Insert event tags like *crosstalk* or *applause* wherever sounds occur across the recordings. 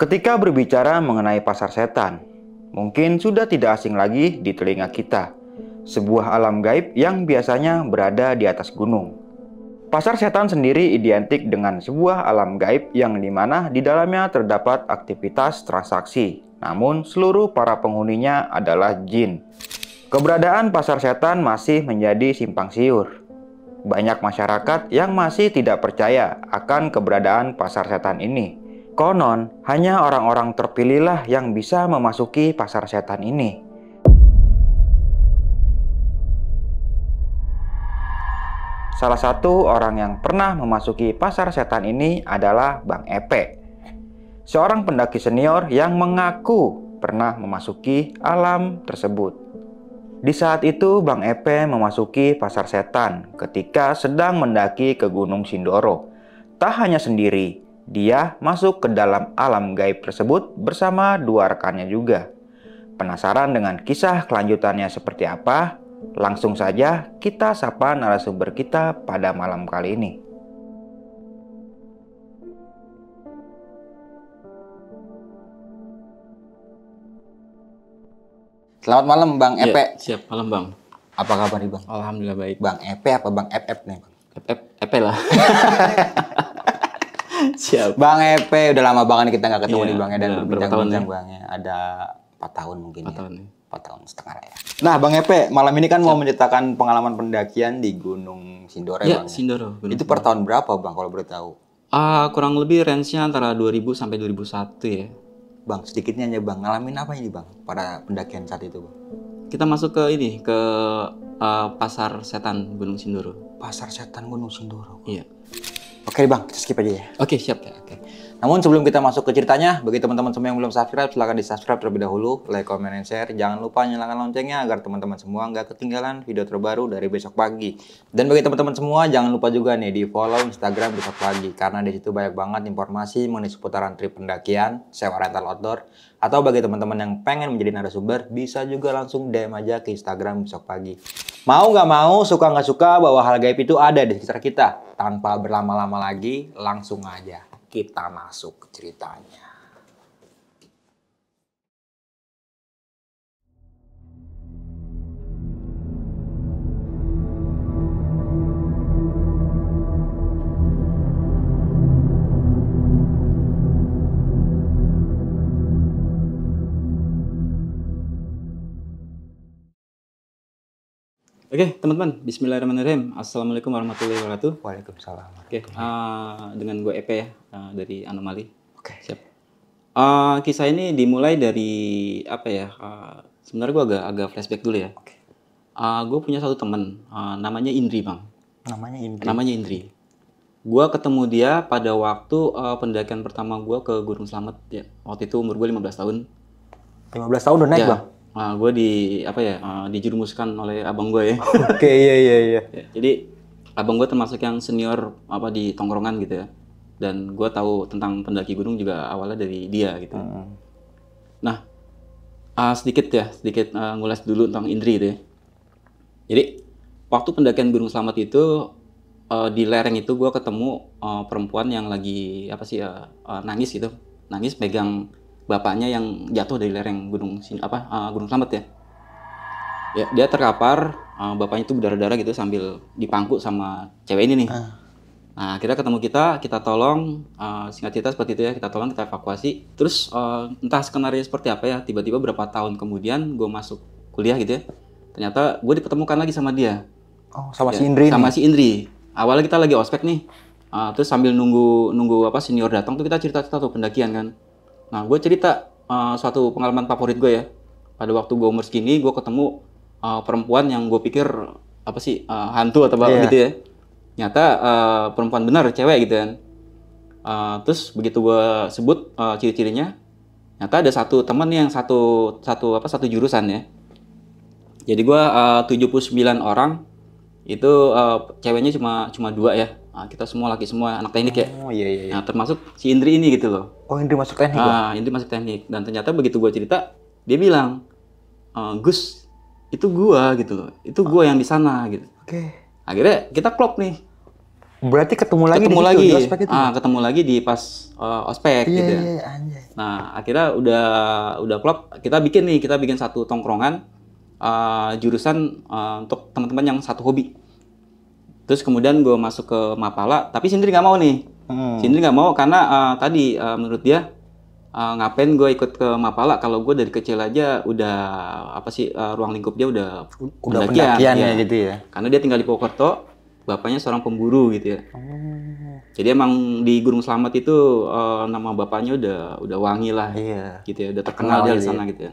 Ketika berbicara mengenai pasar setan, mungkin sudah tidak asing lagi di telinga kita, sebuah alam gaib yang biasanya berada di atas gunung. Pasar setan sendiri identik dengan sebuah alam gaib yang dimana di dalamnya terdapat aktivitas transaksi, namun seluruh para penghuninya adalah jin. Keberadaan pasar setan masih menjadi simpang siur banyak masyarakat yang masih tidak percaya akan keberadaan pasar setan ini. Konon, hanya orang-orang terpilihlah yang bisa memasuki pasar setan ini. Salah satu orang yang pernah memasuki pasar setan ini adalah Bang Epe, seorang pendaki senior yang mengaku pernah memasuki alam tersebut. Di saat itu, Bang Epe memasuki pasar setan ketika sedang mendaki ke Gunung Sindoro. Tak hanya sendiri, dia masuk ke dalam alam gaib tersebut bersama dua rekannya juga. Penasaran dengan kisah kelanjutannya seperti apa? Langsung saja kita sapa narasumber kita pada malam kali ini. Selamat malam Bang iya, Epe. siap, malam Bang. Apa kabar nih Bang? Alhamdulillah baik. Bang Epe apa Bang FF nih Bang? FF, Epe lah. *laughs* siap. Bang Epe, udah lama banget kita nggak ketemu ya, nih Bang ya, dan ya, berbincang-bincang Bang ya. Ada 4 tahun mungkin 4 ya. tahun ya. 4 tahun setengah ya. Nah Bang Epe, malam ini kan siap. mau menceritakan pengalaman pendakian di Gunung Sindoro ya, iya, Bang. Bang. Ya? Sindoro. Gunung Itu per tahun berapa Bang kalau boleh tahu? Uh, kurang lebih range-nya antara 2000 sampai 2001 ya. Bang, sedikitnya aja Bang, ngalamin apa ini Bang pada pendakian saat itu Bang? Kita masuk ke ini, ke uh, pasar setan Gunung Sindoro. Pasar setan Gunung Sindoro? Iya. Oke Bang, kita skip aja ya. Oke, siap ya. Oke. Namun sebelum kita masuk ke ceritanya, bagi teman-teman semua yang belum subscribe, silahkan di-subscribe terlebih dahulu, like, comment, dan share. Jangan lupa nyalakan loncengnya agar teman-teman semua nggak ketinggalan video terbaru dari besok pagi. Dan bagi teman-teman semua, jangan lupa juga nih di-follow Instagram besok pagi, karena di situ banyak banget informasi mengenai seputaran trip pendakian, sewa rental outdoor, atau bagi teman-teman yang pengen menjadi narasumber, bisa juga langsung DM aja ke Instagram besok pagi. Mau nggak mau, suka nggak suka, bahwa hal gaib itu ada di sekitar kita. Tanpa berlama-lama lagi, langsung aja kita masuk ceritanya. Oke, teman-teman, bismillahirrahmanirrahim. Assalamualaikum warahmatullahi wabarakatuh. Waalaikumsalam. Oke, uh, dengan gue Epe ya, uh, dari Anomali. Oke. Okay. Siap. Uh, kisah ini dimulai dari apa ya? Uh, sebenarnya gue agak agak flashback dulu ya. Oke. Okay. Uh, gue punya satu teman, uh, namanya Indri, Bang. Namanya Indri. Namanya Indri. Gue ketemu dia pada waktu uh, pendakian pertama gue ke Gunung Slamet ya. Waktu itu umur gue 15 tahun. 15 tahun udah naik, ya. Bang? uh, ah, gue di apa ya uh, ah, dijerumuskan oleh abang gue ya. Oke okay, iya iya iya. Ya, jadi abang gue termasuk yang senior apa di tongkrongan gitu ya. Dan gue tahu tentang pendaki gunung juga awalnya dari dia gitu. -huh. Hmm. Nah uh, sedikit ya sedikit uh, ngulas dulu tentang Indri itu ya. Jadi waktu pendakian Gunung selamat itu uh, di lereng itu gue ketemu uh, perempuan yang lagi apa sih uh, uh, nangis gitu, nangis pegang bapaknya yang jatuh dari lereng gunung sini apa uh, gunung selamat ya. Ya dia terkapar, uh, bapaknya itu berdarah-darah gitu sambil dipangku sama cewek ini nih. Uh. Nah, kita ketemu kita, kita tolong uh, singkat cerita seperti itu ya, kita tolong kita evakuasi. Terus uh, entah skenario seperti apa ya, tiba-tiba berapa tahun kemudian gue masuk kuliah gitu ya. Ternyata gue dipertemukan lagi sama dia. Oh, sama ya, si Indri. Sama nih. si Indri. Awalnya kita lagi ospek nih. Uh, terus sambil nunggu nunggu apa senior datang tuh kita cerita-cerita tuh pendakian kan. Nah, gue cerita uh, suatu pengalaman favorit gue ya. Pada waktu gue umur segini, gue ketemu uh, perempuan yang gue pikir apa sih uh, hantu atau apa yeah. gitu ya. Nyata uh, perempuan benar, cewek gitu kan. Uh, terus begitu gue sebut uh, ciri-cirinya, nyata ada satu temen yang satu satu apa satu jurusan ya. Jadi gue uh, 79 orang itu uh, ceweknya cuma cuma dua ya Ah, kita semua laki semua anak teknik ya. Oh iya, iya iya. Nah, termasuk si Indri ini gitu loh. Oh Indri masuk teknik. Ya? Ah Indri masuk teknik dan ternyata begitu gue cerita dia bilang eh, Gus itu gue gitu loh itu gue yang di sana gitu. Oke. Okay. Akhirnya kita klop nih. Berarti ketemu lagi ketemu di lagi. Situ, di ospek itu. Ah ya? ketemu lagi di pas uh, ospek yeah, gitu ya. Yeah, anjay. Nah akhirnya udah udah klop kita bikin nih kita bikin satu tongkrongan uh, jurusan uh, untuk teman-teman yang satu hobi. Terus kemudian gue masuk ke Mapala, tapi sendiri nggak mau nih. Hmm. Sindri nggak mau karena uh, tadi uh, menurut dia uh, ngapain gue ikut ke Mapala kalau gue dari kecil aja udah apa sih uh, ruang lingkup dia udah udah pendakian, ya. Iya. gitu ya. Karena dia tinggal di Purwokerto, bapaknya seorang pemburu gitu ya. Hmm. Jadi emang di Gunung Selamat itu uh, nama bapaknya udah udah wangi lah, iya. gitu ya, udah terkenal, terkenal di gitu ya. sana gitu ya.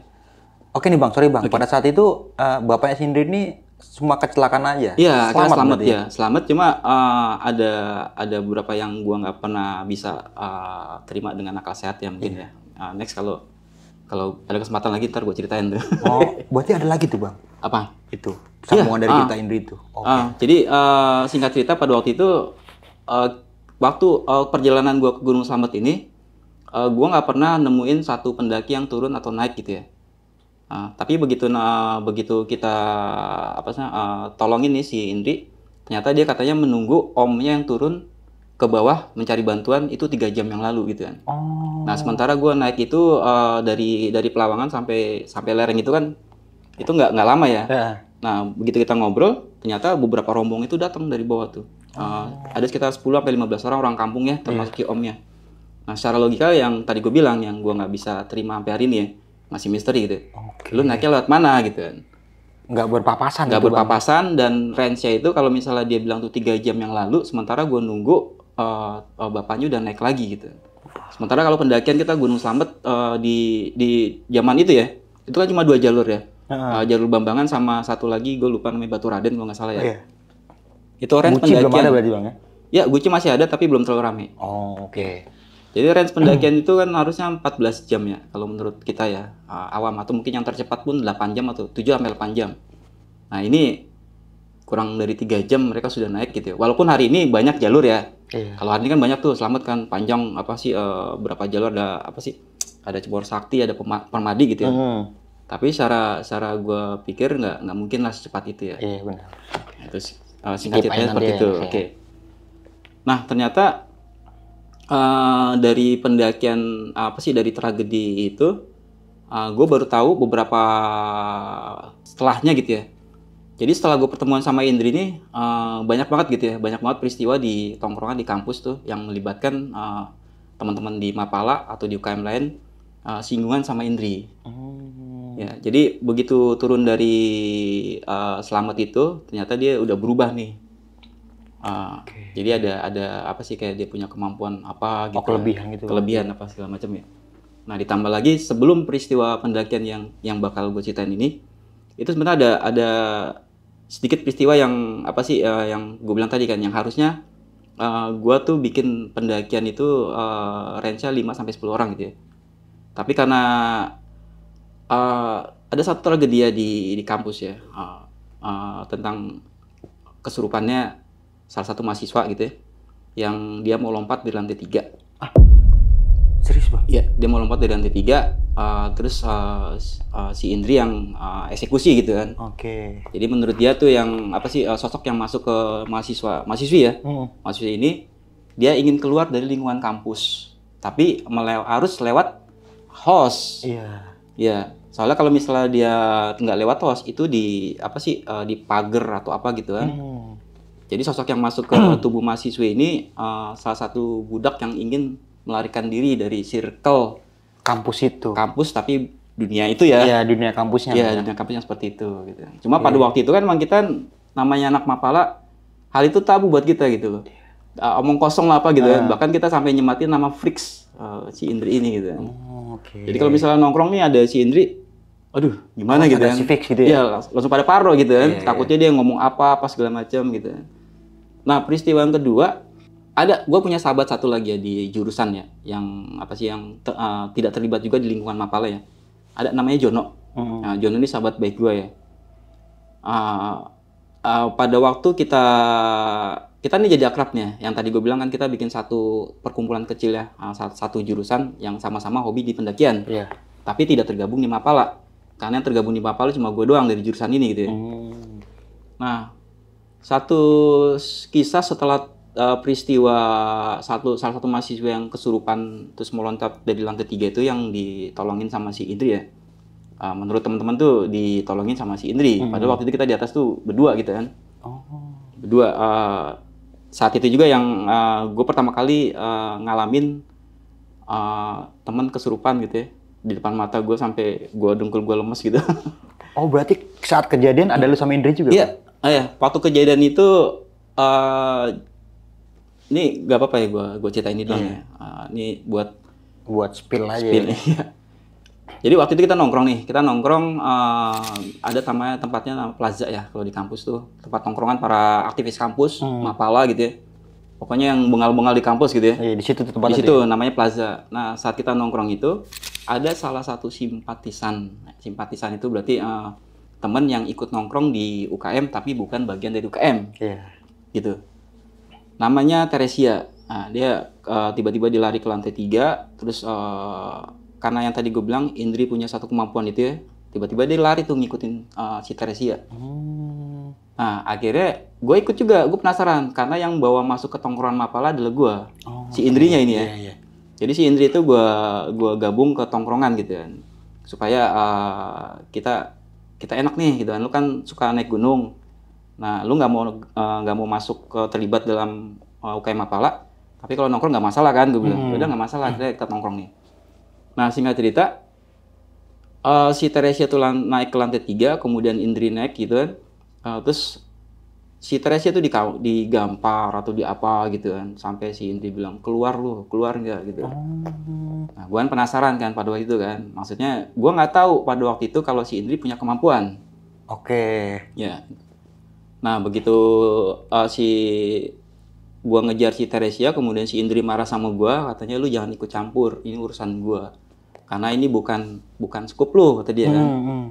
Oke nih bang, sorry bang. Okay. Pada saat itu uh, bapaknya Sindri ini cuma kecelakaan aja. Iya, selamat, selamat ya. Selamat cuma uh, ada ada beberapa yang gua nggak pernah bisa uh, terima dengan akal sehat ya mungkin yeah. ya. Uh, next kalau kalau ada kesempatan lagi ntar gua ceritain tuh. Oh, berarti ada lagi tuh bang? Apa? Itu sambungan yeah, dari uh, kita Indri itu. Ah, okay. Uh, jadi uh, singkat cerita pada waktu itu uh, waktu uh, perjalanan gua ke Gunung Selamet ini, uh, gua nggak pernah nemuin satu pendaki yang turun atau naik gitu ya Uh, tapi begitu nah begitu kita apa sih uh, tolongin nih si Indri, ternyata dia katanya menunggu omnya yang turun ke bawah mencari bantuan itu tiga jam yang lalu gitu kan. Nah, oh. Nah sementara gue naik itu uh, dari dari Pelawangan sampai sampai lereng itu kan itu nggak nggak lama ya. Yeah. Nah begitu kita ngobrol, ternyata beberapa rombong itu datang dari bawah tuh. Oh. ada sekitar 10 sampai 15 orang orang kampung ya termasuk yeah. omnya. Nah secara logika yang tadi gue bilang yang gue nggak bisa terima sampai hari ini ya masih misteri gitu. Okay. Lu naiknya lewat mana gitu kan? Nggak berpapasan. Nggak gitu berpapasan bang. dan range-nya itu kalau misalnya dia bilang tuh tiga jam yang lalu, sementara gue nunggu uh, bapaknya udah naik lagi gitu. Sementara kalau pendakian kita Gunung Slamet uh, eh, di di zaman itu ya, itu kan cuma dua jalur ya. Uh, jalur Bambangan sama satu lagi gue lupa namanya Batu Raden kalau nggak salah ya. Oh, iya. Itu range Guci pendakian. belum ada berarti bang ya? Ya, Gucci masih ada tapi belum terlalu rame. Oh, oke. Okay jadi range pendakian hmm. itu kan harusnya 14 jam ya kalau menurut kita ya ah, awam atau mungkin yang tercepat pun 8 jam atau 7 sampai 8 jam. Nah, ini kurang dari tiga jam mereka sudah naik gitu ya. Walaupun hari ini banyak jalur ya. Iya. Kalau hari ini kan banyak tuh selamat kan panjang apa sih uh, berapa jalur ada apa sih? Ada Cebor Sakti, ada Permadi gitu ya. -huh. Hmm. Tapi secara secara gue pikir nggak nggak mungkin lah secepat itu ya. Iya benar. terus uh, singkat ceritanya seperti ya. itu. Iya. Oke. Okay. Nah ternyata uh, dari pendakian apa sih dari tragedi itu uh, eh, gue baru tahu beberapa setelahnya gitu ya jadi setelah gue pertemuan sama Indri ini uh, banyak banget gitu ya banyak banget peristiwa di tongkrongan di kampus tuh yang melibatkan uh, teman-teman di Mapala atau di UKM lain uh, singgungan sama Indri oh. ya jadi begitu turun dari uh, selamat itu ternyata dia udah berubah nih Uh, ah, okay. Jadi ada ada apa sih kayak dia punya kemampuan apa oh, gitu. kelebihan gitu. Kelebihan apa segala macam ya. Nah, ditambah lagi sebelum peristiwa pendakian yang yang bakal gue ceritain ini, itu sebenarnya ada ada sedikit peristiwa yang apa sih uh, yang gue bilang tadi kan yang harusnya uh, eh, gue tuh bikin pendakian itu uh, eh, range 5 sampai sepuluh orang gitu ya. Tapi karena uh, ada satu tragedia ya di di kampus ya uh, uh, tentang kesurupannya salah satu mahasiswa gitu ya yang dia mau lompat dari lantai tiga. Ah, serius bang? Iya, dia mau lompat dari lantai tiga. Uh, terus uh, uh, si Indri yang uh, eksekusi gitu kan? Oke. Okay. Jadi menurut dia tuh yang apa sih uh, sosok yang masuk ke mahasiswa mahasiswi ya? Mm. Mahasiswi ini dia ingin keluar dari lingkungan kampus, tapi melew harus lewat host. Iya. Yeah. Iya. Soalnya kalau misalnya dia nggak lewat host itu di apa sih uh, di pagar atau apa gitu kan? Mm jadi sosok yang masuk ke hmm. tubuh mahasiswa ini uh, salah satu budak yang ingin melarikan diri dari circle kampus itu. Kampus tapi dunia itu ya. Iya, dunia kampusnya. Iya, ya. dunia kampusnya seperti itu gitu. Cuma yeah. pada iya. waktu itu kan memang kita namanya anak mapala hal itu tabu buat kita gitu loh. Uh, omong kosong lah apa gitu uh. Bahkan kita sampai nyematin nama Freaks uh, si Indri ini gitu. Kan. Oh, okay. Jadi kalau misalnya nongkrong nih ada si Indri, aduh gimana oh, gitu kan. Si gitu ya. ya langsung pada paro gitu kan. Yeah, iya. Takutnya yeah. dia ngomong apa apa segala macam gitu. Ya? Nah, peristiwa yang kedua ada gue punya sahabat satu lagi ya di jurusan ya yang apa sih yang te, uh, tidak terlibat juga di lingkungan Mapala ya. Ada namanya Jono. Hmm. Nah, Jono ini sahabat baik gue ya. Uh, uh, pada waktu kita kita nih jadi akrabnya. Yang tadi gue bilang kan kita bikin satu perkumpulan kecil ya, uh, satu jurusan yang sama-sama hobi di pendakian. Yeah. Tapi tidak tergabung di Mapala. Karena yang tergabung di Mapala cuma gue doang dari jurusan ini gitu ya. Hmm. Nah, satu kisah setelah uh, peristiwa satu salah satu mahasiswa yang kesurupan terus meloncat dari lantai tiga itu yang ditolongin sama si Indri ya. Uh, menurut teman-teman tuh ditolongin sama si Indri. Hmm. Padahal waktu itu kita di atas tuh berdua gitu kan. Oh. Berdua. Uh, saat itu juga yang uh, gue pertama kali uh, ngalamin uh, teman kesurupan gitu ya di depan mata gue sampai gue dengkul gue lemes gitu. *laughs* Oh berarti saat kejadian ada lu sama Indri juga? Iya ah ya waktu kejadian itu uh, ini nggak apa-apa ya gue gue cerita ini iya. doang yeah. ya uh, ini buat buat spill aja spill, ya. Iya. jadi waktu itu kita nongkrong nih kita nongkrong uh, ada namanya tempatnya plaza ya kalau di kampus tuh tempat nongkrongan para aktivis kampus hmm. mapala gitu ya pokoknya yang bengal-bengal di kampus gitu ya iya, di situ tuh di situ ya? namanya plaza nah saat kita nongkrong itu ada salah satu simpatisan simpatisan itu berarti uh, teman yang ikut nongkrong di UKM tapi bukan bagian dari UKM yeah. gitu namanya Teresia nah, dia eh, tiba-tiba dilari ke lantai tiga terus uh, karena yang tadi gue bilang Indri punya satu kemampuan itu ya tiba-tiba dia lari tuh ngikutin uh, si Teresia hmm. nah akhirnya gue ikut juga gue penasaran karena yang bawa masuk ke tongkrongan Mapala adalah gue oh, si Indrinya ini ya yeah, yeah. jadi si Indri itu gue gua gabung ke tongkrongan gitu kan supaya uh, kita kita enak nih gitu kan lu kan suka naik gunung nah lu nggak mau eh, nggak uh, mau masuk ke terlibat dalam uh, eh, UKM Mapala tapi kalau nongkrong nggak masalah kan gue bilang hmm. udah nggak masalah kita kita nongkrong nih nah singkat cerita uh, si Teresia tuh naik ke lantai tiga kemudian Indri naik gitu kan uh, terus si Teresa itu digampar atau di apa gitu kan sampai si Indri bilang keluar lu keluar nggak gitu Oh. nah gue kan penasaran kan pada waktu itu kan maksudnya gue nggak tahu pada waktu itu kalau si Indri punya kemampuan oke okay. ya nah begitu uh, si gue ngejar si Teresia kemudian si Indri marah sama gue katanya lu jangan ikut campur ini urusan gue karena ini bukan bukan skup lu kata dia kan hmm, hmm.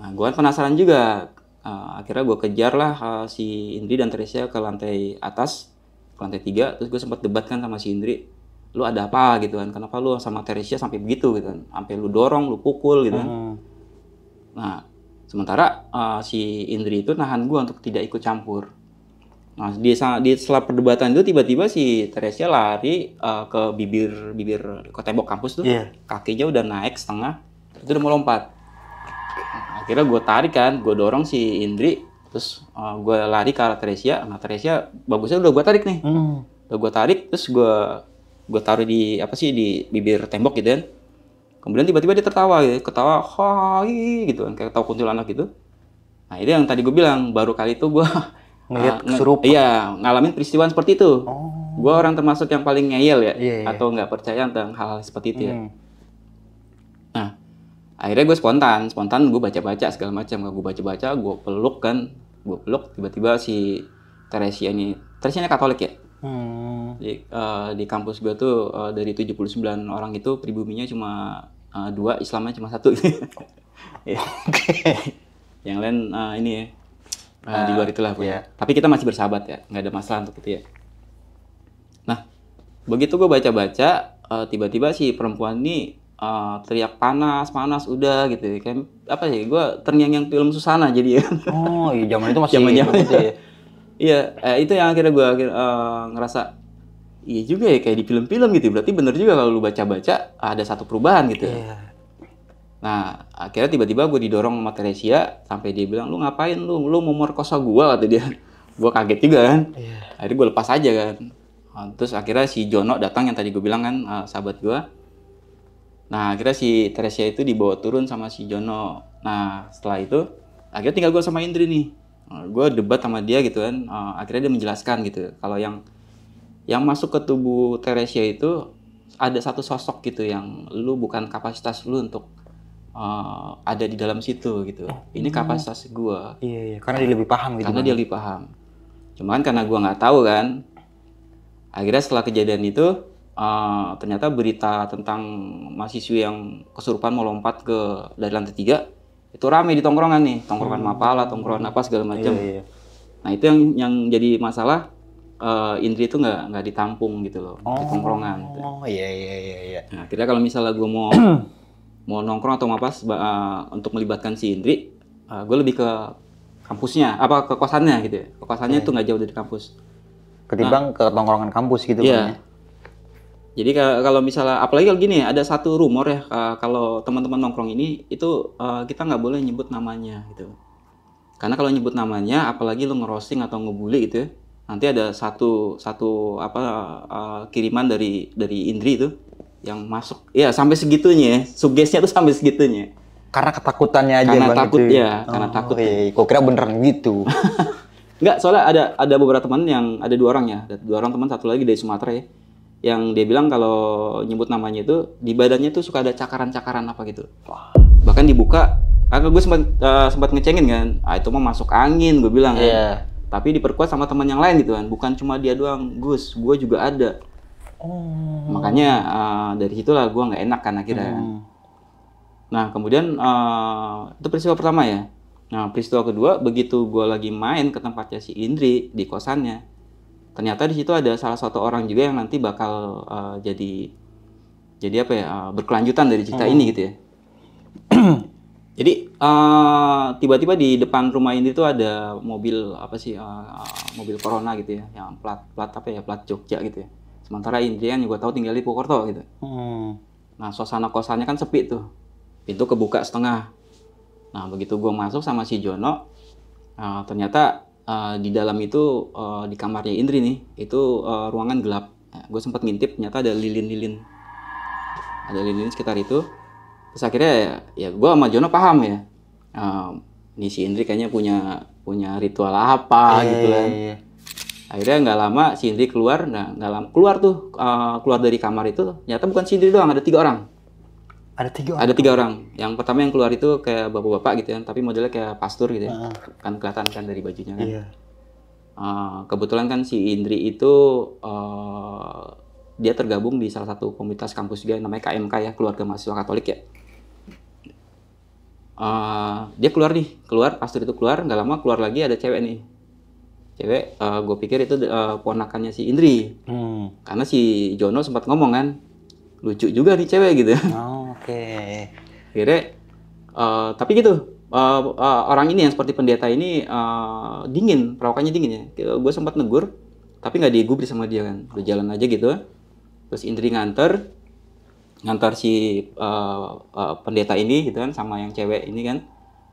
nah gue kan penasaran juga uh, akhirnya gue kejar lah uh, si Indri dan Teresa ke lantai atas ke lantai tiga terus gue sempat debat kan sama si Indri lu ada apa gitu kan kenapa lu sama Teresa sampai begitu gitu kan sampai lu dorong lu pukul gitu kan hmm. nah sementara uh, si Indri itu nahan gue untuk tidak ikut campur nah di, di setelah perdebatan itu tiba-tiba si Teresa lari uh, ke bibir bibir ke tembok kampus tuh yeah. kakinya udah naik setengah itu udah mau lompat akhirnya gue tarik kan gue dorong si Indri terus uh, eh, gue lari ke arah Teresia nah Teresia bagusnya udah gue tarik nih hmm. udah gue tarik terus gue gue taruh di apa sih di bibir tembok gitu kan kemudian tiba-tiba dia tertawa gitu ketawa hai gitu kan kayak ketawa kuntilanak gitu nah itu yang tadi gue bilang baru kali itu gue *laughs* ngeliat ah, kesurupan iya ngalamin peristiwa seperti itu oh. gue orang termasuk yang paling ngeyel ya yeah, yeah. atau nggak percaya tentang hal-hal seperti itu ya. hmm. ya akhirnya gue spontan spontan gue baca baca segala macam gue baca baca gue peluk kan gue peluk tiba-tiba si Teresia ini Teresia ini Katolik ya hmm. di, uh, di kampus gue tuh uh, dari 79 orang itu pribuminya cuma uh, dua Islamnya cuma satu *laughs* iya. oke yang lain uh, ini ya uh, uh, di luar itulah punya yeah. tapi kita masih bersahabat ya nggak ada masalah untuk itu ya nah begitu gue baca baca tiba tiba-tiba si perempuan ini uh, teriak panas panas udah gitu ya kayak apa sih ya, gue terngiang yang film Susana jadi ya. oh iya zaman itu masih zaman zaman ya iya eh, itu yang akhirnya gue akhir, uh, ngerasa iya juga ya kayak di film-film gitu berarti bener juga kalau lu baca-baca ada satu perubahan gitu yeah. Iya. Nah, akhirnya tiba-tiba gue didorong sama Teresia sampai dia bilang, lu ngapain lu? Lu mau merkosa gue, kata dia. gue kaget juga kan. Yeah. Akhirnya gue lepas aja kan. Terus akhirnya si Jono datang yang tadi gue bilang kan, uh, sahabat gue. Nah, akhirnya si Teresia itu dibawa turun sama si Jono. Nah, setelah itu, akhirnya tinggal gue sama Indri nih. Nah, gue debat sama dia gitu kan. Uh, akhirnya dia menjelaskan gitu. Kalau yang yang masuk ke tubuh Teresia itu ada satu sosok gitu yang lu bukan kapasitas lu untuk uh, ada di dalam situ gitu. Ini oh. kapasitas gue. Iya, iya. Karena dia lebih paham gitu. Karena kan. dia lebih paham. Cuman karena gue nggak tahu kan. Akhirnya setelah kejadian itu, Ah, ternyata berita tentang mahasiswi yang kesurupan mau lompat ke dari lantai tiga itu rame di tongkrongan nih tongkrongan hmm. mapala tongkrongan apa segala macam iya, iya. nah itu yang yang jadi masalah uh, Indri itu nggak nggak ditampung gitu loh oh, di tongkrongan oh iya iya iya nah kira kalau misalnya gue mau *clears throat* mau nongkrong atau mapas uh, eh, untuk melibatkan si Indri uh, eh, gue lebih ke kampusnya apa ke gitu ya. ke kosannya yeah. nggak jauh dari kampus ketimbang nah, ke tongkrongan kampus gitu yeah. kan ya jadi kalau misalnya apalagi kalau gini ada satu rumor ya kalau teman-teman nongkrong ini itu eh, kita nggak boleh nyebut namanya gitu. Karena kalau nyebut namanya apalagi lo ngerosting atau ngebully gitu ya, nanti ada satu satu apa uh, kiriman dari dari Indri itu yang masuk ya sampai segitunya ya, sugesnya tuh sampai segitunya karena ketakutannya aja karena gitu takut itu. ya iya, oh, karena takut okay. Iya, iya, kok kira beneran gitu Enggak, *laughs* soalnya ada ada beberapa teman yang ada dua orang ya ada dua orang teman satu lagi dari Sumatera ya yang dia bilang kalau nyebut namanya itu di badannya tuh suka ada cakaran-cakaran apa gitu. Bahkan dibuka, aku kan gue sempat uh, sempat ngecengin kan, ah itu mah masuk angin gue bilang yeah. kan. Iya. Tapi diperkuat sama teman yang lain gitu kan, bukan cuma dia doang, Gus, gue juga ada. Oh. Makanya uh, dari situlah gue nggak enak kan akhirnya. Kan. Hmm. Nah kemudian uh, itu peristiwa pertama ya. Nah peristiwa kedua begitu gue lagi main ke tempatnya si Indri di kosannya ternyata di situ ada salah satu orang juga yang nanti bakal uh, jadi jadi apa ya uh, berkelanjutan dari cerita hmm. ini gitu ya *clears throat* jadi tiba eh, tiba-tiba di depan rumah ini tuh ada mobil apa sih uh, mobil Corona gitu ya, yang plat plat apa ya plat Jogja gitu ya. Sementara Indrian juga tahu tinggal di Purwokerto gitu. Hmm. Nah suasana kosannya kan sepi tuh, pintu kebuka setengah. Nah begitu gue masuk sama si Jono, uh, ternyata Eh, di dalam itu uh, di kamarnya Indri nih itu uh, ruangan gelap nah, gue sempat ngintip ternyata ada lilin-lilin ada lilin sekitar itu terus akhirnya ya, gue sama Jono paham ya um, ini si Indri kayaknya punya punya ritual apa yeah, iya, gitu kan iya. akhirnya nggak lama si Indri keluar nah nggak lama keluar tuh uh, keluar dari kamar itu ternyata bukan si Indri doang ada tiga orang ada tiga orang. Ada tiga orang. Yang pertama yang keluar itu kayak bapak-bapak gitu ya, tapi modelnya kayak pastor gitu ya. Uh. Kan kelihatan kan dari bajunya kan. yeah. Iya. Uh, kebetulan kan si Indri itu uh, dia tergabung di salah satu komunitas kampus juga namanya KMK ya, keluarga mahasiswa Katolik ya. Uh, dia keluar nih, keluar pastor itu keluar, nggak lama keluar lagi ada cewek nih. Cewek, uh, eh, gue pikir itu uh, ponakannya si Indri, hmm. karena si Jono sempat ngomong kan, lucu juga nih cewek gitu. Oh. Oke. okay. akhirnya uh, tapi gitu uh, uh, orang ini yang seperti pendeta ini uh, dingin perawakannya dingin ya gue sempat negur tapi nggak digubris sama dia kan udah jalan aja gitu terus Indri nganter ngantar si uh, uh, pendeta ini gitu kan sama yang cewek ini kan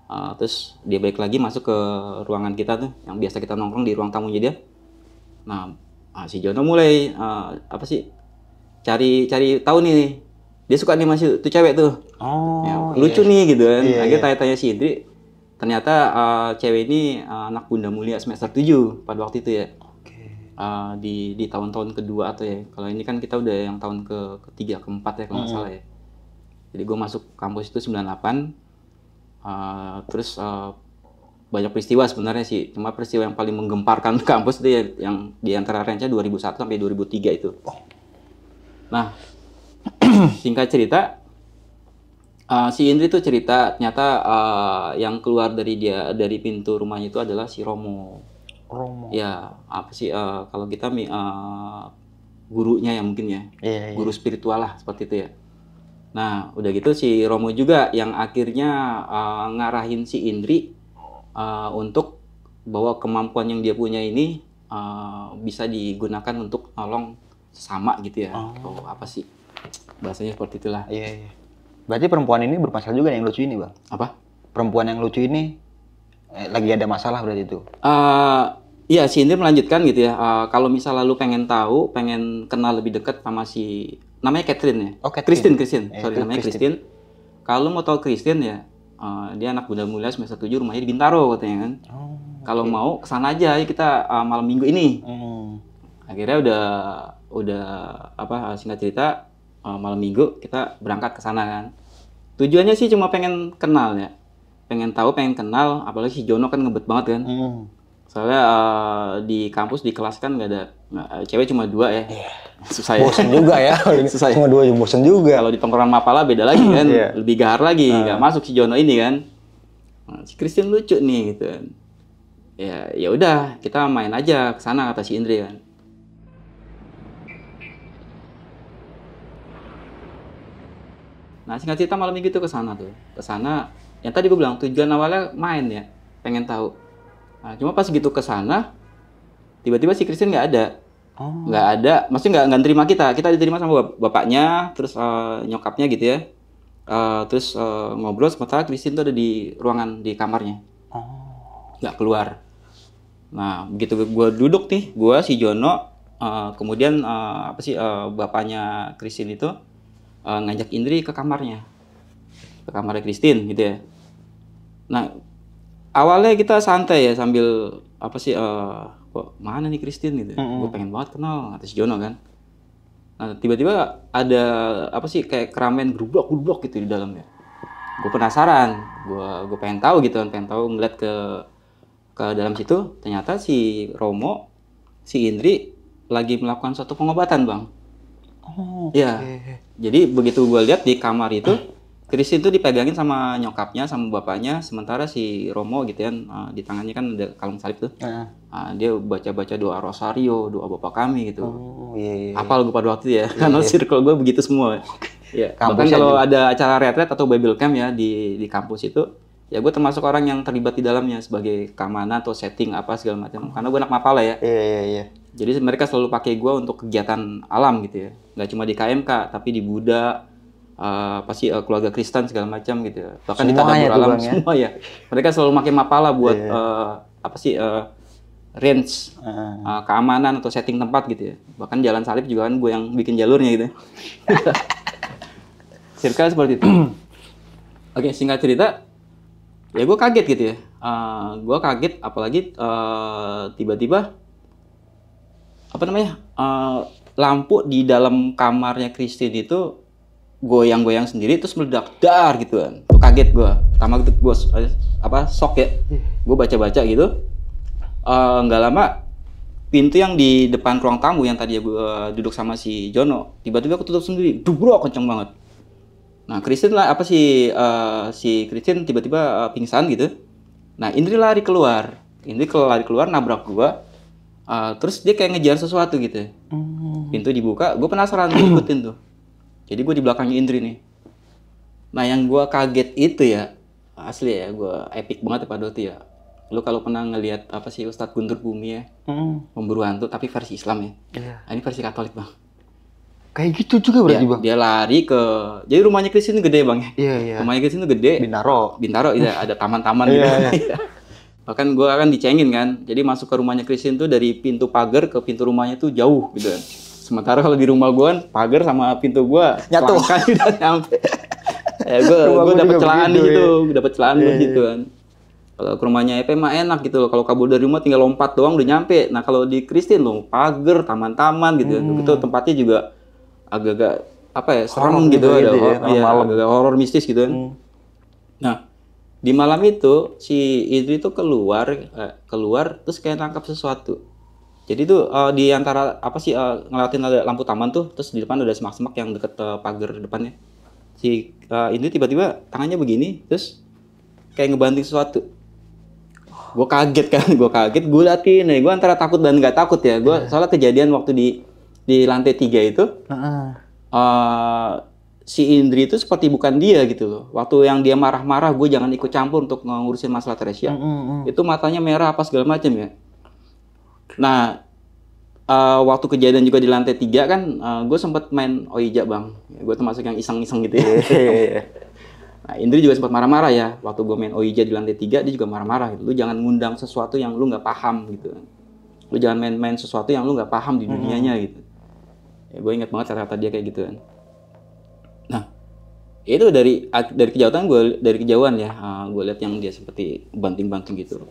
uh, terus dia balik lagi masuk ke ruangan kita tuh yang biasa kita nongkrong di ruang tamunya dia nah ah, si Jono mulai uh, apa sih cari cari tahu nih dia suka nih masih tuh cewek tuh oh ya, iya, lucu iya. nih gitu kan iya, akhirnya iya. tanya-tanya si Indri ternyata uh, cewek ini uh, anak Bunda Mulia semester 7 pada waktu itu ya uh, di di tahun-tahun kedua atau ya kalau ini kan kita udah yang tahun ke ketiga keempat ya kalau nggak mm -hmm. salah ya jadi gue masuk kampus itu 98 uh, terus uh, banyak peristiwa sebenarnya sih cuma peristiwa yang paling menggemparkan *laughs* kampus itu ya yang di antara range 2001 sampai 2003 itu oh. nah *clears throat* singkat cerita uh, si Indri tuh cerita ternyata uh, yang keluar dari dia dari pintu rumahnya itu adalah si Romo. Romo. Ya apa sih uh, kalau kita uh, gurunya ya mungkin ya, yeah, iya. guru spiritual lah seperti itu ya. Nah udah gitu si Romo juga yang akhirnya uh, ngarahin si Indri uh, untuk bahwa kemampuan yang dia punya ini uh, bisa digunakan untuk nolong sama gitu ya oh. atau apa sih bahasanya seperti itulah. Iya, iya. Berarti perempuan ini bermasalah juga yang lucu ini, Bang. Apa? Perempuan yang lucu ini eh, lagi ada masalah berarti itu. Uh, iya, si Indri melanjutkan gitu ya. Uh, kalau misalnya lu pengen tahu, pengen kenal lebih dekat sama si namanya Catherine ya. Oh, Catherine. Christine, Christine. Eh, Sorry, namanya Christine. Christine. Kalau mau tahu Christine ya, uh, dia anak muda mulia semester 7 rumahnya di Bintaro katanya kan. Oh, kalau okay. mau kesana aja ya kita uh, malam minggu ini. Hmm. Akhirnya udah udah apa singkat cerita Eh, malam minggu kita berangkat ke sana kan tujuannya sih cuma pengen kenal ya pengen tahu pengen kenal apalagi si Jono kan ngebet banget kan hmm. soalnya uh, di kampus di kelas kan nggak ada eh, cewek cuma dua ya yeah. *laughs* susah ya. bosen ya. juga ya *laughs* susah ya. cuma dua juga bosen juga kalau di tongkrongan mapala beda lagi *clears throat* kan yeah. lebih gahar lagi nah. nggak uh. masuk si Jono ini kan nah, si Christian lucu nih gitu kan. ya ya udah kita main aja ke sana kata si Indri kan Nah, singkat cerita malam minggu itu ke sana tuh. Ke sana yang tadi gue bilang tujuan awalnya main ya, pengen tahu. Nah, cuma pas gitu ke sana tiba-tiba si Kristen nggak ada. Oh. Nggak ada, maksudnya nggak nggak terima kita. Kita diterima sama bap bapaknya, terus uh, nyokapnya gitu ya. Uh, terus uh, ngobrol sementara Christine tuh ada di ruangan di kamarnya. Oh. keluar. Nah, begitu gue duduk nih, gue si Jono, uh, kemudian uh, apa sih uh, bapaknya Kristin itu uh, ngajak Indri ke kamarnya ke kamarnya Christine gitu ya nah awalnya kita santai ya sambil apa sih uh, kok mana nih Christine gitu ya. mm -hmm. gue pengen banget kenal atas Jono kan nah tiba-tiba ada apa sih kayak keramen gerublok gerublok gitu di dalamnya gue penasaran gue gue pengen tahu gitu kan pengen tahu ngeliat ke ke dalam situ ternyata si Romo si Indri lagi melakukan suatu pengobatan bang oh, ya okay jadi begitu gue lihat di kamar itu Chris itu dipegangin sama nyokapnya sama bapaknya sementara si Romo gitu kan uh, di tangannya kan ada kalung salib tuh uh. Uh, dia baca-baca doa rosario doa bapak kami gitu oh, iya, iya. iya. apal gue pada waktu ya iya, karena *laughs* iya. circle gue begitu semua ya *laughs* bahkan kalau ada acara retret atau bible camp ya di di kampus itu ya gue termasuk orang yang terlibat di dalamnya sebagai keamanan atau setting apa segala macam karena gue anak mapala ya iya iya iya jadi mereka selalu pakai gue untuk kegiatan alam gitu ya. Nggak cuma di KMK, tapi di Buddha, uh, eh, pasti uh, eh, keluarga Kristen segala macam gitu ya. Bahkan semua di tanah ya, alam ya? semua ya. Mereka selalu pakai mapala buat yeah. Iya. uh, apa sih uh, range uh. Uh, keamanan atau setting tempat gitu ya. Bahkan jalan salib juga kan gue yang bikin jalurnya gitu. *laughs* Circa seperti itu. *clears throat* Oke, okay, singkat cerita, ya gue kaget gitu ya. Uh, gue kaget apalagi tiba tiba-tiba apa namanya uh, lampu di dalam kamarnya Christine itu goyang-goyang sendiri terus meledak dar gitu kan tuh kaget gue pertama gitu gue eh, apa sok ya gue baca-baca gitu eh, nggak uh, lama pintu yang di depan ruang tamu yang tadi gue uh, duduk sama si Jono tiba-tiba aku tutup sendiri dubro kenceng banget nah Christine lah apa si uh, si Christine tiba-tiba uh, pingsan gitu nah Indri lari keluar Indri lari keluar nabrak gua uh, terus dia kayak ngejar sesuatu gitu hmm. pintu dibuka gue penasaran gue ikutin tuh jadi gue di belakangnya Indri nih nah yang gue kaget itu ya asli ya gue epic banget ya Pak Doti ya lu kalau pernah ngelihat apa sih Ustadz Guntur Bumi ya hmm. pemburu hantu tapi versi Islam ya yeah. Nah, ini versi Katolik bang kayak gitu juga berarti dia, bang dia lari ke jadi rumahnya Kristen gede bang ya yeah, yeah. rumahnya Kristen itu gede Bintaro Bintaro ya, ada taman-taman yeah, gitu yeah. *laughs* Iya bahkan gue akan dicengin kan jadi masuk ke rumahnya Christine tuh dari pintu pagar ke pintu rumahnya tuh jauh gitu kan sementara kalau di rumah gue kan pagar sama pintu gue nyatu kan udah nyampe *laughs* ya gue gue dapet celahan di situ gitu, ya. dapet celahan yeah, iya, gitu iya. kan kalau ke rumahnya EP mah enak gitu loh. Kalau kabur dari rumah tinggal lompat doang udah nyampe. Nah kalau di Christine loh pagar, taman-taman gitu. Hmm. Itu tempatnya juga agak-agak apa ya serem gitu, gitu ada ya, iya, horror, ya, horor mistis gitu kan. Hmm. Nah di malam itu si Idri itu keluar eh, keluar terus kayak nangkap sesuatu jadi tuh uh, di antara apa sih uh, ngeliatin ada lampu taman tuh terus di depan ada semak-semak yang deket uh, pagar depannya si uh, Idri tiba-tiba tangannya begini terus kayak ngebanting sesuatu gue kaget kan *laughs* gue kaget gue latihan nih gue antara takut dan nggak takut ya gue iya. soalnya kejadian waktu di di lantai tiga itu uh -uh. Uh, si Indri itu seperti bukan dia gitu loh. Waktu yang dia marah-marah, gue jangan ikut campur untuk ngurusin masalah Teresia. Mm -hmm. Itu matanya merah apa segala macam ya. Nah, uh, waktu kejadian juga di lantai tiga kan, uh, eh, gue sempat main oija bang. Ya, gue termasuk yang iseng-iseng gitu ya. Iya, iya, iya, nah, Indri juga sempat marah-marah ya. Waktu gue main oija di lantai tiga, dia juga marah-marah. Gitu. Lu jangan ngundang sesuatu yang lu nggak paham gitu. Lu jangan main-main sesuatu yang lu nggak paham di mm, mm, dunianya mm -hmm. gitu. Ya, gue inget banget kata-kata dia kayak gitu kan Nah, ya itu dari dari kejauhan gue dari kejauhan ya ah, gue lihat yang dia seperti banting-banting gitu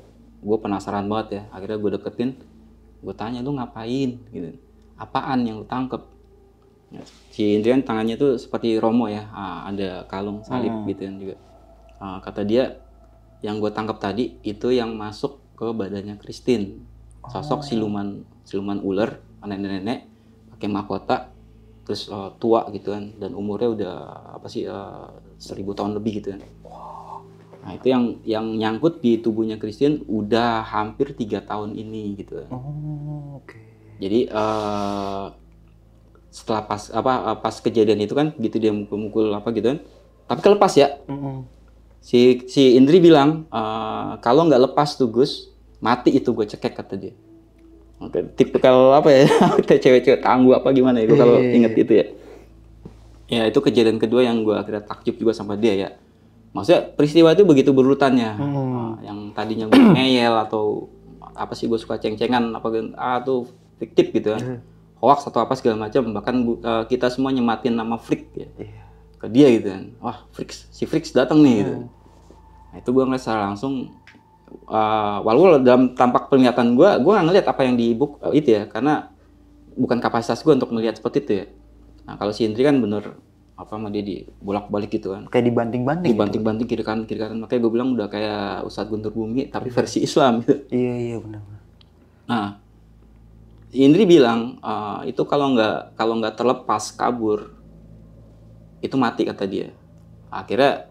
gue penasaran banget ya akhirnya gue deketin gue tanya lu ngapain gitu apaan yang lu tangkep ya, si Indrian tangannya tuh seperti Romo ya ah, ada kalung salib hmm. gitu kan juga ah, kata dia yang gue tangkap tadi itu yang masuk ke badannya Christine sosok oh. siluman siluman ular nenek-nenek pakai mahkota terus uh, tua gitu kan dan umurnya udah apa sih uh, seribu tahun lebih gitu kan nah itu yang yang nyangkut di tubuhnya Christian udah hampir tiga tahun ini gitu kan. oh, okay. jadi uh, setelah pas apa pas kejadian itu kan gitu dia memukul apa gitu kan tapi kelepas ya mm -hmm. si si Indri bilang uh, kalau nggak lepas tuh Gus mati itu gue cekek kata dia Oke, tipikal apa ya *laughs* cewek-cewek tangguh apa gimana itu gue kalau iya, iya, inget iya. itu ya ya itu kejadian kedua yang gue akhirnya takjub juga sama dia ya maksudnya peristiwa itu begitu berurutannya hmm. Ah, yang tadinya gue *coughs* ngeyel atau apa sih gue suka ceng-cengan apa ah tuh fiktif gitu kan hoax atau apa segala macam bahkan uh, kita semua nyematin nama freak ya yeah. ke dia gitu kan wah freaks si freaks datang nih gitu. hmm. gitu nah, itu gue ngerasa langsung Ah, walaupun walau dalam tampak penglihatan gue gue nggak ngeliat apa yang di book uh, itu ya karena bukan kapasitas gue untuk melihat seperti itu ya nah kalau si Indri kan bener apa sama dia di bolak balik gitu kan kayak dibanting banting dibanting banting gitu. kiri kanan kiri kanan makanya gue bilang udah kayak Ustadz Guntur Bumi tapi versi Islam gitu iya iya benar nah Indri bilang uh, itu kalau nggak kalau nggak terlepas kabur itu mati kata dia akhirnya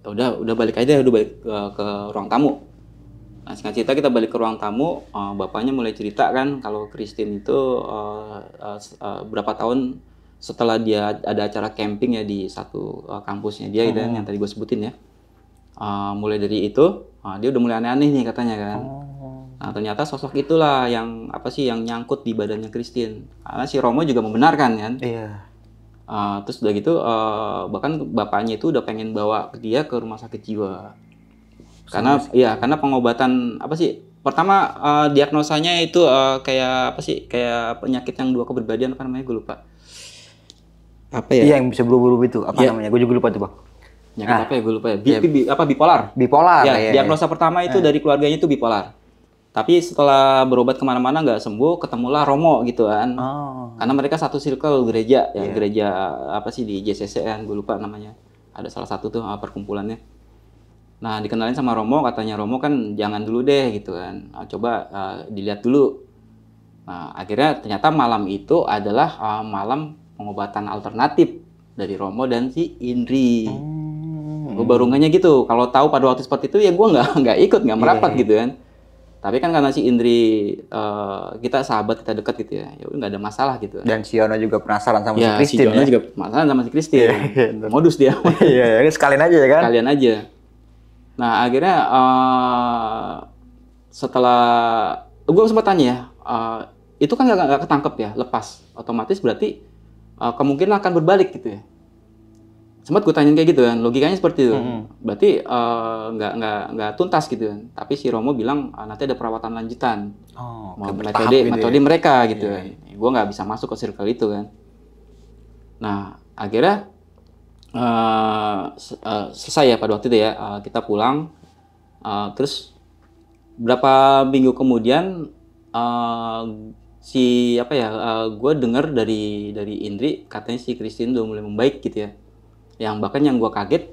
ya udah udah balik aja udah balik ke, ke ruang tamu Nah, singkat cerita kita balik ke ruang tamu, uh, bapaknya mulai cerita kan kalau Christine itu uh, uh, uh, berapa tahun setelah dia ada acara camping ya di satu uh, kampusnya dia, oh. Gitu dan yang tadi gue sebutin ya. Uh, mulai dari itu, uh, dia udah mulai aneh-aneh nih katanya kan. Oh. Nah, ternyata sosok itulah yang apa sih yang nyangkut di badannya Christine. Karena si Romo juga membenarkan kan. Iya. Uh, terus udah gitu, uh, bahkan bapaknya itu udah pengen bawa dia ke rumah sakit jiwa karena ya, karena pengobatan apa sih pertama uh, diagnosanya itu uh, kayak apa sih kayak penyakit yang dua keberbadian apa namanya gue lupa apa ya iya yang bisa berubah itu apa yeah. namanya gue juga lupa tuh bang penyakit ah. apa ya gue lupa ya, bi, ya. Bi, apa bipolar bipolar ya, ya diagnosa ya. pertama itu ya. dari keluarganya itu bipolar tapi setelah berobat kemana-mana nggak sembuh ketemulah Romo gitu kan oh. karena mereka satu circle gereja ya yeah. gereja apa sih di JCC kan gue lupa namanya ada salah satu tuh eh, perkumpulannya Nah, dikenalin sama Romo, katanya Romo kan jangan dulu deh gitu kan. Nah, coba uh, dilihat dulu. Nah, akhirnya ternyata malam itu adalah uh, malam pengobatan alternatif dari Romo dan si Indri. Hmm. Gue baru gitu. Kalau tahu pada waktu seperti itu ya gue nggak *laughs* nggak ikut, nggak iya. merapat yeah. gitu kan. Tapi kan karena si Indri uh, kita sahabat kita dekat gitu ya, ya nggak ada masalah gitu. Dan siona juga penasaran sama ya, si Kristin. Si Siono ya? juga penasaran sama si Kristin. Yeah, iya, iya, yeah, Modus dia. *laughs* Iya, yeah, kan sekalian aja ya kan. Sekalian aja. Nah akhirnya uh, setelah gue sempat tanya ya, uh, itu kan nggak ketangkep ya, lepas. Otomatis berarti uh, kemungkinan akan berbalik gitu ya. Sempat gue tanya kayak gitu kan, logikanya seperti itu. hmm Berarti nggak uh, nggak nggak tuntas gitu kan. Tapi si Romo bilang uh, nanti ada perawatan lanjutan. Oh, Mau metode di gitu metode ya. mereka gitu yeah. kan. Iya, iya. Gue nggak bisa masuk ke circle itu kan. Nah akhirnya uh, uh, selesai ya pada waktu itu ya uh, kita pulang uh, terus berapa minggu kemudian uh, si apa ya uh, gue dengar dari dari Indri katanya si Christine udah mulai membaik gitu ya yang bahkan yang gue kaget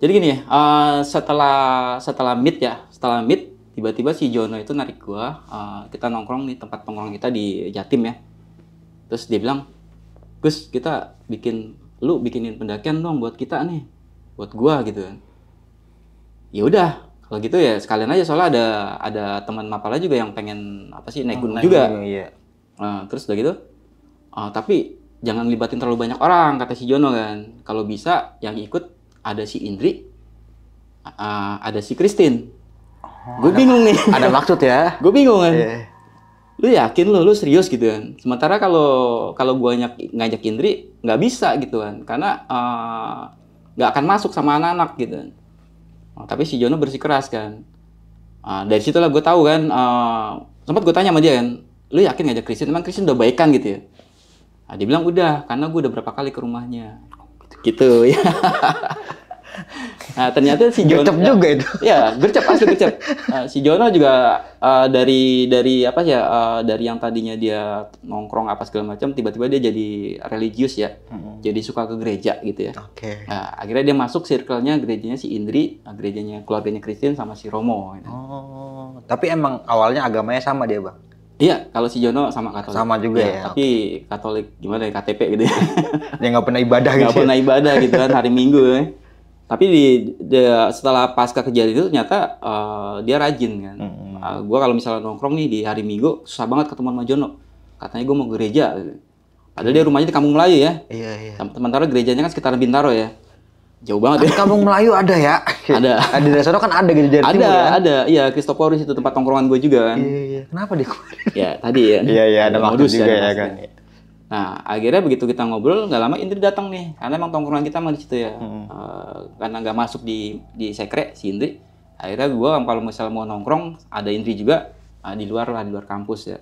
jadi gini ya uh, setelah setelah meet ya setelah meet tiba-tiba si Jono itu narik gue uh, kita nongkrong di tempat nongkrong kita di Jatim ya terus dia bilang Gus kita bikin lu bikinin pendakian dong buat kita nih buat gua gitu ya udah kalau gitu ya sekalian aja soalnya ada ada teman mapala juga yang pengen apa sih naik oh, gunung oh, juga iya. uh, terus udah gitu uh, tapi jangan libatin terlalu banyak orang kata si Jono kan kalau bisa yang ikut ada si Indri uh, ada si Kristin. oh, gue bingung nih ada maksud ya *laughs* gue bingung kan yeah lu yakin lu lu serius gitu kan sementara kalau kalau gua ngajak, ngajak Indri nggak bisa gitu kan karena eh, nggak uh, akan masuk sama anak-anak gitu kan. Oh, tapi si Jono bersikeras kan uh, dari lah gue tahu kan uh, eh, sempat gue tanya sama dia kan lu yakin ngajak Christian emang Christian udah baikan gitu ya nah, dia bilang udah karena gue udah berapa kali ke rumahnya gitu ya *laughs* Nah ternyata si Jono gercep juga itu. Ya gercep asli gercep. Uh, si Jono juga uh, dari dari apa ya uh, dari yang tadinya dia nongkrong apa segala macam, tiba-tiba dia jadi religius ya, hmm. jadi suka ke gereja gitu ya. Oke. Okay. Nah, akhirnya dia masuk circle-nya gerejanya si Indri, nah, gerejanya keluarganya Kristen sama si Romo. Gitu. Oh, tapi emang awalnya agamanya sama dia bang? Iya, kalau si Jono sama Katolik. Sama juga ya. ya tapi okay. Katolik gimana ya KTP gitu ya. Dia nggak pernah ibadah gitu. Nggak ya? pernah ibadah gitu kan hari Minggu. Ya tapi di, di setelah pasca kejadian itu ternyata uh, dia rajin kan mm -hmm. uh, ah, gue kalau misalnya nongkrong nih di hari minggu susah banget ketemu sama Jono katanya gue mau gereja padahal dia rumahnya di Kampung Melayu ya iya iya sementara gerejanya kan sekitaran Bintaro ya jauh banget ya Kampung Melayu ada ya *laughs* ada *laughs* Di desa kan ada gereja ada timur, ya? ada iya Kristoporis itu tempat tongkrongan gue juga kan iya iya kenapa dia ya tadi ya iya iya ada modus juga ya, ya kan Nah, akhirnya begitu kita ngobrol, nggak lama Indri datang nih, karena emang tongkrongan kita emang di situ ya. Hmm. Uh, karena nggak masuk di di sekre si Indri, akhirnya gue kalau misalnya mau nongkrong, ada Indri juga uh, di luar lah, di luar kampus ya,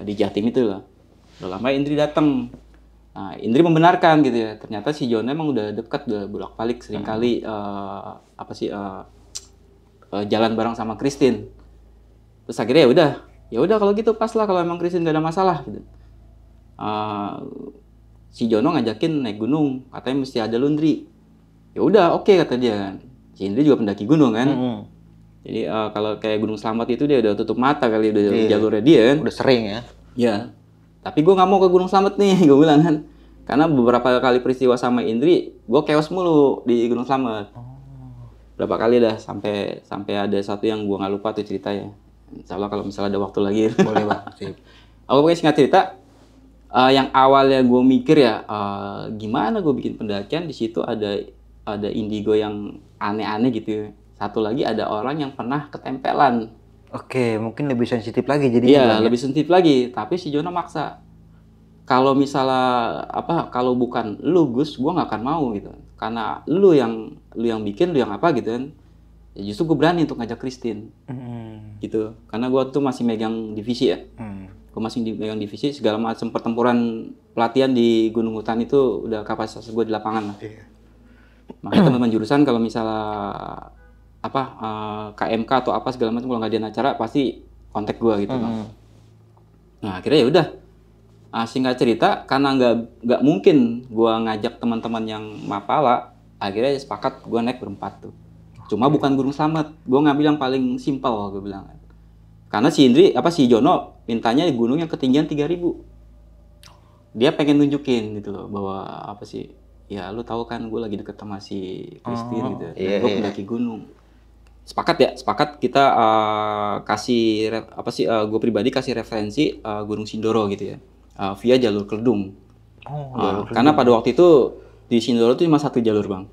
ya di Jatim itu lah. Udah lama Indri datang. Nah, Indri membenarkan gitu ya. Ternyata si John emang udah deket, udah bolak-balik seringkali hmm. uh, apa sih uh, uh, jalan bareng sama Christine. Terus akhirnya ya udah, ya udah kalau gitu pas lah kalau emang Christine gak ada masalah gitu uh, si Jono ngajakin naik gunung katanya mesti ada laundry ya udah oke okay, kata dia kan si Indri juga pendaki gunung kan mm -hmm. jadi uh, kalau kayak Gunung Selamat itu dia udah tutup mata kali udah yeah. jalurnya dia kan udah sering ya ya tapi gue nggak mau ke Gunung Selamat nih *laughs* gue bilang kan karena beberapa kali peristiwa sama Indri gue chaos mulu di Gunung Selamat berapa kali dah sampai sampai ada satu yang gue nggak lupa tuh ceritanya Insya Allah kalau misalnya ada waktu lagi boleh bang *laughs* aku pengen singkat cerita uh, yang awalnya gue mikir ya uh, gimana gue bikin pendakian di situ ada ada indigo yang aneh-aneh gitu ya. satu lagi ada orang yang pernah ketempelan oke mungkin lebih sensitif lagi jadi iya ya. lebih sensitif lagi tapi si Jono maksa kalau misalnya apa kalau bukan lu Gus gue nggak akan mau gitu karena lu yang lu yang bikin lu yang apa gitu kan ya justru gue berani untuk ngajak Christine mm. gitu karena gue tuh masih megang divisi ya mm masing megang divisi segala macam pertempuran pelatihan di Gunung Hutan itu udah kapasitas gue di lapangan lah. yeah. Makanya teman-teman *clears throat* jurusan kalau misalnya apa uh, eh, KMK atau apa segala macam kalau nggak ada acara pasti kontak gue gitu mm -hmm. Bang. Mm-hmm. Nah akhirnya ya udah uh, singkat cerita karena nggak nggak mungkin gue ngajak teman-teman yang mapala akhirnya sepakat gue naik berempat tuh. Cuma bukan gunung selamat, gue ngambil yang paling simpel gue bilang. Karena si Indri apa si Jono mintanya gunung yang ketinggian 3000 dia pengen nunjukin gitu loh bahwa apa sih ya lu tahu kan gue lagi deket sama si Christine oh, gitu iya, nah, gue pendaki iya. iya. gunung sepakat ya sepakat kita uh, kasih apa sih uh, eh, gue pribadi kasih referensi uh, Gunung Sindoro gitu ya uh, via jalur Kledung, oh, uh, karena pada waktu itu di Sindoro itu cuma satu jalur bang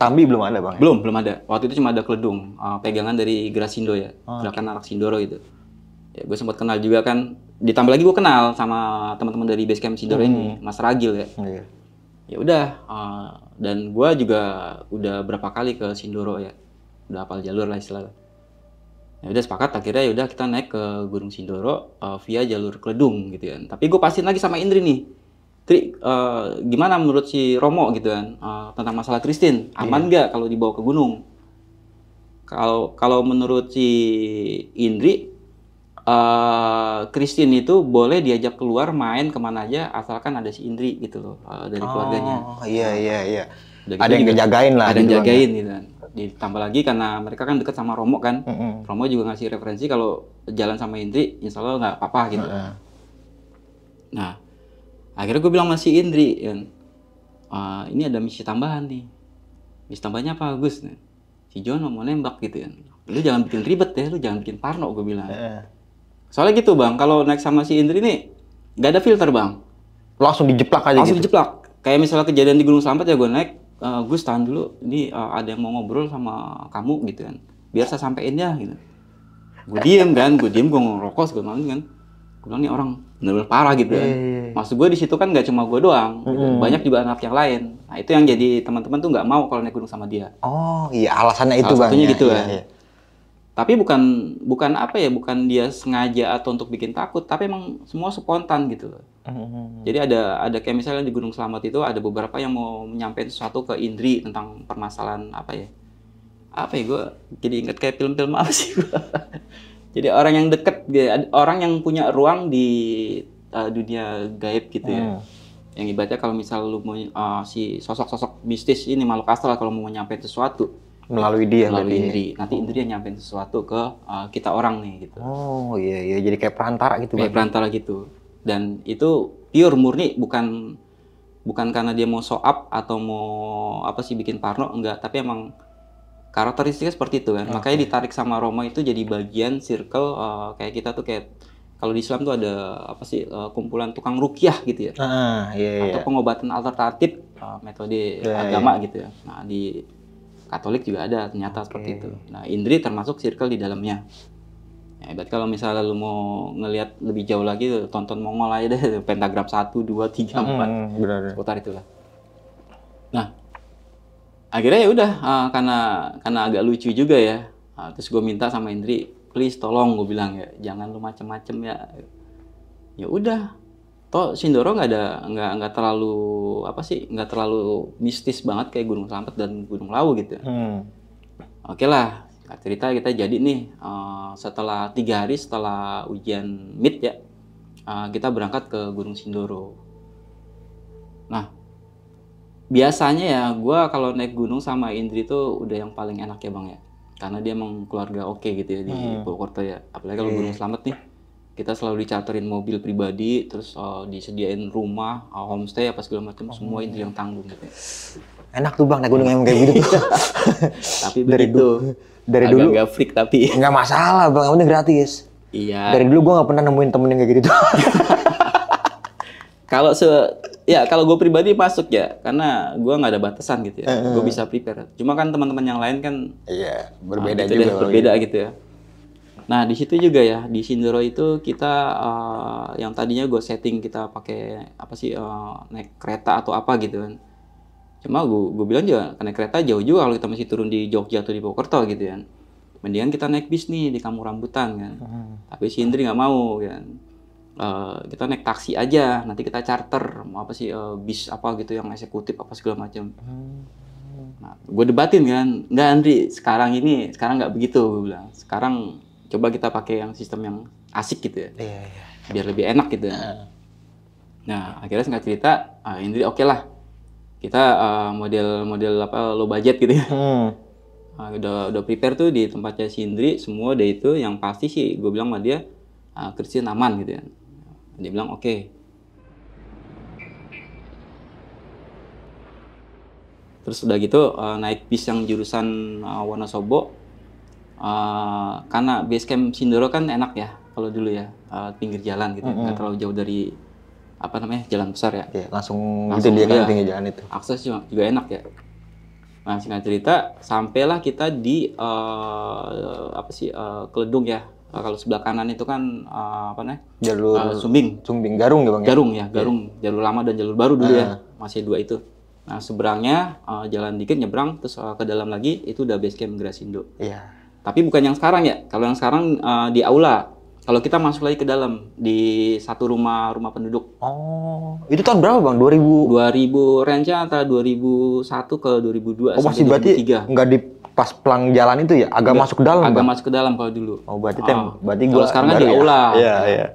Tambi belum ada bang ya? belum belum ada waktu itu cuma ada Kledung uh, pegangan dari Gerasindo ya oh, gerakan okay. anak Sindoro gitu ya gue sempat kenal juga kan ditambah lagi gue kenal sama teman-teman dari Basecamp camp hmm. ini Mas Ragil ya hmm. ya udah uh, dan gue juga udah berapa kali ke Sindoro ya udah apal jalur lah istilahnya ya udah sepakat akhirnya ya udah kita naik ke Gunung Sindoro uh, via jalur Kledung gitu kan tapi gue pastiin lagi sama Indri nih Tri, uh, gimana menurut si Romo gitu kan uh, tentang masalah Kristin aman iya. nggak yeah. kalau dibawa ke gunung kalau kalau menurut si Indri uh, Christine itu boleh diajak keluar main kemana aja asalkan ada si Indri gitu loh uh, dari oh, keluarganya. Oh iya iya iya. Gitu ada yang ngejagain lah. Ada yang ya. jagain gitu. Kan. Ditambah lagi karena mereka kan dekat sama Romo kan. Mm -hmm. Romo juga ngasih referensi kalau jalan sama Indri insya Allah nggak apa-apa gitu. Mm -hmm. Nah akhirnya gue bilang masih Indri kan. Uh, ini ada misi tambahan nih. Misi tambahnya apa Gus? Si John mau nembak gitu ya. Lu jangan bikin ribet ya, lu jangan bikin parno gue bilang. Mm Soalnya gitu bang, kalau naik sama si Indri nih nggak ada filter bang. Langsung dijeplak aja. Langsung gitu. dijeplak. Kayak misalnya kejadian di Gunung Selamat ya gue naik, uh, eh, gue tahan dulu, ini uh, ada yang mau ngobrol sama kamu gitu kan. Biar saya sampein ya gitu. Gue eh. diem kan, gue diem, gue ngerokok segala macam kan. Gue bilang nih orang bener-bener parah gitu kan. Iya, iya. Maksud gue di situ kan nggak cuma gue doang, gitu. mm. banyak juga anak yang lain. Nah itu yang jadi teman-teman tuh nggak mau kalau naik gunung sama dia. Oh iya alasannya itu bang. Satunya ya. gitu kan. Iya tapi bukan bukan apa ya bukan dia sengaja atau untuk bikin takut tapi emang semua spontan gitu loh hmm. jadi ada ada kayak misalnya di Gunung Selamat itu ada beberapa yang mau menyampaikan sesuatu ke Indri tentang permasalahan apa ya apa ya gue jadi inget kayak film-film apa sih gue *laughs* jadi orang yang deket orang yang punya ruang di uh, dunia gaib gitu ya hmm. yang ibaratnya kalau misal lu mau uh, si sosok-sosok mistis ini makhluk astral kalau mau menyampaikan sesuatu melalui dia melalui ya. Indri. Nanti Indri yang nyampein sesuatu ke uh, kita orang nih gitu. Oh iya iya jadi kayak perantara gitu. Kayak perantara gitu. Dan itu pure murni bukan bukan karena dia mau show up atau mau apa sih bikin parno enggak, tapi emang karakteristiknya seperti itu kan. Okay. Makanya ditarik sama Roma itu jadi bagian circle uh, kayak kita tuh kayak kalau di Islam tuh ada apa sih uh, kumpulan tukang rukyah gitu ya. Ah, iya, iya. Atau iya. pengobatan alternatif uh, metode yeah, iya. agama iya. gitu ya. Nah, di Katolik juga ada ternyata okay. seperti itu. Nah, Indri termasuk circle di dalamnya. Ya, kalau misalnya lu mau ngelihat lebih jauh lagi, tonton Mongol aja deh, *laughs* pentagram 1, 2, 3, 4. Hmm, benar. Seputar itulah. Nah, akhirnya ya udah uh, karena karena agak lucu juga ya. Uh, terus gue minta sama Indri, please tolong gue bilang ya, jangan lu macem-macem ya. Ya udah, toh Sindoro nggak ada nggak nggak terlalu apa sih nggak terlalu mistis banget kayak Gunung Slamet dan Gunung Lawu gitu. Hmm. Oke lah cerita kita jadi nih uh, setelah tiga hari setelah ujian mid ya uh, kita berangkat ke Gunung Sindoro. Nah biasanya ya gue kalau naik gunung sama Indri tuh udah yang paling enak ya bang ya karena dia emang keluarga oke okay gitu ya di hmm. Purwokerto ya apalagi kalau Gunung Slamet nih kita selalu dicarterin mobil pribadi terus uh, disediain rumah uh, homestay apa segala macam oh. semua itu iya. yang tanggung gitu ya. enak tuh bang naik gunung emang kayak gitu *laughs* tapi dari dulu dari agak dulu nggak freak tapi nggak masalah bang ini gratis iya dari dulu gue nggak pernah nemuin temen yang kayak gitu *laughs* kalau se ya kalau gue pribadi masuk ya karena gue nggak ada batasan gitu ya uh, eh. gue bisa prepare cuma kan teman-teman yang lain kan iya ah, berbeda nah, gitu juga deh, berbeda gitu, gitu ya Nah, di situ juga ya, di Sindoro itu kita uh, yang tadinya gue setting kita pakai apa sih uh, naik kereta atau apa gitu kan. Cuma gue, gue bilang juga kan naik kereta jauh juga kalau kita masih turun di Jogja atau di Purwokerto gitu kan. Mendingan kita naik bis nih di Kamu Rambutan kan. Hmm. Tapi si Indri nggak mau kan. Uh, kita naik taksi aja, nanti kita charter mau apa sih uh, bis apa gitu yang eksekutif apa segala macam. Hmm. Nah, gue debatin kan, nggak Andri sekarang ini sekarang nggak begitu gue bilang. Sekarang coba kita pakai yang sistem yang asik gitu ya yeah, yeah. biar lebih enak gitu uh. nah akhirnya singkat cerita uh, ah, ini oke okay lah kita ah, model model-model apa low budget gitu ya hmm. uh, udah udah prepare tuh di tempatnya si Indri semua deh itu yang pasti sih gue bilang sama dia uh, Christian aman gitu ya dia bilang oke okay. terus udah gitu uh, naik bis yang jurusan uh, Wonosobo Eh, karena base camp Sindoro kan enak ya kalau dulu ya uh, pinggir jalan gitu, mm -hmm. terlalu jauh dari apa namanya jalan besar ya. yeah, langsung, langsung gitu dia kan iya. pinggir jalan itu. Akses juga, juga enak ya. Nah, singkat cerita, sampailah kita di uh, apa sih uh, Keledung ya. kalau sebelah kanan itu kan uh, apa namanya? Jalur uh, Sumbing. Sumbing Garung ya, Bang. Ya? Garung ya, iya. Garung. Yeah. Jalur lama dan jalur baru dulu uh. ya. Ah. Masih dua itu. Nah, seberangnya uh, jalan dikit nyebrang terus uh, ke dalam lagi itu udah base camp Grasindo. Iya. Yeah tapi bukan yang sekarang ya. Kalau yang sekarang uh, di aula. Kalau kita masuk lagi ke dalam di satu rumah rumah penduduk. Oh, itu tahun berapa bang? 2000? 2000 range antara 2001 ke 2002. Oh masih berarti nggak di pas pelang jalan itu ya? Agak masuk ke dalam. Agak masuk ke dalam kalau dulu. Oh berarti tem, oh. berarti gua. sekarang kan di ya? aula. Iya ya. iya.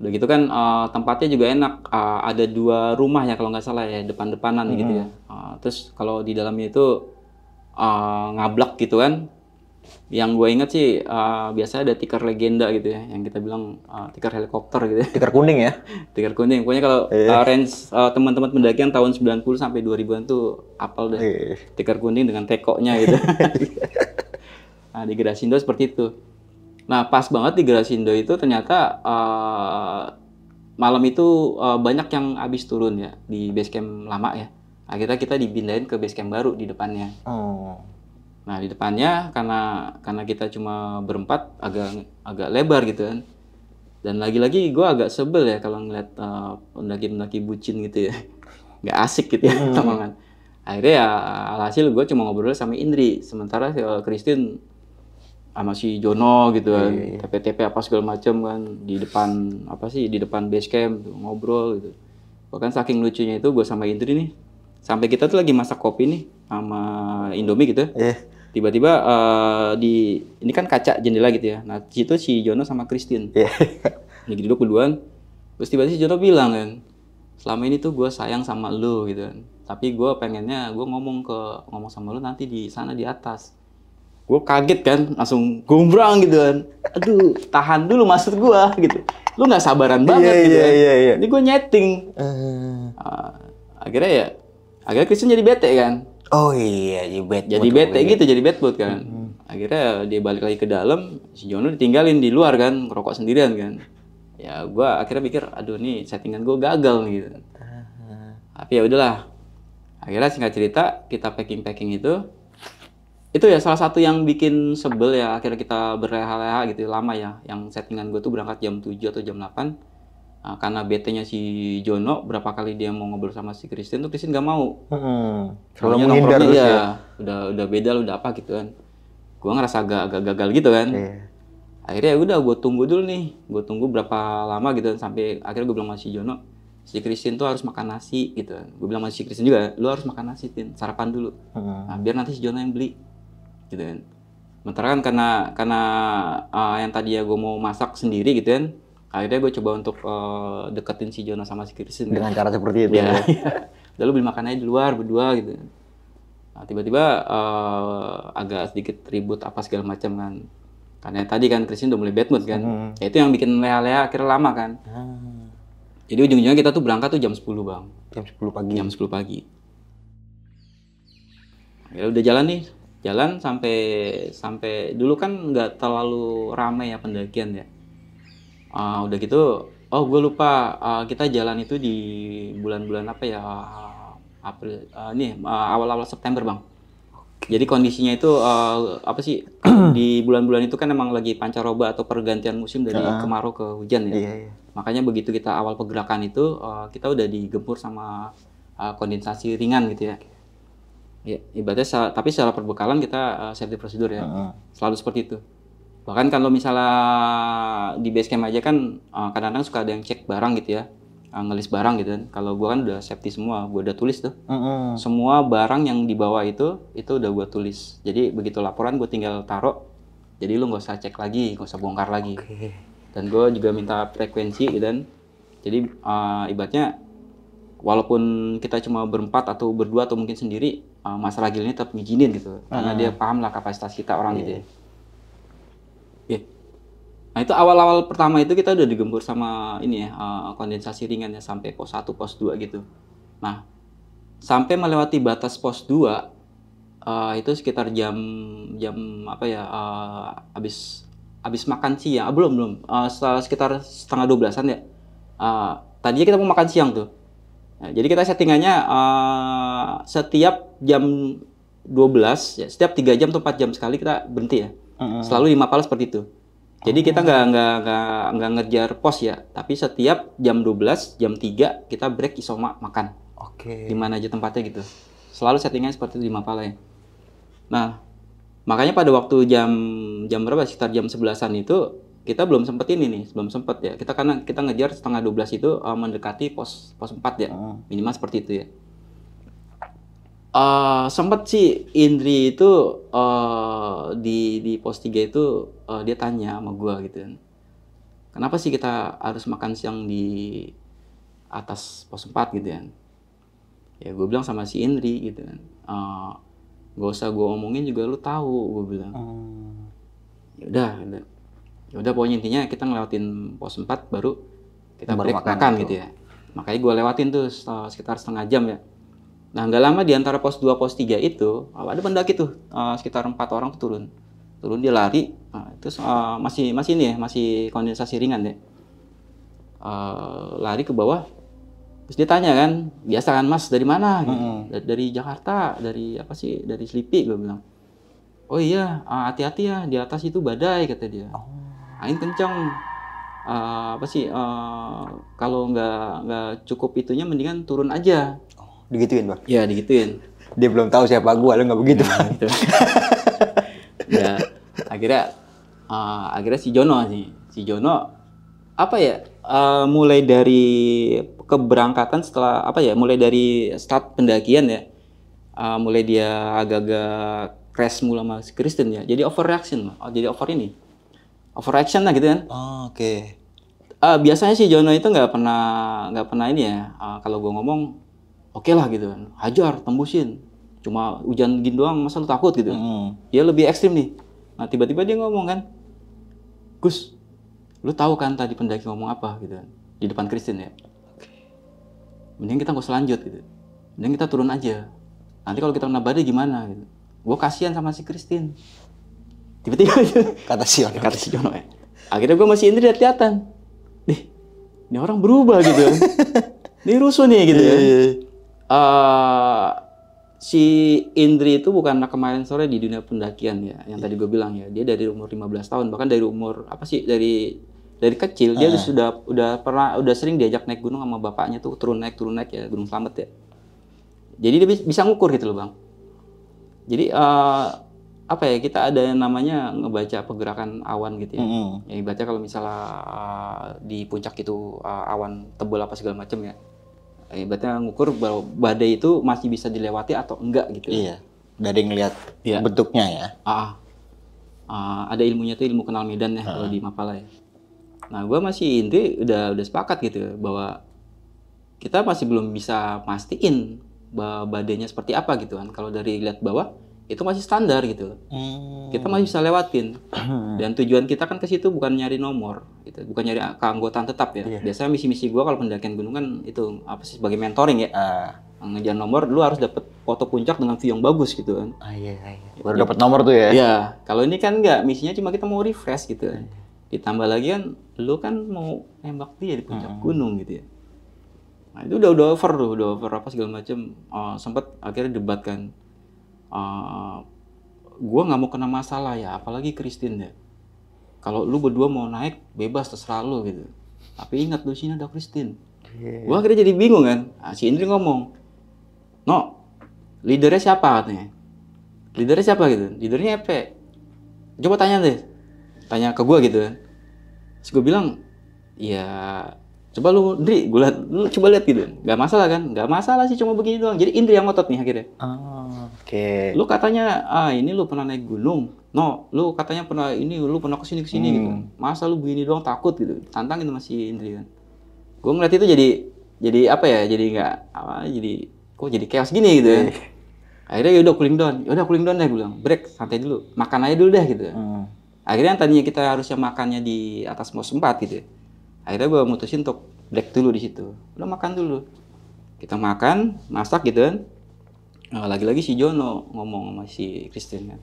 Udah gitu kan uh, tempatnya juga enak. Uh, ada dua rumah ya kalau nggak salah ya depan-depanan gitu -hmm. gitu ya. Uh, terus kalau di dalamnya itu uh, ngablak gitu kan yang gue inget sih uh, biasanya ada tikar legenda gitu ya yang kita bilang uh, eh, tikar helikopter gitu ya. tikar kuning ya *laughs* tikar kuning pokoknya kalau e. uh, range uh, teman-teman pendakian tahun 90 sampai 2000-an tuh apal deh iya. tikar kuning dengan tekoknya gitu *laughs* nah di Gerasindo seperti itu nah pas banget di Gerasindo itu ternyata uh, malam itu uh, banyak yang habis turun ya di base camp lama ya akhirnya kita dipindahin ke base camp baru di depannya oh Nah di depannya karena karena kita cuma berempat agak agak lebar gitu kan. Dan lagi-lagi gue agak sebel ya kalau ngeliat uh, pendaki-pendaki bucin gitu ya. *laughs* Gak asik gitu ya hmm. tamangan. Akhirnya ya alhasil gue cuma ngobrol sama Indri. Sementara si Kristin eh, sama si Jono gitu kan. Iya, iya, iya. TPTP apa segala macam kan. Di depan apa sih di depan base camp tuh, ngobrol gitu. Bahkan saking lucunya itu gue sama Indri nih. Sampai kita tuh lagi masak kopi nih sama Indomie gitu. Yeah tiba-tiba uh, di ini kan kaca jendela gitu ya nah situ si Jono sama Kristin yeah. lagi duduk berduaan terus tiba-tiba si Jono bilang kan selama ini tuh gue sayang sama lo gitu kan tapi gue pengennya gue ngomong ke ngomong sama lo nanti di sana di atas gue kaget kan langsung gombrang gitu kan aduh tahan dulu maksud gue gitu lu nggak sabaran iya, banget yeah, gitu yeah, kan yeah, yeah. ini gue nyeting uh. Uh, akhirnya ya akhirnya Kristen jadi bete kan Oh iya, jadi bad Jadi bad, kayak gitu, jadi bad mood kan. Hmm. Akhirnya dia balik lagi ke dalam, si Jono ditinggalin di luar kan, ngerokok sendirian kan. Ya gue akhirnya mikir, aduh nih settingan gue gagal gitu. Uh-huh. Tapi ya udahlah. Akhirnya singkat cerita, kita packing-packing itu. Itu ya salah satu yang bikin sebel ya, akhirnya kita berleha-leha gitu lama ya. Yang settingan gue tuh berangkat jam 7 atau jam 8 Ah, karena bete nya si Jono berapa kali dia mau ngobrol sama si Kristen tuh Kristen gak mau. Hmm. Kalau ya, ya. Udah udah beda udah apa gitu kan. Gua ngerasa agak, agak gagal gitu kan. Yeah. Akhirnya ya udah gue tunggu dulu nih. Gue tunggu berapa lama gitu kan, sampai akhirnya gue bilang sama si Jono, si Kristen tuh harus makan nasi gitu. kan. Gue bilang sama si Kristen juga, lu harus makan nasi, Tin. Sarapan dulu. Hmm. Nah, biar nanti si Jono yang beli. Gitu kan. Sementara kan karena karena uh, yang tadi ya gue mau masak sendiri gitu kan, akhirnya gue coba untuk uh, deketin si Jono sama si Kirsten ya. dengan cara seperti itu iya. ya, lalu *laughs* beli makanannya di luar berdua gitu nah, tiba-tiba uh, agak sedikit ribut apa segala macam kan karena tadi kan Kristin udah mulai bad mood kan hmm. ya, itu yang bikin lea-lea akhirnya lama kan hmm. jadi ujung-ujungnya kita tuh berangkat tuh jam 10 bang jam 10 pagi jam 10 pagi ya udah jalan nih jalan sampai sampai dulu kan nggak terlalu ramai ya pendakian ya uh, udah gitu oh gue lupa uh, kita jalan itu di bulan-bulan apa ya April uh, ah, nih awal awal-awal September bang jadi kondisinya itu uh, apa sih *clears throat* di bulan-bulan itu kan emang lagi pancaroba atau pergantian musim dari uh, kemarau ke hujan ya. Iya, iya. Makanya begitu kita awal pergerakan itu uh, kita udah digempur sama uh, kondensasi ringan gitu ya. Ya, ibaratnya tapi secara perbekalan kita uh, safety prosedur ya. uh. Selalu seperti itu bahkan kalau misalnya di base camp aja kan eh, kadang-kadang suka ada yang cek barang gitu ya eh, ngelis barang gitu kan kalau gue kan udah safety semua gue udah tulis tuh mm-hmm. semua barang yang dibawa itu itu udah gue tulis jadi begitu laporan gue tinggal taruh jadi lu nggak usah cek lagi nggak usah bongkar lagi okay. dan gue juga minta frekuensi gitu kan jadi uh, ibaratnya walaupun kita cuma berempat atau berdua atau mungkin sendiri uh, masalah gilnya tetap ngijinin gitu karena dia paham lah kapasitas kita orang yeah. gitu ya iya. Nah itu awal-awal pertama itu kita udah digembur sama ini ya uh, kondensasi ringan ya sampai pos 1, pos 2 gitu. Nah sampai melewati batas pos 2 uh, eh, itu sekitar jam jam apa ya uh, eh, abis habis makan siang Uh, belum belum uh, sekitar setengah 12-an ya. Uh, tadinya kita mau makan siang tuh. Nah, jadi kita settingannya uh, setiap jam 12 ya setiap 3 jam atau 4 jam sekali kita berhenti ya. Uh -huh. Selalu lima pala seperti itu. Jadi kita oh. nggak nggak nggak nggak ngejar pos ya, tapi setiap jam 12, jam 3 kita break isoma makan. Oke. Okay. Di mana aja tempatnya gitu. Selalu settingnya seperti di Mapala ya. Nah, makanya pada waktu jam jam berapa sekitar jam 11-an itu kita belum sempet ini nih, belum sempet ya. Kita karena kita ngejar setengah 12 itu uh, mendekati pos pos 4 ya. Oh. Minimal seperti itu ya. Uh, sempet sih Indri itu uh, di di pos tiga itu uh, dia tanya sama gue gitu kan kenapa sih kita harus makan siang di atas pos empat gitu kan ya gue bilang sama si Indri gitu kan uh, gak usah gue omongin juga lu tahu gue bilang hmm. ya udah gitu. ya udah pokoknya intinya kita ngelewatin pos empat baru kita baru break makan, makan gitu, gitu ya makanya gue lewatin tuh sekitar setengah jam ya Nah, nggak lama di antara pos 2, pos 3 itu, eh, ada pendaki tuh, eh, sekitar empat orang turun. Turun, dia lari, nah, terus eh, masih masih ini ya, masih kondensasi ringan deh. lari ke bawah, terus dia tanya kan, biasa kan mas, dari mana? Mm-hmm. Gitu. Dari, dari Jakarta, dari apa sih, dari Slipi, gue bilang. Oh iya, hati-hati ya, di atas itu badai, kata dia. Oh. Angin nah, kencang, uh, apa sih, uh, kalau nggak, nggak cukup itunya, mendingan turun aja. Digituin bang? Iya digituin. Dia belum tahu siapa gue lo nggak begitu iya, bang. Gitu. ya akhirnya uh, akhirnya si Jono sih, si Jono apa ya uh, mulai dari keberangkatan setelah apa ya mulai dari start pendakian ya uh, mulai dia agak-agak crash mula sama si Kristen ya jadi overreaction oh, jadi over ini overreaction lah gitu kan oh, oke okay. uh, biasanya si Jono itu nggak pernah nggak pernah ini ya uh, kalau gue ngomong oke okay lah gitu kan hajar tembusin cuma hujan gini doang masa lu takut gitu hmm. dia lebih ekstrim nih nah tiba-tiba dia ngomong kan Gus lu tahu kan tadi pendaki ngomong apa gitu kan di depan Kristen ya mending kita nggak usah lanjut gitu mending kita turun aja nanti kalau kita kena gimana gitu gue kasihan sama si Christine tiba-tiba gitu. kata si Jono kata si Jono ya. akhirnya gue masih Indri lihat-lihatan deh ini orang berubah gitu kan. *laughs* ini rusuh nih gitu ya Eh, si Indri itu bukan kemarin sore di dunia pendakian ya, yang tadi iya. gue bilang ya. Dia dari umur 15 tahun, bahkan dari umur apa sih dari dari kecil dia iya. sudah udah pernah udah sering diajak naik gunung sama bapaknya tuh turun naik turun naik ya gunung selamat ya. Jadi dia bisa ngukur gitu loh bang. Jadi uh, apa ya kita ada yang namanya ngebaca pergerakan awan gitu ya. Mm -hmm. Ya kalau misalnya uh, di puncak itu uh, awan tebal apa segala macam ya ibaratnya ngukur bahwa badai itu masih bisa dilewati atau enggak gitu. Iya. Dari ngelihat iya. bentuknya ya. Ah, ah, ah ada ilmunya tuh ilmu kenal medan ya kalau ah. di Mapala ya. Nah, gue masih inti udah udah sepakat gitu ya, bahwa kita masih belum bisa mastiin bahwa badainya seperti apa gitu kan. Kalau dari lihat bawah itu masih standar gitu hmm. kita masih bisa lewatin hmm. dan tujuan kita kan ke situ bukan nyari nomor gitu bukan nyari keanggotaan tetap ya yeah. biasanya misi-misi gue kalau pendakian gunung kan itu apa sih sebagai mentoring ya uh. ngejar nomor lu harus dapet foto puncak dengan view yang bagus gitu kan oh, iya, iya. baru iya. dapat nomor tuh ya Iya. kalau ini kan nggak misinya cuma kita mau refresh gitu kan iya. ditambah lagi kan lu kan mau nembak dia di puncak hmm. gunung gitu ya nah itu udah udah over tuh udah over apa segala macam oh, sempat akhirnya debat kan uh, ah, gue nggak mau kena masalah ya apalagi Kristin ya kalau lu berdua mau naik bebas terserah lu gitu tapi ingat lu sini ada Christine yeah. gue akhirnya jadi bingung kan nah, si Indri ngomong no leadernya siapa katanya leadernya siapa gitu leadernya Epe coba tanya deh tanya ke gue gitu kan gue bilang ya coba lu Indri gue liat lu coba lihat gitu nggak masalah kan nggak masalah sih cuma begini doang jadi Indri yang ngotot nih akhirnya oh, oke okay. lu katanya ah ini lu pernah naik gunung no lu katanya pernah ini lu pernah kesini kesini gitu. hmm. gitu masa lu begini doang takut gitu tantang itu masih Indri kan gue ngeliat itu jadi jadi apa ya jadi nggak apa jadi kok jadi chaos gini gitu ya eh. akhirnya yaudah cooling down yaudah cooling down deh gue bilang break santai dulu makan aja dulu deh gitu hmm. akhirnya yang tadinya kita harusnya makannya di atas mau sempat gitu ya akhirnya gue mutusin untuk black dulu di situ udah makan dulu kita makan masak gitu kan nah, lagi-lagi si Jono ngomong sama si Christine kan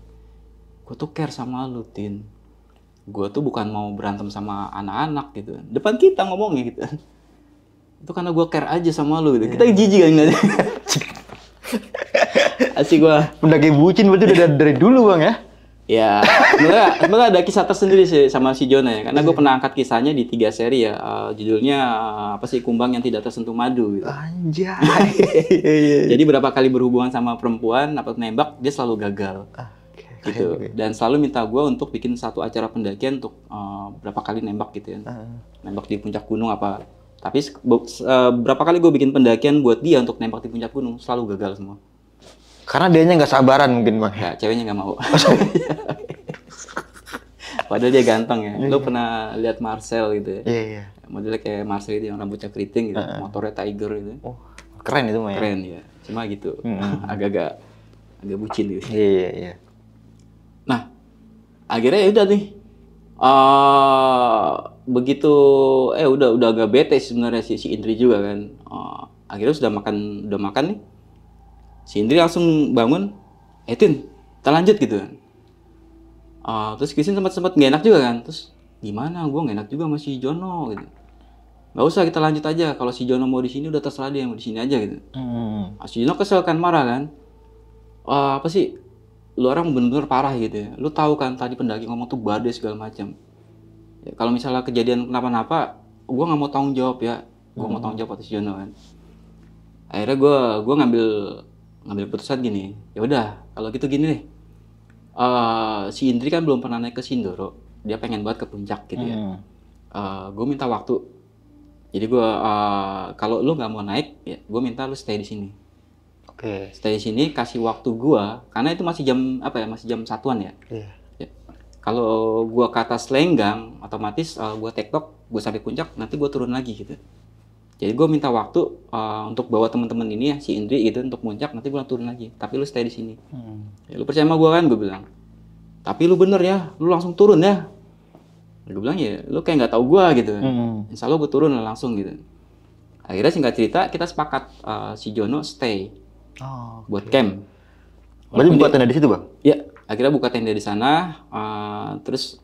gue tuh care sama lu Tin gue tuh bukan mau berantem sama anak-anak gitu kan depan kita ngomongnya gitu kan itu karena gue care aja sama lu gitu. kita iya. jijik kan ngeliatnya *laughs* asik gue pendaki bucin berarti udah dari dulu bang ya Ya, sebenarnya sebenarnya ada kisah tersendiri sih sama si Jonah ya, karena gue pernah angkat kisahnya di tiga seri ya, uh, judulnya uh, apa sih Kumbang yang tidak tersentuh madu. Gitu. Anjay. *laughs* Jadi berapa kali berhubungan sama perempuan, apa nembak, dia selalu gagal. Okay. Gitu. Okay. Ya. Dan selalu minta gue untuk bikin satu acara pendakian untuk uh, berapa kali nembak gitu ya, uh. nembak di puncak gunung apa. Tapi uh, berapa kali gue bikin pendakian buat dia untuk nembak di puncak gunung, selalu gagal semua. Karena dia nya nggak sabaran mungkin bang. Ya, ceweknya nggak mau. Oh, *laughs* Padahal dia ganteng ya. Lu iya. pernah lihat Marcel gitu ya? Iya yeah, iya. Yeah. Modelnya kayak Marcel itu yang rambutnya keriting gitu, uh -uh. motornya Tiger gitu. Oh, keren itu mah ya. Keren ya. Cuma gitu, hmm. *laughs* agak-agak hmm. agak bucin gitu. Iya yeah, iya yeah, Yeah. Nah, akhirnya ya udah nih. Uh, begitu eh udah udah agak bete sebenarnya si, si Indri juga kan. Uh, akhirnya sudah makan udah makan nih si Indri langsung bangun eh Tin kita lanjut gitu kan uh, terus Kisin sempat sempat gak enak juga kan terus gimana gue gak enak juga sama si Jono gitu Gak usah kita lanjut aja kalau si Jono mau di sini udah terserah dia mau di sini aja gitu hmm. Ah, si Jono kesel kan marah kan uh, apa sih lu orang bener-bener parah gitu ya. Lu tahu kan tadi pendaki ngomong tuh badai segala macam. Ya, kalau misalnya kejadian kenapa-napa, gue nggak mau tanggung jawab ya. Gue hmm. mau tanggung jawab atas Jono kan. Akhirnya gue gua ngambil ngambil keputusan gini ya udah kalau gitu gini deh uh, si Indri kan belum pernah naik ke Sindoro dia pengen buat ke puncak gitu ya uh, hmm. eh, gue minta waktu jadi gue uh, kalau lu nggak mau naik ya gue minta lu stay di sini oke okay. stay di sini kasih waktu gue karena itu masih jam apa ya masih jam satuan ya yeah. ya. kalau gue ke atas lenggang otomatis uh, eh, gue tektok gue sampai puncak nanti gue turun lagi gitu jadi gue minta waktu uh, untuk bawa temen-temen ini ya si Indri gitu untuk muncak nanti gue turun lagi tapi lu stay di sini hmm. ya, lu percaya sama gue kan gue bilang tapi lu bener ya lu langsung turun ya gue bilang ya lu kayak nggak tahu gue gitu hmm. insya Allah gue turun langsung gitu akhirnya singkat cerita kita sepakat uh, si Jono stay oh, okay. buat camp berarti buka tenda di situ bang Iya. akhirnya buka tenda di sana uh, terus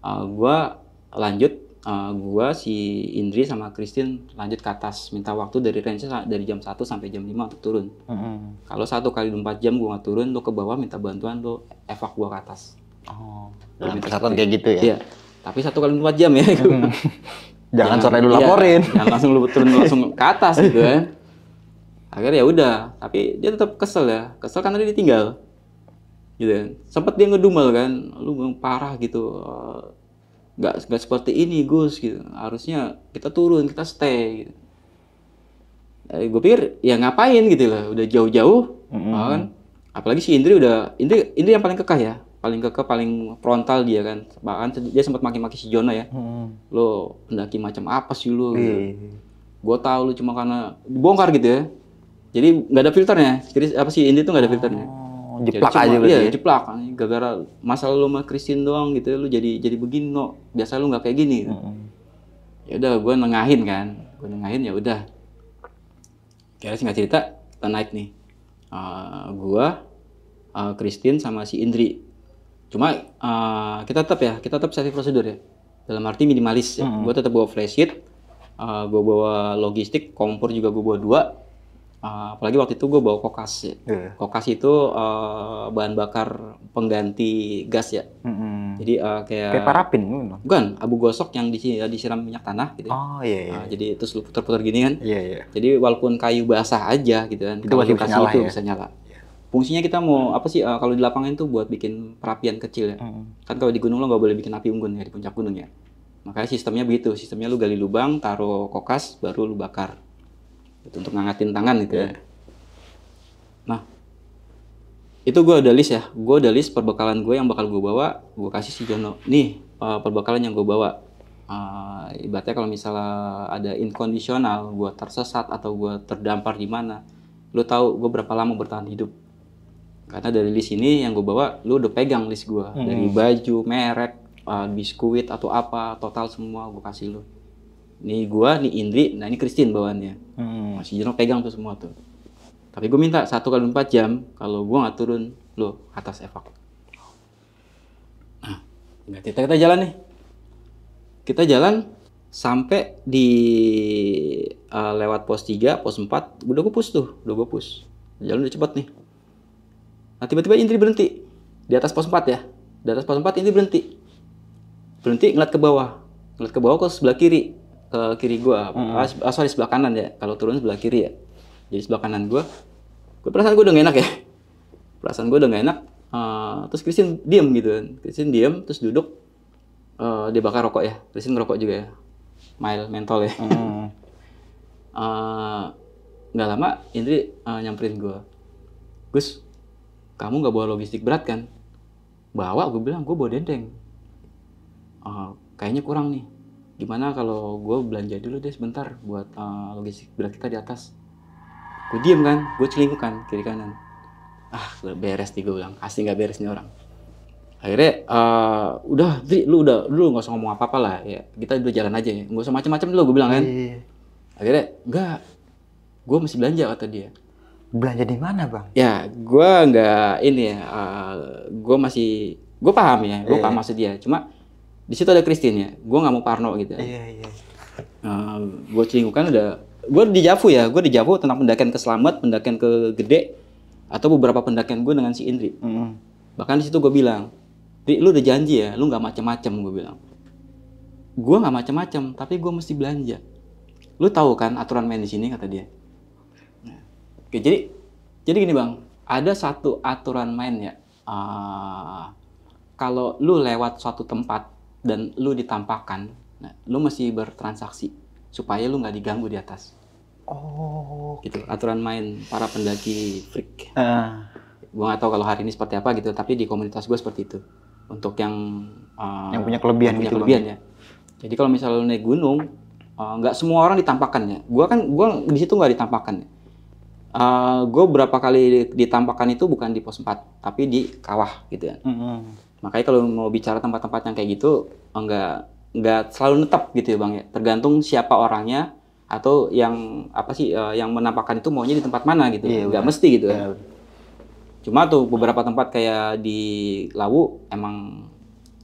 uh, gue lanjut uh, gua si Indri sama Kristin lanjut ke atas minta waktu dari range dari jam 1 sampai jam 5 untuk turun mm -hmm. kalau satu kali empat jam gua nggak turun lo ke bawah minta bantuan lo evak gua ke atas oh dalam persatuan kayak gitu ya iya. tapi satu kali empat jam ya mm -hmm. *laughs* jangan, jangan sore dulu iya, laporin jangan langsung lu turun langsung ke atas gitu ya akhirnya ya udah tapi dia tetap kesel ya kesel karena dia ditinggal gitu kan sempet dia ngedumel kan lu parah gitu nggak nggak seperti ini Gus gitu harusnya kita turun kita stay gitu. Eh, gue pikir ya ngapain gitu lah udah jauh-jauh mm -hmm. kan apalagi si Indri udah Indri Indri yang paling kekah ya paling kekeh paling frontal dia kan bahkan dia sempat maki-maki si Jona ya hmm. lo pendaki macam apa sih lo gitu. Iya. gue tau lo cuma karena dibongkar gitu ya jadi nggak ada filternya jadi apa sih Indi tuh nggak ada filternya oh jeplak aja berarti. Iya, ya? jeplak. Gara-gara masalah lu sama Christine doang gitu, ya, lu jadi jadi begini, no. Biasa lu nggak kayak gini. Mm Hmm. Ya udah, gue nengahin kan. Gue nengahin ya udah. Kira singkat cerita, kita naik nih. Uh, gua, uh, Christine sama si Indri. Cuma uh, kita tetap ya, kita tetap safety prosedur ya. Dalam arti minimalis ya. Hmm. Gue tetap bawa flash sheet, uh, gue bawa logistik, kompor juga gue bawa dua Uh, apalagi waktu itu gue bawa kokas ya. Yeah. Kokas itu uh, bahan bakar pengganti gas ya. Mm-hmm. Jadi uh, kayak kayak parapin? Bukan, abu gosok yang disiram minyak tanah gitu. Ya. Oh iya iya. Uh, jadi terus lu putar-putar gini kan. Iya yeah, iya. Yeah. Jadi walaupun kayu basah aja gitu kan, itu masih kasih itu ya? bisa nyala. Iya. Fungsinya kita mau apa sih uh, kalau di lapangan itu buat bikin perapian kecil ya. Mm-hmm. Kan kalau di gunung lo nggak boleh bikin api unggun ya di puncak gunung ya. Makanya sistemnya begitu, sistemnya lu gali lubang, taruh kokas, baru lu bakar gitu, untuk ngangatin tangan gitu ya. Iya. Nah, itu gue udah list ya, gue udah list perbekalan gue yang bakal gue bawa, gue kasih si Jono. Nih uh, perbekalan yang gue bawa. Uh, ibaratnya kalau misalnya ada inkondisional, gue tersesat atau gue terdampar di mana, lo tahu gue berapa lama bertahan hidup karena dari list ini yang gue bawa lo udah pegang list gue hmm. dari baju merek uh, biskuit atau apa total semua gue kasih lu ini gua, ini Indri, nah ini Christine bawaannya. Hmm. Masih Jono pegang tuh semua tuh. Tapi gua minta satu kali empat jam, kalau gua nggak turun, lo atas evak. Nah, kita, kita jalan nih. Kita jalan sampai di uh, lewat pos 3, pos 4, udah gue push tuh, udah gue push. Jalan udah cepet nih. Nah tiba-tiba Indri berhenti, di atas pos 4 ya. Di atas pos 4 Indri berhenti. Berhenti ngeliat ke bawah, ngeliat ke bawah ke sebelah kiri ke kiri gua hmm. ah, sorry sebelah kanan ya kalau turun sebelah kiri ya jadi sebelah kanan gua gue perasaan gue udah gak enak ya perasaan gue udah gak enak uh, terus krisin diem gitu kan Christine diem terus duduk uh, dia bakar rokok ya krisin ngerokok juga ya mile mentol ya hmm. uh, *laughs* ah, gak lama Indri uh, nyamperin gue Gus kamu nggak bawa logistik berat kan bawa gue bilang gue bawa dendeng uh, kayaknya kurang nih gimana kalau gue belanja dulu deh sebentar buat uh, logistik berat kita di atas gue diem kan gue celinguk kan kiri kanan ah gak beres nih gue bilang asli nggak beres nih orang akhirnya uh, udah Dri, lu udah lu nggak usah ngomong apa apa lah ya kita udah jalan aja ya nggak usah macam-macam dulu gue bilang kan iya. akhirnya enggak gue masih belanja kata dia belanja di mana bang ya gue nggak ini ya uh, eh, gue masih gue paham ya gue iya. paham maksud dia cuma di situ ada Christine ya gue nggak mau Parno gitu ya iya uh, iya. ehm, gue kan udah, gue di Javu ya gue di Javu tentang pendakian ke Selamat pendakian ke Gede atau beberapa pendakian gue dengan si Indri mm -hmm. bahkan di situ gue bilang Indri lu udah janji ya lu nggak macem-macem gue bilang gue nggak macem-macem tapi gue mesti belanja lu tahu kan aturan main di sini kata dia oke jadi jadi gini bang ada satu aturan main ya uh, kalau lu lewat suatu tempat dan lu ditampakkan, nah, lu masih bertransaksi supaya lu nggak diganggu di atas. Oh. Okay. Gitu aturan main para pendaki freak. Uh. Ah. Gue nggak tahu kalau hari ini seperti apa gitu, tapi di komunitas gue seperti itu. Untuk yang uh, yang punya kelebihan yang punya gitu kelebihan ya. Jadi kalau misalnya lu naik gunung, ah, nggak uh, semua orang ditampakkan ya. Gue kan gue di situ nggak ditampakkan. Uh, ya. gue berapa kali ditampakkan itu bukan di pos 4, tapi di kawah gitu ya. Mm -hmm Makanya kalau mau bicara tempat-tempat yang kayak gitu, enggak nggak selalu netap gitu ya bang ya. Tergantung siapa orangnya atau yang apa sih uh, yang menampakkan itu maunya di tempat mana gitu. Iya, nggak mesti gitu ya. Iya, Cuma tuh beberapa tempat kayak di Lawu emang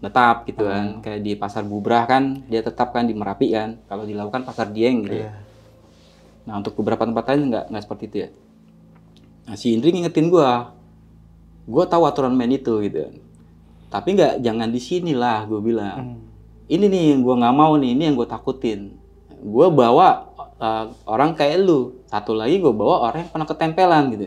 netap gitu kan. Hmm. Kayak di Pasar Bubrah kan dia tetap kan di Merapi kan. Kalau di Lawu kan Pasar Dieng gitu. Yeah. Ya. Iya. Nah, untuk beberapa tempat lain nggak nggak seperti itu ya. Nah, si Indri ngingetin gua. Gua tahu aturan main itu gitu kan tapi nggak jangan di sini lah gue bilang hmm. ini nih yang gue nggak mau nih ini yang gue takutin gue bawa uh, orang kayak lu satu lagi gue bawa orang yang pernah ketempelan gitu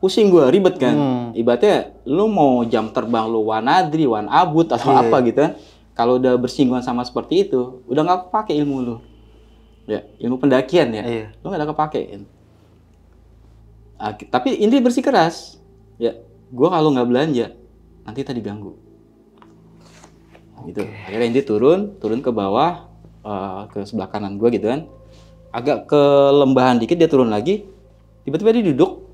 pusing gue ribet kan hmm. ibaratnya lu mau jam terbang lu wanadri wan abut atau yeah. apa gitu ya. kalau udah bersinggungan sama seperti itu udah nggak pakai ilmu lu ya ilmu pendakian ya yeah. lu nggak ada kepake. nah, tapi ini bersih keras. ya gue kalau nggak belanja nanti tadi ganggu okay. gitu akhirnya Indi turun turun ke bawah uh, ke sebelah kanan gue gitu kan agak ke lembahan dikit dia turun lagi tiba-tiba dia duduk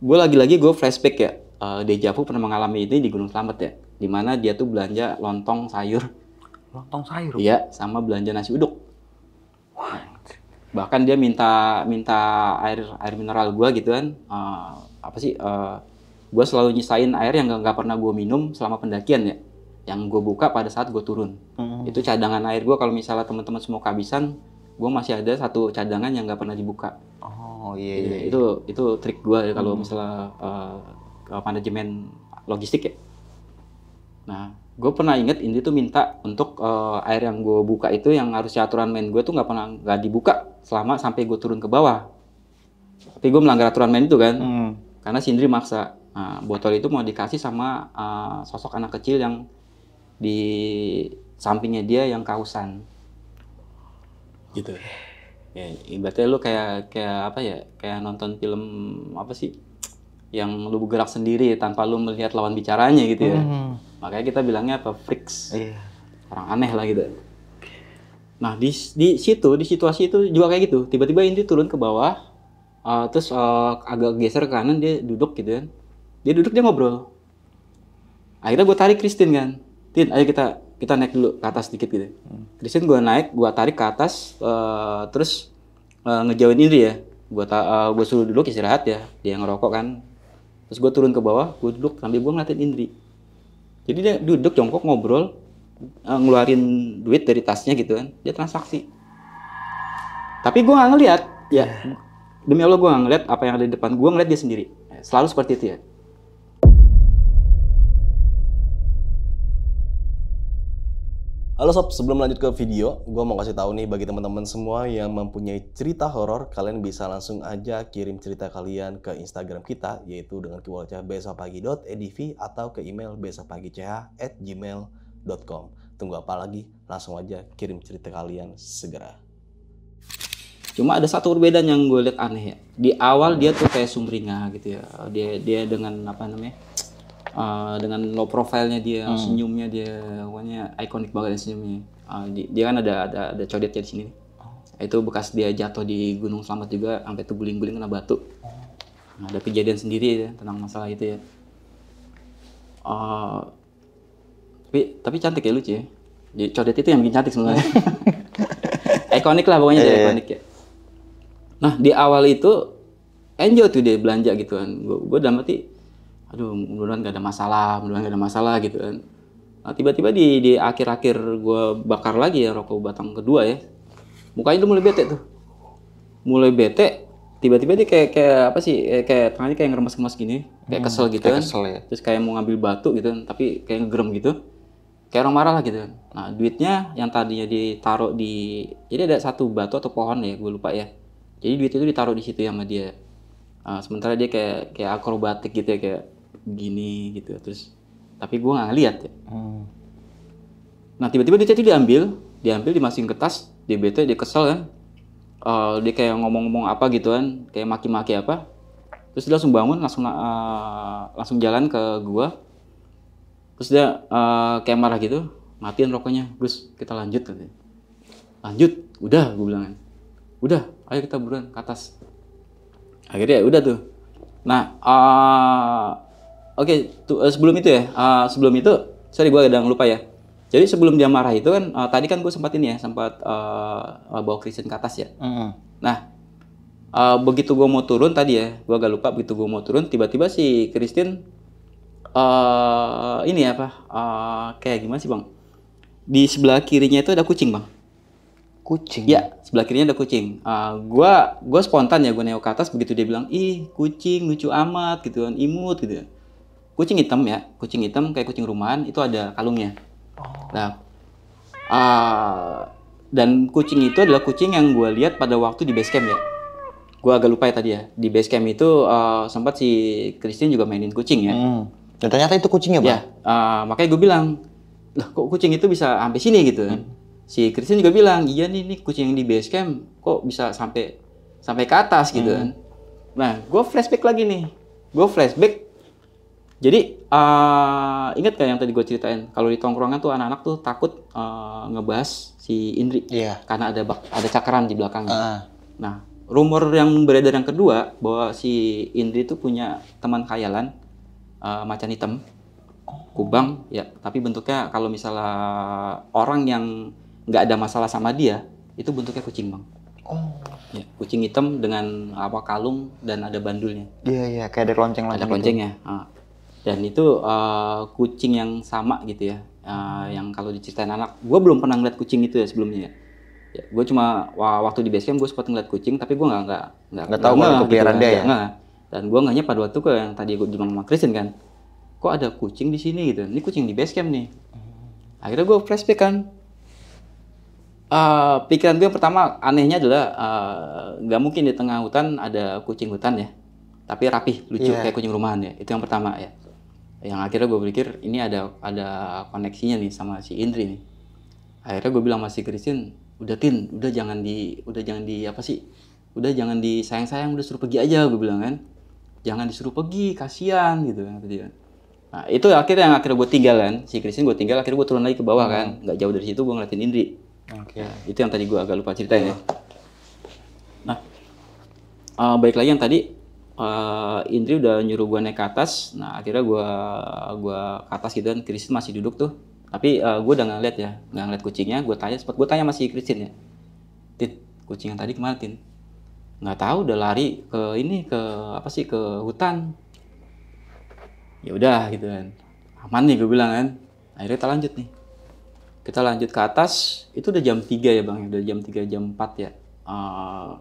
gue lagi-lagi gue flashback ya uh, eh, Dejavu pernah mengalami ini di Gunung Slamet ya dimana dia tuh belanja lontong sayur lontong sayur iya sama belanja nasi uduk What? bahkan dia minta minta air air mineral gue gitu kan uh, apa sih uh, gue selalu nyisain air yang gak, gak pernah gue minum selama pendakian ya yang gue buka pada saat gue turun hmm. itu cadangan air gue kalau misalnya teman-teman semua kehabisan gue masih ada satu cadangan yang gak pernah dibuka oh iya, iya, iya, itu itu trik gue ya kalau hmm. misalnya uh, manajemen logistik ya nah gue pernah inget ini tuh minta untuk uh, air yang gue buka itu yang harus aturan main gue tuh nggak pernah nggak dibuka selama sampai gue turun ke bawah tapi gue melanggar aturan main itu kan hmm. karena Sindri maksa Nah, botol itu mau dikasih sama uh, sosok anak kecil yang di sampingnya dia yang kausan. Gitu. Ya, ibaratnya lu kayak kayak apa ya? Kayak nonton film apa sih? Yang lu bergerak sendiri tanpa lu melihat lawan bicaranya gitu ya. Hmm. Makanya kita bilangnya apa? Freaks. Iya. Orang aneh lah gitu. Nah, di di situ, di situasi itu juga kayak gitu. Tiba-tiba Indri turun ke bawah, uh, terus uh, agak geser ke kanan dia duduk gitu kan dia duduk dia ngobrol akhirnya gue tarik Kristin kan Tin ayo kita kita naik dulu ke atas sedikit gitu hmm. gue naik gue tarik ke atas uh, terus uh, ngejauhin diri ya gue uh, gue suruh duduk istirahat ya dia ngerokok kan terus gue turun ke bawah gue duduk sambil gue ngeliatin Indri jadi dia duduk jongkok ngobrol uh, ngeluarin duit dari tasnya gitu kan dia transaksi tapi gue nggak ngeliat ya hmm. demi allah gue nggak ngeliat apa yang ada di depan gue ngeliat dia sendiri selalu seperti itu ya Halo sob, sebelum lanjut ke video, gue mau kasih tahu nih bagi teman-teman semua yang mempunyai cerita horor, kalian bisa langsung aja kirim cerita kalian ke Instagram kita, yaitu dengan keyword besokpagi.edv atau ke email gmail.com. Tunggu apa lagi? Langsung aja kirim cerita kalian segera. Cuma ada satu perbedaan yang gue lihat aneh ya. Di awal dia tuh kayak sumringah gitu ya. Dia dia dengan apa namanya? uh, dengan low profile-nya dia, hmm. senyumnya dia, pokoknya ikonik banget ya senyumnya. Uh, di, dia kan ada ada ada codetnya di sini. Oh. Itu bekas dia jatuh di Gunung Selamat juga, sampai tuh guling-guling kena batu. Oh. Nah, ada kejadian sendiri ya tentang masalah itu ya. Uh, tapi tapi cantik ya lucu ya. Jadi codet itu yang bikin cantik sebenarnya. *laughs* ikonik lah pokoknya e. dia iya. ikonik ya. Nah di awal itu enjoy tuh dia belanja gitu kan. Gue dalam mati aduh mudah-mudahan gak ada masalah mudah-mudahan gak ada masalah gitu kan nah, tiba-tiba di di akhir-akhir gue bakar lagi ya rokok batang kedua ya mukanya tuh mulai bete tuh mulai bete tiba-tiba dia kayak kayak apa sih kayak tangannya kayak ngeremas-remas gini kayak hmm, kesel gitu kayak kan kesel, ya. terus kayak mau ngambil batu gitu kan tapi kayak ngegerem gitu kayak orang marah lah gitu kan. Nah duitnya yang tadinya ditaruh di, jadi ada satu batu atau pohon ya, gue lupa ya. Jadi duit itu ditaruh di situ ya sama dia. Nah, sementara dia kayak kayak akrobatik gitu ya kayak gini gitu ya, terus tapi gue nggak lihat ya hmm. nah tiba-tiba dia diambil diambil dimasukin ke tas dia bete dia kesel kan uh, dia kayak ngomong-ngomong apa gitu kan kayak maki-maki apa terus dia langsung bangun langsung uh, langsung jalan ke gua terus dia uh, kayak marah gitu matiin rokoknya terus kita lanjut katanya lanjut udah gue bilang kan. udah ayo kita buruan ke atas akhirnya ya udah tuh nah uh, Oke, okay, eh, sebelum itu ya, uh, sebelum itu, sorry gue kadang lupa ya. Jadi sebelum dia marah itu kan, uh, tadi kan gue sempat ini ya, sempat uh, bawa Kristen ke atas ya. Mm -hmm. Nah, uh, begitu gue mau turun tadi ya, gue agak lupa begitu gue mau turun, tiba-tiba si Christian uh, ini apa, uh, kayak gimana sih bang? Di sebelah kirinya itu ada kucing bang. Kucing? Ya, sebelah kirinya ada kucing. Uh, gue gua spontan ya, gue neo ke atas begitu dia bilang, ih kucing lucu amat gitu kan, imut gitu kan kucing hitam ya, kucing hitam kayak kucing rumahan itu ada kalungnya. Oh. Nah, uh, dan kucing itu adalah kucing yang gue lihat pada waktu di base camp ya. Gue agak lupa ya tadi ya. Di base camp itu uh, sempat si Christine juga mainin kucing ya. Hmm. Dan ternyata itu kucingnya, Pak. Ya, uh, makanya gue bilang, lah kok kucing itu bisa sampai sini gitu. Hmm. Si Christine juga bilang, iya nih, nih kucing yang di base camp kok bisa sampai sampai ke atas gitu. Hmm. Kan. Nah, gue flashback lagi nih. Gue flashback jadi uh, ingat gak yang tadi gue ceritain kalau di tongkrongan tuh anak-anak tuh takut uh, ngebahas si Indri yeah. karena ada bak ada cakaran di belakangnya. Uh. Nah rumor yang beredar yang kedua bahwa si Indri tuh punya teman khayalan uh, macan hitam kubang ya tapi bentuknya kalau misalnya orang yang nggak ada masalah sama dia itu bentuknya kucing bang. Oh. Ya, kucing hitam dengan apa kalung dan ada bandulnya. Iya yeah, iya yeah, kayak ada lonceng-lonceng. Ada loncengnya. Gitu dan itu uh, kucing yang sama gitu ya uh, yang kalau diceritain anak gue belum pernah ngeliat kucing itu ya sebelumnya ya, ya gue cuma wah, waktu di basecamp gue sempat ngeliat kucing tapi gue nggak nggak nggak tahu nggak kepeliharaan gitu, dia ya gak. dan gue nggaknya pada waktu ke yang tadi gue bilang sama Kristen kan kok ada kucing di sini gitu ini kucing di basecamp nih akhirnya gue flashback kan Uh, pikiran gue yang pertama anehnya adalah nggak uh, mungkin di tengah hutan ada kucing hutan ya tapi rapih lucu yeah. kayak kucing rumahan ya itu yang pertama ya yang akhirnya gue pikir ini ada ada koneksinya nih sama si Indri nih akhirnya gue bilang masih si Christine udah tin udah jangan di udah jangan di apa sih udah jangan di sayang sayang udah suruh pergi aja gue bilang kan jangan disuruh pergi kasihan gitu kan tadi nah itu akhirnya yang akhirnya gue tinggal kan si Christine gue tinggal akhirnya gue turun lagi ke bawah kan. hmm. kan nggak jauh dari situ gue ngeliatin Indri okay. nah, itu yang tadi gue agak lupa ceritain ya nah uh, eh, baik lagi yang tadi uh, Indri udah nyuruh gue naik ke atas nah akhirnya gue gua ke atas gitu kan Kristin masih duduk tuh tapi uh, eh, gue udah ngeliat ya nggak ngeliat kucingnya gue tanya sempat gue tanya masih Kristin ya Tit, kucing yang tadi kemana Tin nggak tahu udah lari ke ini ke apa sih ke hutan ya udah gitu kan aman nih gue bilang kan akhirnya kita lanjut nih kita lanjut ke atas itu udah jam 3 ya bang ya? udah jam 3 jam 4 ya uh,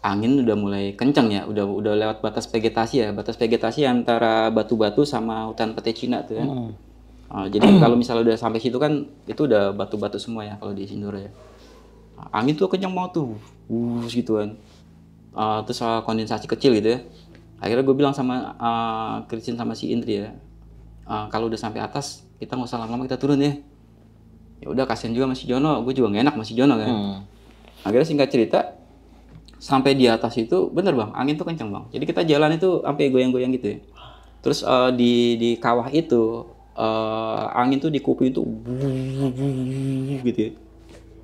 angin udah mulai kenceng ya, udah udah lewat batas vegetasi ya, batas vegetasi antara batu-batu sama hutan pete Cina tuh ya. Hmm. Uh, jadi *clears throat* kalau misalnya udah sampai situ kan itu udah batu-batu semua ya kalau di Sindur ya. Ah, angin tuh kenceng banget tuh, uh, gitu kan. Uh, terus uh, kondensasi kecil gitu ya. Akhirnya gue bilang sama uh, Christine sama si Indri ya, uh, kalau udah sampai atas kita nggak usah lama-lama kita turun ya. Ya udah kasihan juga masih Jono, gue juga gak enak masih Jono kan. Hmm. Akhirnya singkat cerita sampai di atas itu bener bang angin tuh kencang bang jadi kita jalan itu sampai goyang-goyang gitu ya terus uh, di di kawah itu uh, angin tuh di kuping tuh *laughs* gitu ya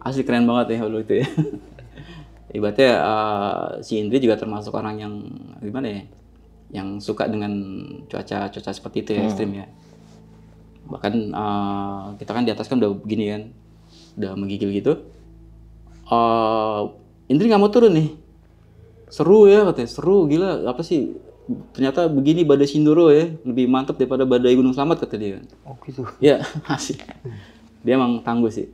asli keren banget ya dulu itu ya *laughs* ibaratnya uh, si Indri juga termasuk orang yang gimana ya yang suka dengan cuaca cuaca seperti itu ya hmm. ekstrim ya bahkan uh, kita kan di atas kan udah begini kan udah menggigil gitu uh, Indri nggak mau turun nih seru ya katanya seru gila apa sih ternyata begini badai sindoro ya lebih mantap daripada badai gunung selamat kata dia oh gitu ya *laughs* asik dia emang tangguh sih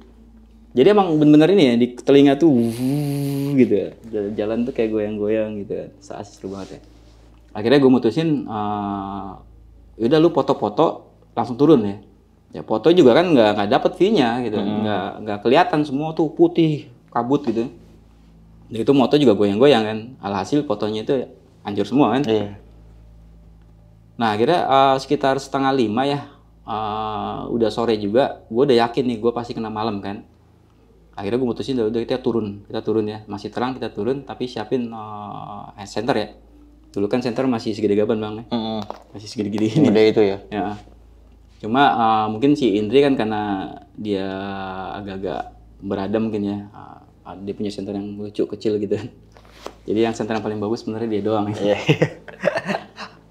jadi emang bener-bener ini ya di telinga tuh wuh, gitu ya. jalan tuh kayak goyang-goyang gitu kan ya. saat seru banget ya akhirnya gue mutusin uh, eh, udah lu foto-foto langsung turun ya ya foto juga kan nggak nggak dapet fee-nya gitu mm-hmm. nggak hmm. nggak kelihatan semua tuh putih kabut gitu ya itu moto juga goyang-goyang kan alhasil fotonya itu hancur semua kan iya. nah akhirnya uh, sekitar setengah lima ya uh, udah sore juga gue udah yakin nih gue pasti kena malam kan akhirnya gue mutusin udah, kita turun kita turun ya masih terang kita turun tapi siapin uh, center ya dulu kan center masih segede gaban bang ya. Mm -hmm. masih segede-gede ini Gede itu ya ya cuma uh, mungkin si Indri kan karena dia agak-agak berada mungkin ya uh, Ah, dia punya center yang lucu kecil gitu *laughs* Jadi yang center yang paling bagus sebenarnya dia doang. Iya. *laughs*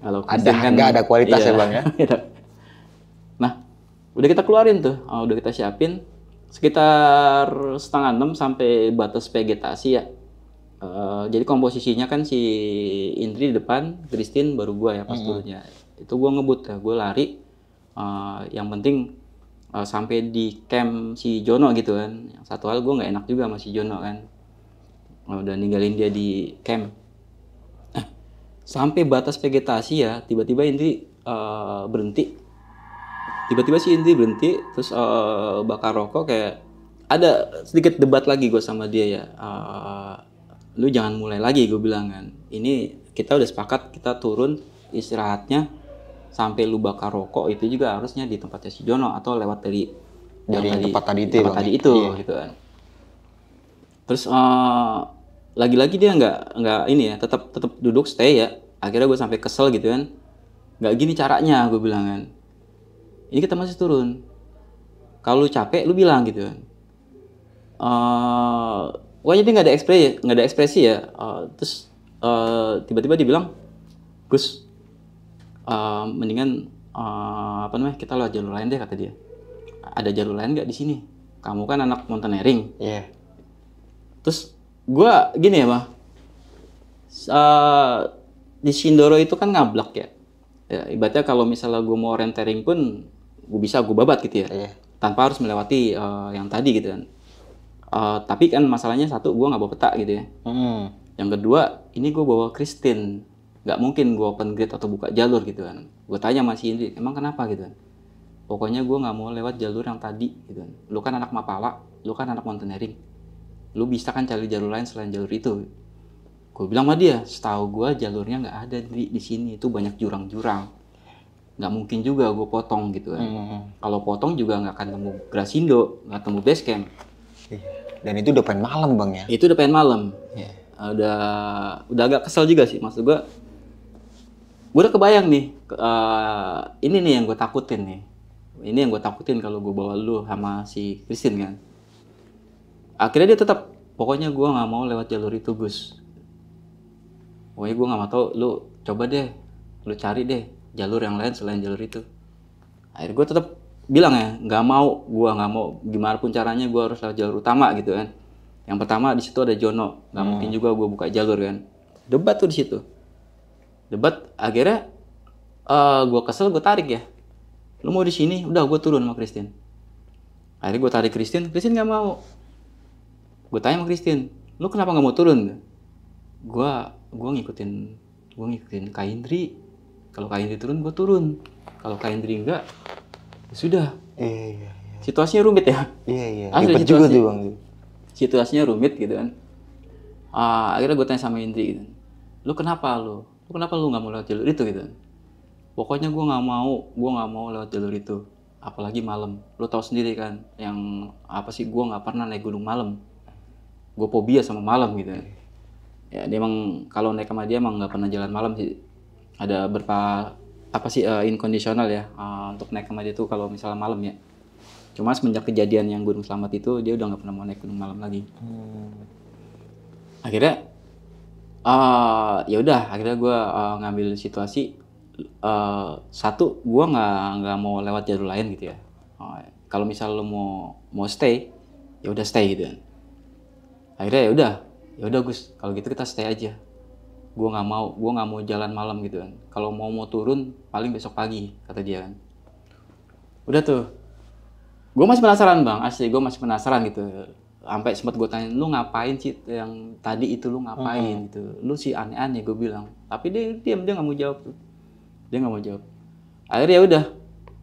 Kalau ada kan, nggak ada kualitas iya, ya bang ya. *laughs* Gitu. nah, udah kita keluarin tuh, oh, udah kita siapin sekitar setengah enam sampai batas vegetasi ya. Uh, jadi komposisinya kan si Indri di depan, Christine baru gua ya pas mm -hmm. Itu gua ngebut ya, gua lari. Uh, yang penting uh, sampai di camp si Jono gitu kan yang satu hal gue nggak enak juga sama si Jono kan udah ninggalin dia di camp *clears throat* sampai batas vegetasi ya tiba-tiba Indri uh, berhenti tiba-tiba si Indri berhenti terus uh, bakar rokok kayak ada sedikit debat lagi gue sama dia ya uh, lu jangan mulai lagi gue bilang kan ini kita udah sepakat kita turun istirahatnya sampai lu bakar rokok itu juga harusnya di tempatnya si Jono atau lewat dari dari yang tempat tadi itu tempat tadi ya? itu iya. gitu kan terus uh, lagi-lagi dia nggak nggak ini ya tetap tetap duduk stay ya akhirnya gue sampai kesel gitu kan nggak gini caranya gue bilang kan ini kita masih turun kalau lu capek lu bilang gitu kan uh, wah jadi nggak ada ekspresi nggak ada ekspresi ya uh, terus tiba uh, eh, tiba -tiba dibilang Gus Eh, mendingan uh, apa namanya kita lewat jalur lain deh kata dia ada jalur lain nggak di sini kamu kan anak mountaineering yeah. terus gue gini ya mah eh, uh, di Sindoro itu kan ngablak ya, ya ibaratnya kalau misalnya gue mau rentering pun gue bisa gue babat gitu ya yeah. tanpa harus melewati uh, yang tadi gitu kan uh, tapi kan masalahnya satu gue nggak bawa peta gitu ya mm. yang kedua ini gue bawa Christine nggak mungkin gue open grid atau buka jalur gitu kan gue tanya sama si Indri emang kenapa gitu kan pokoknya gue nggak mau lewat jalur yang tadi gitu kan lu kan anak mapala lu kan anak mountaineering lu bisa kan cari jalur lain selain jalur itu gue bilang sama dia setahu gue jalurnya nggak ada di di sini itu banyak jurang-jurang nggak mungkin juga gue potong gitu kan hmm, hmm. kalau potong juga nggak akan temu Grasindo nggak temu base camp iya. dan itu udah pengen malam bang ya itu udah pengen malam yeah. udah udah agak kesel juga sih maksud gue gue udah kebayang nih uh, ini nih yang gue takutin nih ini yang gue takutin kalau gue bawa lu sama si Kristin kan akhirnya dia tetap pokoknya gue nggak mau lewat jalur itu Gus pokoknya gue nggak mau tau lu coba deh lu cari deh jalur yang lain selain jalur itu akhirnya gue tetap bilang ya nggak mau gue nggak mau gimana pun caranya gue harus lewat jalur utama gitu kan yang pertama di situ ada Jono nggak hmm. mungkin juga gue buka jalur kan debat tuh di situ debat akhirnya uh, eh, gue kesel gue tarik ya lu mau di sini udah gue turun sama Christine akhirnya gue tarik Christine Christine nggak mau gue tanya sama Christine lu kenapa nggak mau turun gue gue ngikutin gue ngikutin Kaindri kalau Kaindri turun gue turun kalau Kaindri enggak ya sudah iya, iya, iya. situasinya rumit ya iya iya Asli, situasi, juga tuh bang situasinya rumit gitu kan uh, akhirnya gue tanya sama Indri gitu lu kenapa lu kenapa lu nggak mau lewat jalur itu gitu pokoknya gue nggak mau gue nggak mau lewat jalur itu apalagi malam lu tahu sendiri kan yang apa sih gue nggak pernah naik gunung malam gue fobia sama malam gitu iya. ya dia emang kalau naik sama dia emang nggak pernah jalan malam sih ada berapa apa sih uh, inkondisional ya uh, untuk naik sama dia tuh kalau misalnya malam ya cuma semenjak kejadian yang gunung selamat itu dia udah nggak pernah mau naik gunung malam lagi hmm. akhirnya uh, ya udah akhirnya gue uh, ngambil situasi uh, satu gue nggak nggak mau lewat jalur lain gitu ya uh, kalau misal lo mau mau stay ya udah stay gitu kan akhirnya ya udah ya udah Gus kalau gitu kita stay aja gue nggak mau gue nggak mau jalan malam gitu kan kalau mau mau turun paling besok pagi kata dia kan udah tuh gue masih penasaran bang asli gue masih penasaran gitu sampai sempat gue tanya lu ngapain sih yang tadi itu lu ngapain mm -hmm. gitu lu sih aneh-aneh gue bilang tapi dia diam dia nggak mau jawab dia nggak mau jawab akhirnya ya udah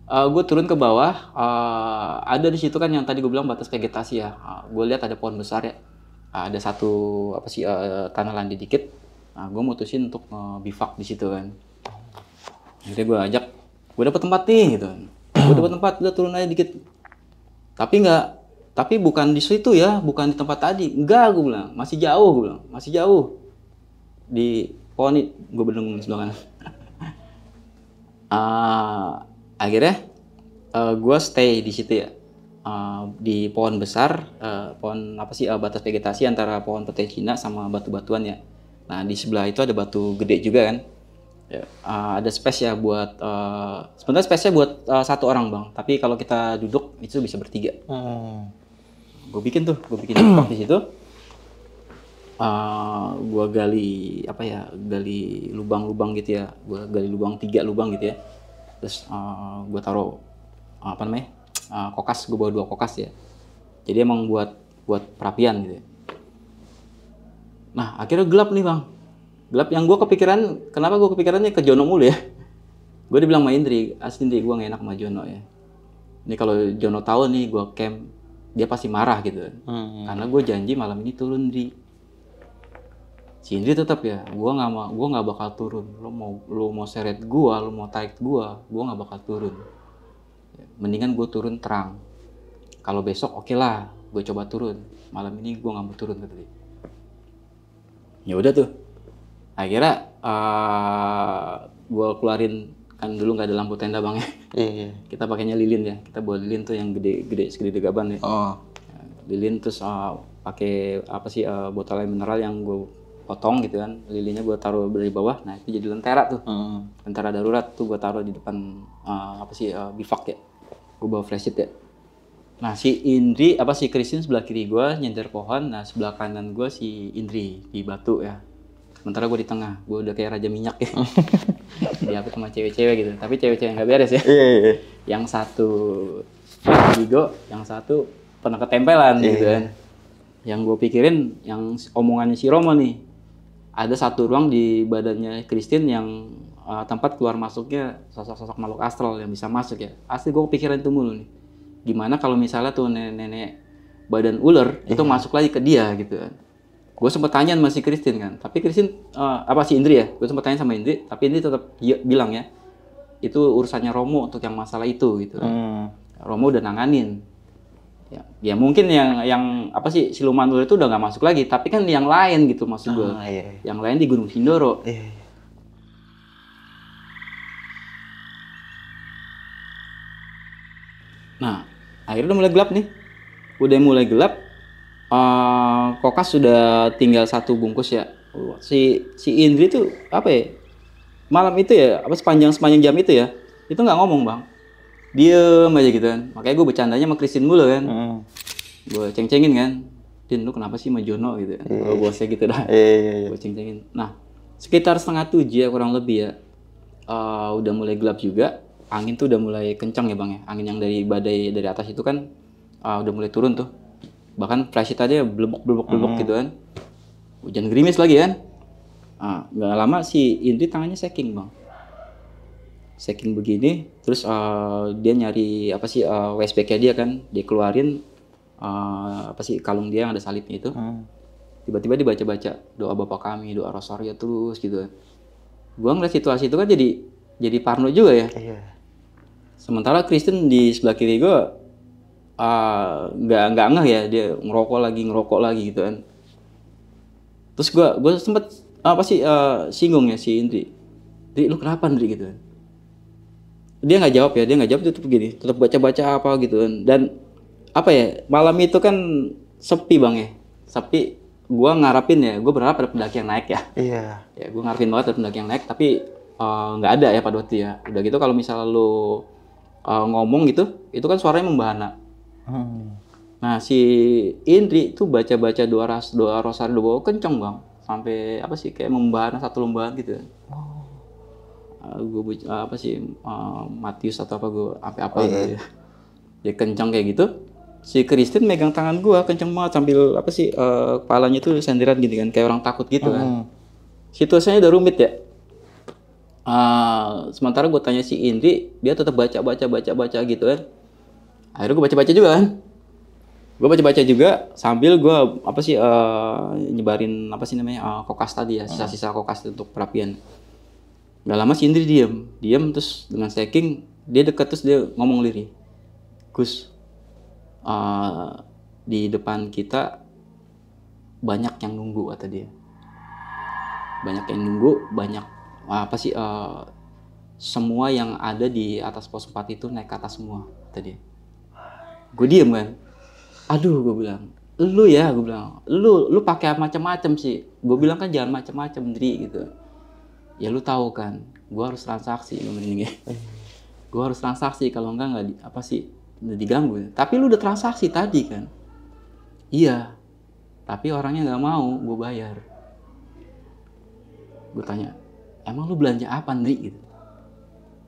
uh, eh, gue turun ke bawah uh, ada di situ kan yang tadi gue bilang batas vegetasi ya uh, eh, gue lihat ada pohon besar ya uh, ada satu apa sih uh, tanah landi dikit nah, gue mutusin untuk uh, bivak di situ kan akhirnya gue ajak gue dapet tempat nih gitu *clears throat* gue dapet tempat udah turun aja dikit tapi nggak tapi bukan di situ ya, bukan di tempat tadi. Enggak, gue bilang. Masih jauh, gue bilang. Masih jauh. Di pohon nih, gue berdengung di sebelah kanan. uh, *laughs* akhirnya, uh, eh, gue stay di situ ya. Uh, di pohon besar, uh, pohon apa sih, uh, batas vegetasi antara pohon petai Cina sama batu-batuan ya. Nah, di sebelah itu ada batu gede juga kan. Yeah. Ya, uh, ada space ya buat uh, sebenarnya space-nya buat uh, satu orang bang tapi kalau kita duduk itu bisa bertiga hmm gue bikin tuh gue bikin di situ uh, eh, gue gali apa ya gali lubang-lubang gitu ya gue gali lubang tiga lubang gitu ya terus uh, eh, gue taruh apa namanya uh, kokas gue bawa dua kokas ya jadi emang buat buat perapian gitu ya. nah akhirnya gelap nih bang gelap yang gue kepikiran kenapa gue kepikirannya ke Jono mulu ya gue dibilang sama Indri asli ah, Indri gue gak enak sama Jono ya ini kalau Jono tahu nih gue camp dia pasti marah gitu kan. hmm. karena gue janji malam ini turun di si tetap ya gue nggak mau gue nggak bakal turun lo mau lo mau seret gue lo mau tarik gue gue nggak bakal turun mendingan gue turun terang kalau besok oke okay lah gue coba turun malam ini gue nggak mau turun kata ya udah tuh akhirnya uh, eh, gue keluarin kan dulu nggak ada lampu tenda bang ya iya, iya. kita pakainya lilin ya kita buat lilin tuh yang gede gede segede gaban ya oh. Nah, lilin terus uh, pakai apa sih uh, botol air mineral yang gue potong gitu kan lilinnya gue taruh dari bawah nah itu jadi lentera tuh Mm. lentera darurat tuh gue taruh di depan uh, apa sih uh, bivak ya gue bawa flashlight ya nah si Indri apa si Kristin sebelah kiri gue nyender pohon nah sebelah kanan gue si Indri di batu ya sementara gue di tengah gue udah kayak raja minyak ya *laughs* diapit sama cewek-cewek gitu tapi cewek-cewek nggak beres ya iya, iya. iya. yang satu bigo, yang satu pernah ketempelan iya, gitu iya. kan yang gue pikirin yang omongannya si Romo nih ada satu ruang di badannya Christine yang uh, tempat keluar masuknya sosok-sosok makhluk astral yang bisa masuk ya. Asli gue pikirin itu mulu nih. Gimana kalau misalnya tuh nenek-nenek badan ular yeah. itu iya. masuk lagi ke dia gitu kan gue sempet tanya sama si Christine kan tapi Kristin uh, eh, apa si Indri ya gue sempet tanya sama Indri tapi Indri tetap ya, bilang ya itu urusannya Romo untuk yang masalah itu gitu kan. hmm. Romo udah nanganin ya, ya mungkin yang yang apa sih siluman ular itu udah nggak masuk lagi tapi kan yang lain gitu maksud gue ah, iya, iya. yang lain di Gunung Sindoro iya, iya. nah akhirnya udah mulai gelap nih udah mulai gelap uh, kokas sudah tinggal satu bungkus ya si si Indri tuh apa ya malam itu ya apa sepanjang sepanjang jam itu ya itu nggak ngomong bang diem aja gitu kan makanya gue bercandanya sama Kristin mulu kan mm. gue ceng-cengin kan Din lu kenapa sih sama Jono gitu kan mm. gue bosnya gitu dah iya, iya, iya. gue ceng-cengin nah sekitar setengah tujuh ya kurang lebih ya uh, udah mulai gelap juga angin tuh udah mulai kencang ya bang ya angin yang dari badai dari atas itu kan uh, udah mulai turun tuh bahkan tadi aja belum belum belum hmm. gitu kan hujan gerimis lagi kan ah nggak lama si Indri tangannya shaking bang shaking begini terus uh, dia nyari apa sih uh, ah, nya dia kan dia keluarin uh, apa sih kalung dia yang ada salibnya itu hmm. tiba-tiba hmm. dibaca-baca doa bapak kami doa rosaria terus gitu kan gua ngeliat situasi itu kan jadi jadi parno juga ya iya. sementara Kristen di sebelah kiri gua Ah, nggak uh, nggak ngeh ya dia ngerokok lagi ngerokok lagi gitu kan terus gue gue sempet apa sih uh, singgung ya si Indri Indri lu kenapa Indri gitu kan dia nggak jawab ya dia nggak jawab tetap gini tetap baca baca apa gitu kan dan apa ya malam itu kan sepi bang ya sepi gue ngarapin ya gue berharap ada pendaki yang naik ya iya yeah. ya gue ngarapin banget ada pendaki yang naik tapi eh, nggak uh, ada ya pada waktu ya udah gitu kalau misalnya lu uh, ngomong gitu itu kan suaranya membahana Nah si Indri itu baca-baca dua ras doa Rosario Bowo kenceng bang, sampai apa sih kayak membahana satu lembaran gitu. Oh. Uh, eh, gue uh, apa sih uh, Matius atau apa gue apa apa oh, iya. gitu. Ya, ya kenceng kayak gitu. Si Kristen megang tangan gue kenceng banget sambil apa sih uh, kepalanya tuh sendiran gitu kan kayak orang takut gitu kan. Hmm. Situasinya udah rumit ya. Uh, sementara gue tanya si Indri, dia tetap baca baca baca baca gitu kan akhirnya gue baca-baca juga kan gue baca-baca juga sambil gue apa sih uh, nyebarin apa sih namanya uh, kokas tadi ya sisa-sisa kokas untuk perapian Gak lama si Indri diem diem terus dengan staking dia deket terus dia ngomong liri Gus uh, di depan kita banyak yang nunggu kata dia banyak yang nunggu banyak apa sih uh, semua yang ada di atas pos 4 itu naik ke atas semua tadi. dia gue diem kan aduh gue bilang lu ya gue bilang lu lu pakai macam-macam sih gue bilang kan jangan macam-macam diri gitu ya lu tahu kan gue harus transaksi gue mendingnya gitu. gue harus transaksi kalau enggak nggak apa sih udah diganggu tapi lu udah transaksi tadi kan iya tapi orangnya nggak mau gue bayar gue tanya emang lu belanja apa nih gitu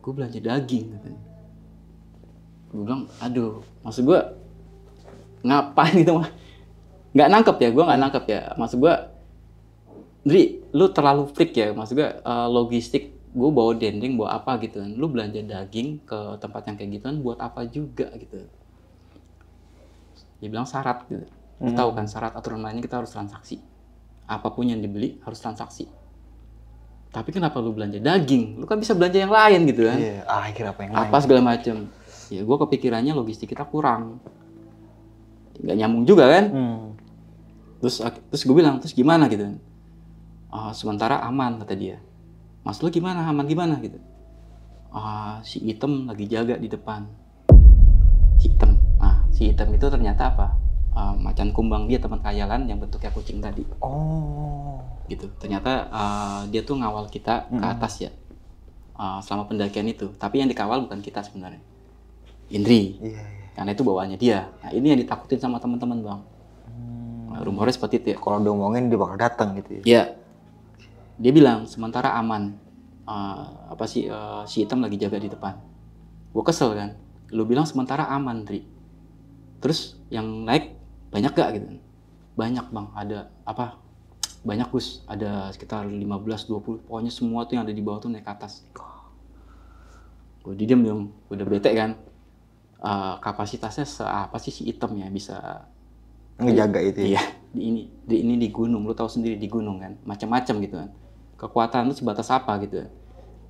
gue belanja daging katanya gue bilang aduh maksud gue ngapain gitu mah nggak nangkep ya gue nggak nangkep ya maksud gue Dri lu terlalu freak ya maksud gue uh, logistik gue bawa dendeng bawa apa gitu kan lu belanja daging ke tempat yang kayak gitu kan buat apa juga gitu dia bilang syarat gitu hmm. tahu kan syarat aturan lainnya kita harus transaksi apapun yang dibeli harus transaksi tapi kenapa lu belanja daging? Lu kan bisa belanja yang lain gitu kan? Iya, ah, apa yang lain? Apa segala macam ya gue kepikirannya logistik kita kurang nggak nyambung juga kan hmm. terus terus gue bilang terus gimana gitu oh, sementara aman kata dia mas lo gimana aman gimana gitu oh, si item lagi jaga di depan si item nah si item itu ternyata apa uh, macan kumbang dia teman kayalan yang bentuknya kucing tadi oh gitu ternyata uh, dia tuh ngawal kita hmm. ke atas ya uh, selama pendakian itu tapi yang dikawal bukan kita sebenarnya Indri. Iya, iya. Karena itu bawaannya dia. Nah, ini yang ditakutin sama teman-teman, Bang. Hmm. Nah, rumornya seperti itu ya. Kalau diomongin dia bakal datang gitu ya. Iya. Dia bilang sementara aman. Uh, apa sih uh, si hitam lagi jaga di depan. Gue kesel kan. Lu bilang sementara aman, tri. Terus yang naik banyak gak gitu? Banyak, Bang. Ada apa? Banyak, Gus. Ada sekitar 15 20. Pokoknya semua tuh yang ada di bawah tuh naik ke atas. Gue diem dong, udah bete kan Eh, kapasitasnya seapa sih si item ya bisa ngejaga iya, itu ya? Iya, di ini di ini di gunung, lu tahu sendiri di gunung kan, macam-macam gitu kan. Kekuatan lu sebatas apa gitu. Kan?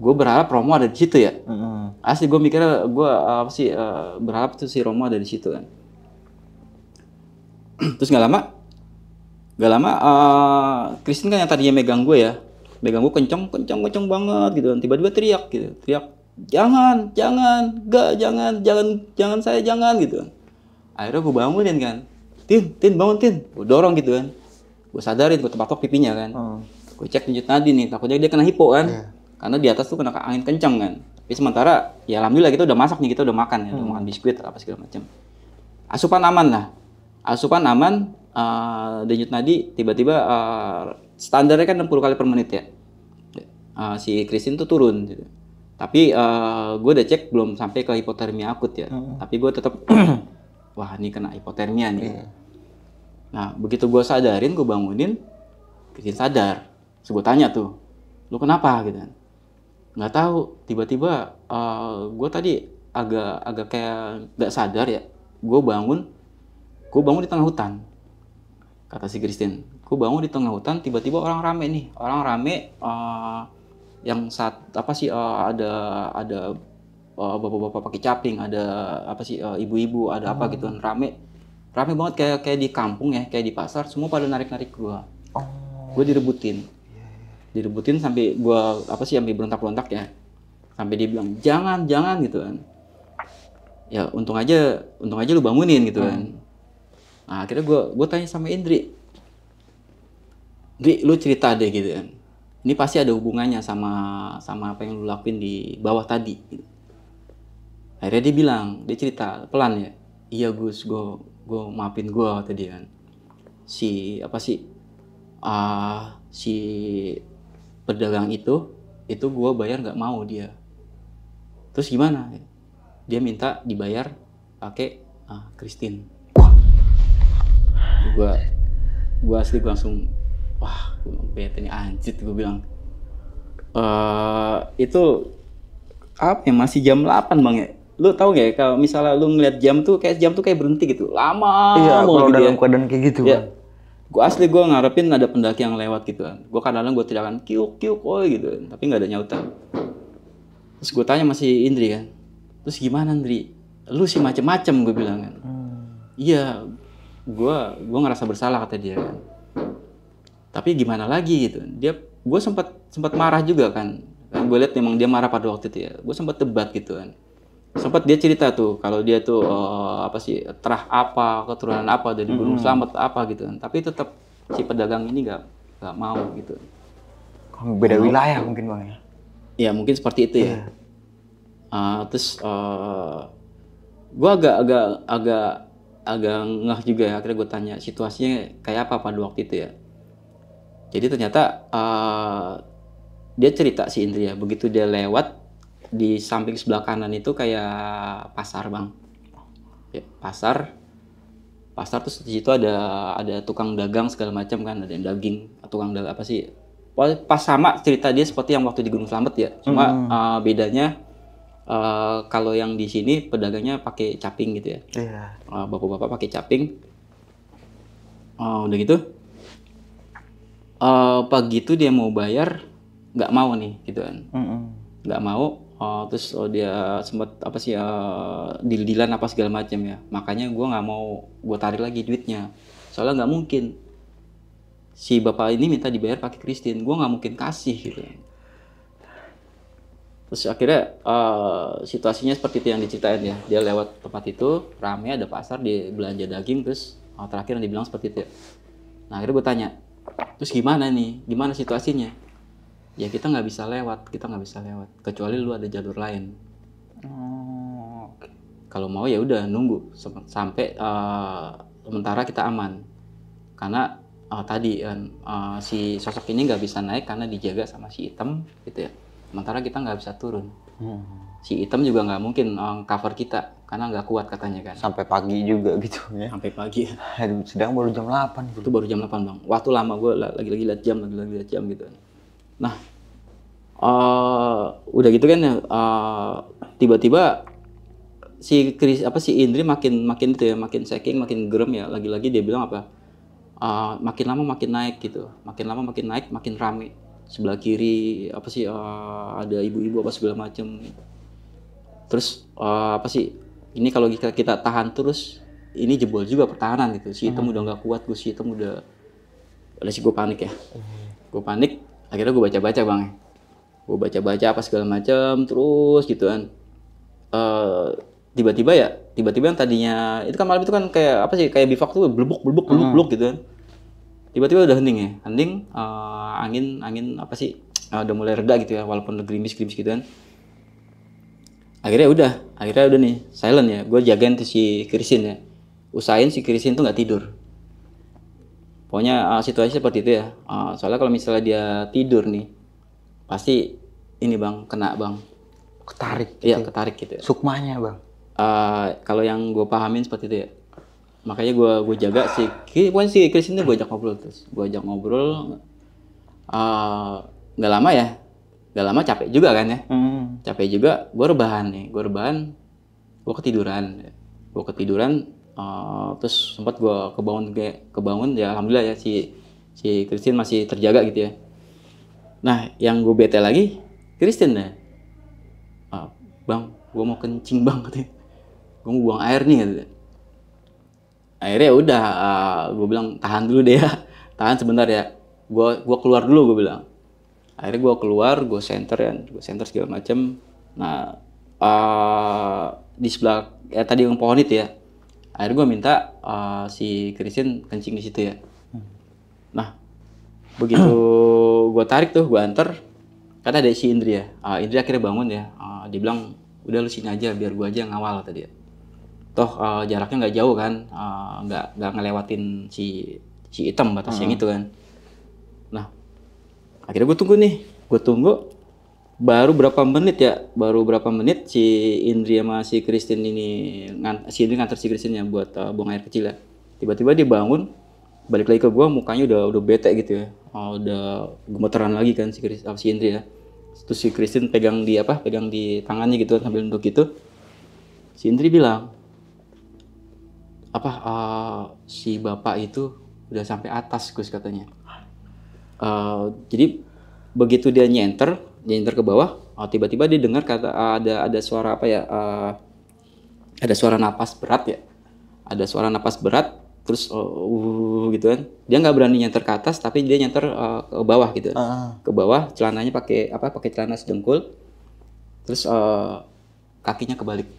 Gue berharap Romo ada di situ ya. Mm -hmm. Asli gue mikirnya gue eh, apa sih uh, berharap tuh si Romo ada di situ kan. *clears throat* Terus nggak lama, nggak lama uh, Kristen kan yang tadinya megang gue ya, megang gue kencang kencang kencang banget gitu kan. Tiba-tiba teriak gitu, teriak jangan jangan gak jangan jangan jangan saya jangan gitu akhirnya gue bangunin kan tin tin bangun tin gue dorong gitu kan gue sadarin gue tepatok pipinya kan oh. Hmm. gue cek denyut nadi nih takutnya dia kena hipo kan yeah. karena di atas tuh kena angin kencang kan tapi sementara ya alhamdulillah kita udah masak nih kita udah makan ya hmm. makan biskuit apa segala macam asupan aman lah asupan aman uh, eh, denyut nadi tiba-tiba uh, standarnya kan 60 kali per menit ya uh, si kristin tuh turun gitu tapi uh, eh, gue udah cek belum sampai ke hipotermia akut ya. -huh. Hmm. Tapi gue tetap *clears throat* wah ini kena hipotermia nih. -huh. Iya. Nah begitu gue sadarin, gue bangunin, bikin sadar. Sebut tanya tuh, lu kenapa gitu? Kan. Nggak tahu. Tiba-tiba uh, eh, gue tadi agak agak kayak nggak sadar ya. Gue bangun, gue bangun di tengah hutan. Kata si Christine, gue bangun di tengah hutan, tiba-tiba orang rame nih, orang rame. Uh, yang saat apa sih uh, ada ada uh, bapak-bapak pakai caping, ada apa sih uh, ibu-ibu, ada hmm. apa gitu rame. Rame banget kayak kayak di kampung ya, kayak di pasar semua pada narik-narik gua. Oh. Gua direbutin. Iya, iya. Direbutin sampai gua apa sih sampai berontak-berontak ya. Sampai dia bilang, "Jangan, jangan" gitu kan. Ya untung aja untung aja lu bangunin gitu kan. hmm. Nah, akhirnya gua gua tanya sama Indri. Indri, lu cerita deh gitu kan ini pasti ada hubungannya sama sama apa yang lu lakuin di bawah tadi akhirnya dia bilang dia cerita pelan ya iya Gus gue gue maafin gue tadi kan si apa sih ah uh, si pedagang itu itu gue bayar nggak mau dia terus gimana dia minta dibayar pakai uh, Christine gue gue asli gua langsung wah bete nih anjir gue bilang uh, itu apa ya masih jam 8 bang ya lu tau gak ya kalau misalnya lu ngeliat jam tuh kayak jam tuh kayak berhenti gitu lama iya kalau gitu dalam ya. keadaan kayak gitu ya. Bang. gue asli gue ngarepin ada pendaki yang lewat gitu kan gue kadang-kadang tidak akan kiuk kiuk oh gitu tapi nggak ada nyauta terus gue tanya masih Indri kan terus gimana Indri lu sih macem-macem gue bilang kan hmm. iya gue gue ngerasa bersalah kata dia kan tapi gimana lagi gitu dia gue sempat sempat marah juga kan gue lihat memang dia marah pada waktu itu ya gue sempat debat gitu kan sempat dia cerita tuh kalau dia tuh uh, apa sih terah apa keturunan apa dari hmm. gunung hmm. selamat apa gitu kan tapi tetap si pedagang ini gak gak mau gitu beda mau, wilayah mungkin bang ya ya mungkin seperti itu ya yeah. Iya. uh, terus uh, eh, gue agak agak agak agak ngeh juga ya akhirnya gue tanya situasinya kayak apa pada waktu itu ya jadi ternyata uh, dia cerita si Indri ya begitu dia lewat di samping sebelah kanan itu kayak pasar bang, ya, pasar, pasar terus di situ ada ada tukang dagang segala macam kan ada yang daging, tukang dagang apa sih? Pas sama cerita dia seperti yang waktu di Gunung Slamet ya, cuma hmm. uh, bedanya uh, kalau yang di sini pedagangnya pakai caping gitu ya, yeah. Iya. uh, bapak-bapak pakai caping, uh, udah gitu uh, pagi itu dia mau bayar nggak mau nih gitu kan nggak mm -hmm. mau uh, terus oh, dia sempat apa sih uh, eh, dildilan apa segala macam ya makanya gue nggak mau gue tarik lagi duitnya soalnya nggak mungkin si bapak ini minta dibayar pakai Christine gue nggak mungkin kasih gitu kan terus akhirnya uh, situasinya seperti itu yang diceritain ya dia lewat tempat itu rame ada pasar dia belanja daging terus uh, terakhir yang dibilang seperti itu ya. nah akhirnya gue tanya terus gimana nih gimana situasinya ya kita nggak bisa lewat kita nggak bisa lewat kecuali lu ada jalur lain oh, kalau mau ya udah nunggu sampai uh, sementara kita aman karena uh, tadi uh, si sosok ini nggak bisa naik karena dijaga sama si item gitu ya sementara kita nggak bisa turun hmm. si item juga nggak mungkin uh, cover kita karena nggak kuat katanya kan. Sampai pagi juga gitu ya. Sampai pagi. sedang baru jam 8. Gitu. Itu baru jam 8 bang. Waktu lama gue lagi-lagi lihat jam, lagi-lagi lihat jam gitu. Nah, uh, udah gitu kan ya, uh, tiba-tiba si Chris apa si Indri makin makin itu ya, makin shaking, makin gerem ya. Lagi-lagi dia bilang apa? Uh, makin lama makin naik gitu, makin lama makin naik, makin rame sebelah kiri apa sih uh, ada ibu-ibu apa segala macem terus uh, apa sih ini kalau kita, kita tahan terus ini jebol juga pertahanan gitu si hitam hmm. udah nggak kuat gue si hitam udah udah sih gue panik ya hmm. gue panik akhirnya gue baca baca bang gue baca baca apa segala macam terus gitu kan uh, tiba-tiba ya tiba-tiba yang tadinya itu kan malam itu kan kayak apa sih kayak bivak tuh blebuk blebuk blebuk hmm. blebuk gitu kan tiba-tiba udah hening ya hening uh, angin angin apa sih uh, udah mulai reda gitu ya walaupun gerimis gerimis gitu kan akhirnya udah akhirnya udah nih silent ya gue jagain tuh si Krisin ya usahain si Krisin tuh nggak tidur pokoknya uh, situasi seperti itu ya uh, soalnya kalau misalnya dia tidur nih pasti ini bang kena bang ketarik gitu iya ya. ketarik gitu ya. sukmanya bang uh, kalau yang gue pahamin seperti itu ya makanya gue gue jaga si pokoknya si Krisin tuh gue ajak ngobrol terus gue ajak ngobrol nggak uh, lama ya Gak lama capek juga kan ya. Hmm. Capek juga, gue rebahan nih. Gue rebahan, gue ketiduran. Gue ketiduran, uh, terus sempat gue kebangun kayak kebangun ya alhamdulillah ya si si Christine masih terjaga gitu ya. Nah, yang gue bete lagi, Christine deh. Ya. Ah, uh, bang, gue mau kencing *laughs* bang katanya. Gue mau buang air nih katanya. Gitu Akhirnya ya udah, uh, eh, gue bilang tahan dulu deh ya. Tahan sebentar ya. Gue gua keluar dulu gue bilang akhirnya gue keluar gue center ya kan, gue center segala macam nah uh, di sebelah ya tadi yang pohon itu ya akhirnya gue minta uh, si Kristen kencing di situ ya nah begitu *clears throat* gue tarik tuh gue anter kata ada si Indri ya uh, Indri akhirnya bangun ya uh, dia udah lu sini aja biar gue aja ngawal tadi ya toh uh, jaraknya nggak jauh kan ah, nggak uh, nggak ngelewatin si si hitam batas -huh. yang itu kan akhirnya gue tunggu nih gue tunggu baru berapa menit ya baru berapa menit si Indri sama si Kristin ini si Indri ngantar si Kristin yang buat uh, buang air kecil ya tiba-tiba dia bangun balik lagi ke gue mukanya udah udah bete gitu ya oh, udah gemeteran lagi kan si Chris, si Indri ya terus si Kristin pegang di apa pegang di tangannya gitu sambil untuk gitu si Indri bilang apa uh, si bapak itu udah sampai atas Gus katanya Eh, jadi begitu dia nyenter, nyenter ke bawah, tiba eh, tiba-tiba dia dengar kata uh, ada ada suara apa ya? Uh, ada suara napas berat ya. Ada suara napas berat terus uh, uh, gitu kan. Dia nggak berani nyenter ke atas tapi dia nyenter uh, ke bawah gitu. Uh. Ke bawah, celananya pakai apa? Pakai celana sedengkul. Terus uh, kakinya kebalik.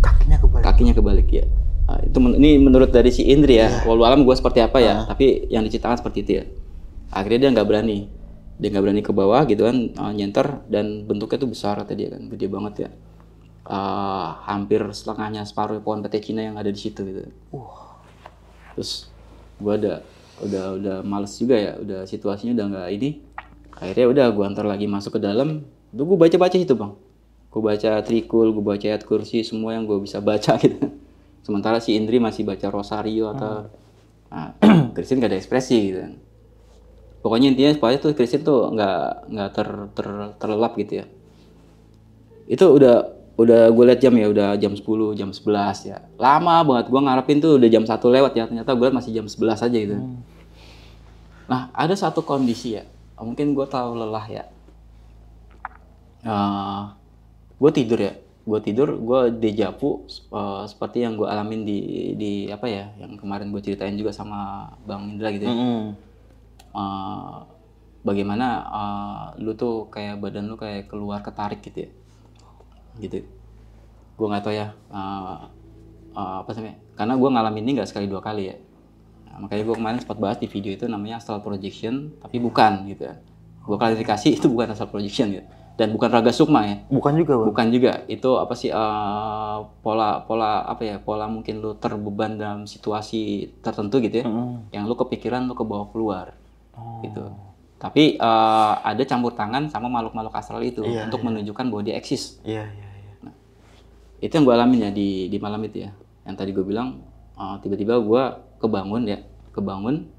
Kakinya kebalik. Kakinya kebalik ya. Uh, itu men ini menurut dari si Indri ya. Yeah. Walau alam gue seperti apa ya, uh. tapi yang diceritakan seperti itu ya akhirnya dia nggak berani dia nggak berani ke bawah gitu kan uh, nyenter dan bentuknya tuh besar tadi kan gede banget ya uh, hampir setengahnya separuh pohon pete Cina yang ada di situ gitu uh. terus gue ada udah udah males juga ya udah situasinya udah nggak ini akhirnya udah gue antar lagi masuk ke dalam tuh gue baca baca itu bang gue baca trikul gue baca ayat kursi semua yang gue bisa baca *laughs* gitu sementara si Indri masih baca rosario atau hmm. nah, *clears throat* Christine gak ada ekspresi gitu kan pokoknya intinya supaya tuh Kristen tuh nggak nggak ter, ter terlelap gitu ya itu udah udah gue liat jam ya udah jam 10 jam 11 ya lama banget gue ngarepin tuh udah jam satu lewat ya ternyata gue masih jam 11 aja gitu hmm. nah ada satu kondisi ya mungkin gue tahu lelah ya uh, eh, gue tidur ya gue tidur gue dejapu uh, eh, seperti yang gue alamin di di apa ya yang kemarin gue ceritain juga sama bang Indra gitu ya. -hmm Eh, bagaimana uh, lu tuh kayak badan lu kayak keluar ketarik gitu ya gitu gue nggak tahu ya uh, uh, apa sih karena gue ngalamin ini nggak sekali dua kali ya nah, makanya gue kemarin sempat bahas di video itu namanya astral projection tapi bukan gitu ya gue klarifikasi itu bukan astral projection gitu dan bukan raga sukma ya bukan juga bang. bukan juga itu apa sih uh, pola pola apa ya pola mungkin lu terbeban dalam situasi tertentu gitu ya mm. yang lu kepikiran lu kebawa keluar Oh. Gitu. Tapi uh, ada campur tangan sama makhluk-makhluk astral itu yeah, untuk yeah. menunjukkan bahwa dia eksis. yeah, yeah, Yeah. Nah, itu yang gue alamin ya di di malam itu ya. Yang tadi gue bilang uh, tiba-tiba gue kebangun ya, kebangun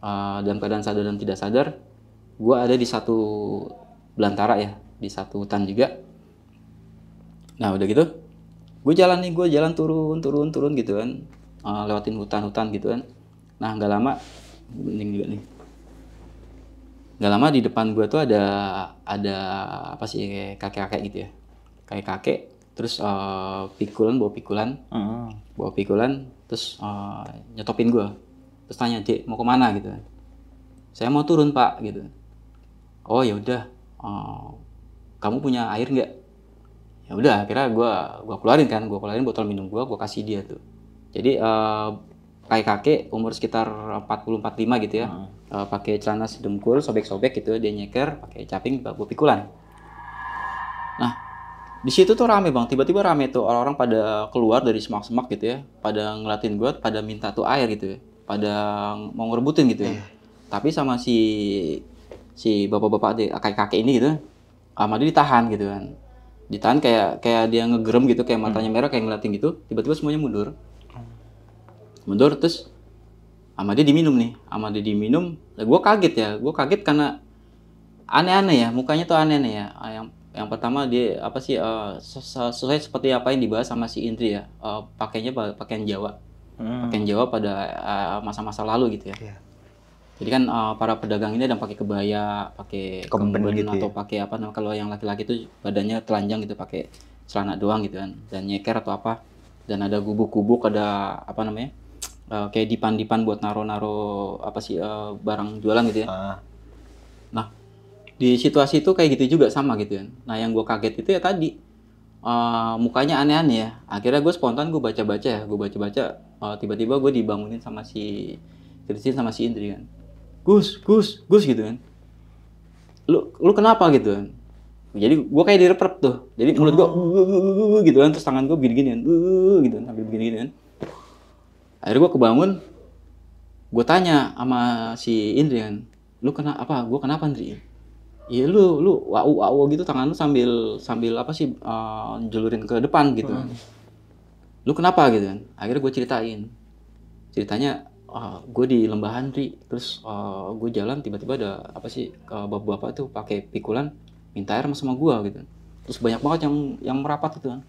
uh, dalam keadaan sadar dan tidak sadar, gue ada di satu belantara ya, di satu hutan juga. Nah, udah gitu, gue jalan nih, gue jalan turun, turun, turun gitu kan, uh, lewatin hutan-hutan gitu kan. Nah, nggak lama, mending juga nih nggak lama di depan gue tuh ada ada apa sih kakek kakek gitu ya kayak kakek terus uh, pikulan bawa pikulan uh. bawa pikulan terus uh, nyetopin gue terus tanya dek mau kemana gitu saya mau turun pak gitu oh ya udah uh, kamu punya air nggak ya udah akhirnya gue gua keluarin kan gue keluarin botol minum gue gue kasih dia tuh jadi uh, kakek kakek umur sekitar 40-45 gitu ya hmm. uh, pakai celana sedengkul sobek-sobek gitu dia nyeker pakai caping bawa pikulan nah di situ tuh rame bang tiba-tiba rame tuh orang-orang pada keluar dari semak-semak gitu ya pada ngelatin gue pada minta tuh air gitu ya pada mau ngerebutin gitu ya eh. tapi sama si si bapak-bapak kakek-kakek ini gitu sama dia ditahan gitu kan ditahan kayak kayak dia ngegerem gitu kayak matanya hmm. merah kayak ngelatin gitu tiba-tiba semuanya mundur mundur terus sama dia diminum nih sama dia diminum nah, gue kaget ya gue kaget karena aneh-aneh ya mukanya tuh aneh-aneh ya ah, yang yang pertama dia apa sih uh, sesuai seperti apa yang dibahas sama si Indri ya uh, pakainya pakaian Jawa hmm. pakaian Jawa pada masa-masa uh, lalu gitu ya yeah. jadi kan uh, para pedagang ini ada yang pakai kebaya pakai kemben, gitu atau ya. pakai apa nah, kalau yang laki-laki itu badannya telanjang gitu pakai celana doang gitu kan dan nyeker atau apa dan ada gubuk-gubuk ada apa namanya uh, kayak dipan-dipan buat naro-naro apa sih uh, barang jualan gitu ya. Uh. Nah, di situasi itu kayak gitu juga sama gitu kan. Nah, yang gue kaget itu ya tadi uh, mukanya aneh-aneh ya. Akhirnya gue spontan gue baca-baca ya, gue baca-baca uh, tiba-tiba gue dibangunin sama si Kristin sama si Indri kan. Gus, Gus, Gus gitu kan. Lu lu kenapa gitu kan? Jadi gue kayak direpet tuh. Jadi mulut gue oh. gitu kan terus tangan gue begini gini kan. Gitu kan sambil begini-gini kan akhirnya gue kebangun gue tanya sama si Indri kan lu kena apa gue kenapa Indri Iya lu lu wau wau gitu tangan lu sambil sambil apa sih uh, eh, jelurin ke depan gitu. Hmm. Lu kenapa gitu kan? Akhirnya gue ceritain. Ceritanya uh, ah, gue di lembah Indri, terus uh, eh, gue jalan tiba-tiba ada apa sih uh, bapak-bapak tuh pakai pikulan minta air sama, sama gue gitu. Terus banyak banget yang yang merapat gitu kan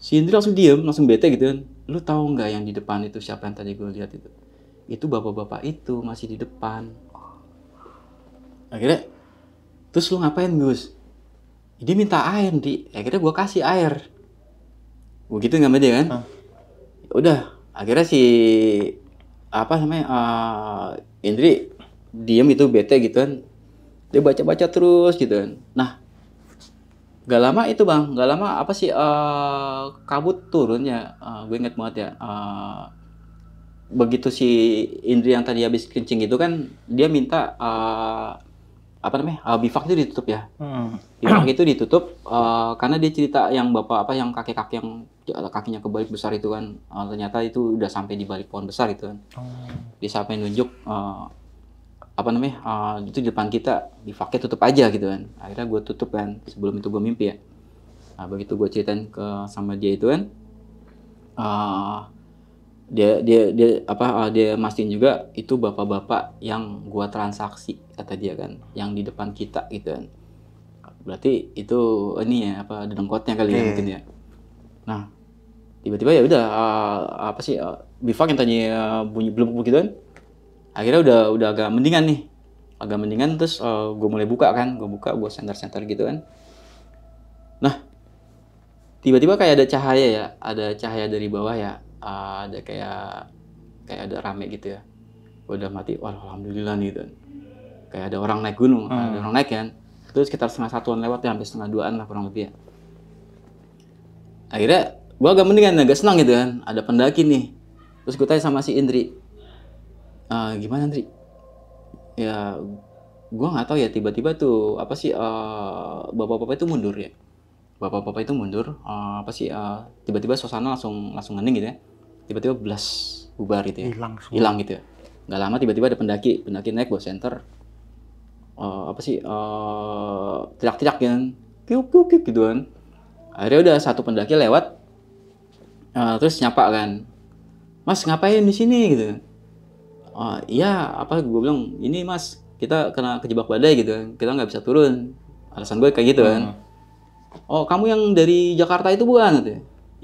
si Indri langsung diem langsung bete gitu kan lu tahu nggak yang di depan itu siapa yang tadi gue lihat itu itu bapak-bapak itu masih di depan akhirnya terus lu ngapain Gus ya, dia minta air di akhirnya gue kasih air gue gitu nggak dia kan huh? Ya udah akhirnya si apa namanya uh, Indri diem itu bete gitu kan dia baca-baca terus gitu kan nah Gak lama itu bang, gak lama apa sih uh, kabut turunnya? uh, gue inget banget ya. Uh, begitu si Indri yang tadi habis kencing itu kan dia minta uh, apa namanya uh, bivak itu ditutup ya hmm. bivak itu ditutup uh, karena dia cerita yang bapak apa yang kakek kakek yang kakinya kebalik besar itu kan uh, ternyata itu udah sampai di balik pohon besar itu kan hmm. Oh. dia sampai nunjuk uh, apa namanya uh, itu di depan kita dipakai tutup aja gitu kan akhirnya gue tutup kan sebelum itu gue mimpi ya nah, begitu gue ceritain ke sama dia itu kan uh, dia dia dia apa uh, dia mastiin juga itu bapak-bapak yang gue transaksi kata dia kan yang di depan kita gitu kan berarti itu oh, ini ya apa dengkotnya kali okay. ya iya, mungkin iya. ya nah tiba-tiba ya udah uh, apa sih uh, bifak yang tanya uh, bunyi belum begitu kan akhirnya udah udah agak mendingan nih agak mendingan terus uh, eh, gue mulai buka kan gue buka gue center-center gitu kan nah tiba-tiba kayak ada cahaya ya ada cahaya dari bawah ya uh, ada kayak kayak ada rame gitu ya gue udah mati wah alhamdulillah nih gitu kayak ada orang naik gunung hmm. ada orang naik kan terus sekitar setengah satuan lewat ya hampir setengah duaan lah kurang lebih ya akhirnya gue agak mendingan agak senang gitu kan ada pendaki nih terus gue tanya sama si Indri uh, gimana Andri ya gue nggak tahu ya tiba-tiba tuh apa sih bapak eh, bapak-bapak itu mundur ya bapak-bapak itu mundur uh, apa sih tiba tiba-tiba suasana langsung langsung ngening gitu ya tiba-tiba belas bubar gitu ya hilang hilang gitu ya nggak lama tiba-tiba ada pendaki pendaki naik bawah center uh, apa sih uh, teriak-teriak kan kiu kiu kiu gitu kan akhirnya udah satu pendaki lewat uh, terus nyapa kan mas ngapain di sini gitu uh, ya apa gue bilang ini mas kita kena kejebak badai gitu kan kita nggak bisa turun alasan gue kayak gitu kan ah. oh kamu yang dari Jakarta itu bukan gitu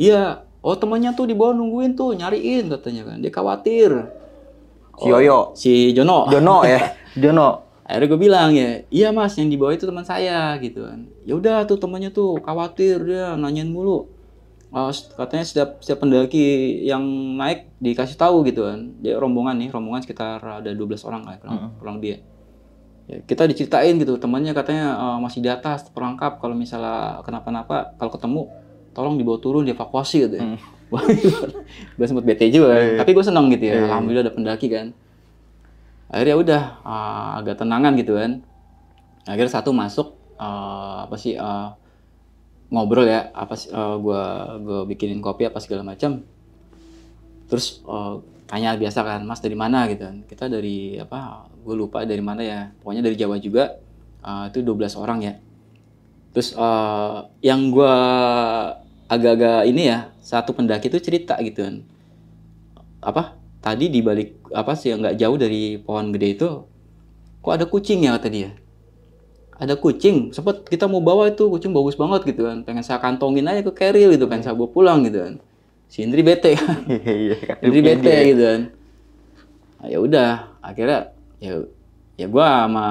iya oh temannya tuh di bawah nungguin tuh nyariin katanya kan dia khawatir oh, si Yoyo oh, si Jono Jono ya *laughs* Jono akhirnya gue bilang ya iya mas yang di bawah itu teman saya gitu kan ya udah tuh temannya tuh khawatir dia nanyain mulu uh, katanya setiap setiap pendaki yang naik dikasih tahu gitu kan. rombongan nih, rombongan sekitar ada 12 orang kayak kurang, hmm kurang lebih ya. ya. Kita diceritain gitu, temannya katanya uh, masih di atas perangkap kalau misalnya kenapa-napa kalau ketemu tolong dibawa turun dievakuasi gitu ya. hmm. *laughs* gue sempet bete juga kan. Iya. Tapi gue seneng gitu ya. Iya. Alhamdulillah ada pendaki kan. Akhirnya ya udah uh, agak tenangan gitu kan. Akhirnya satu masuk uh, apa sih uh, ngobrol ya apa sih uh, eh, gue gue bikinin kopi apa segala macam terus uh, tanya biasa kan mas dari mana gitu kan. kita dari apa gue lupa dari mana ya pokoknya dari Jawa juga uh, itu 12 orang ya terus uh, yang gue agak-agak ini ya satu pendaki itu cerita gitu kan apa tadi di balik apa sih nggak jauh dari pohon gede itu kok ada kucing ya kata dia ada kucing sempat kita mau bawa itu kucing bagus banget gitu kan pengen saya kantongin aja ke carry gitu pengen kan, iya. saya bawa pulang gitu kan si Indri bete *laughs* iya, iya, kan Indri bete gitu kan nah, ya udah akhirnya ya ya gua sama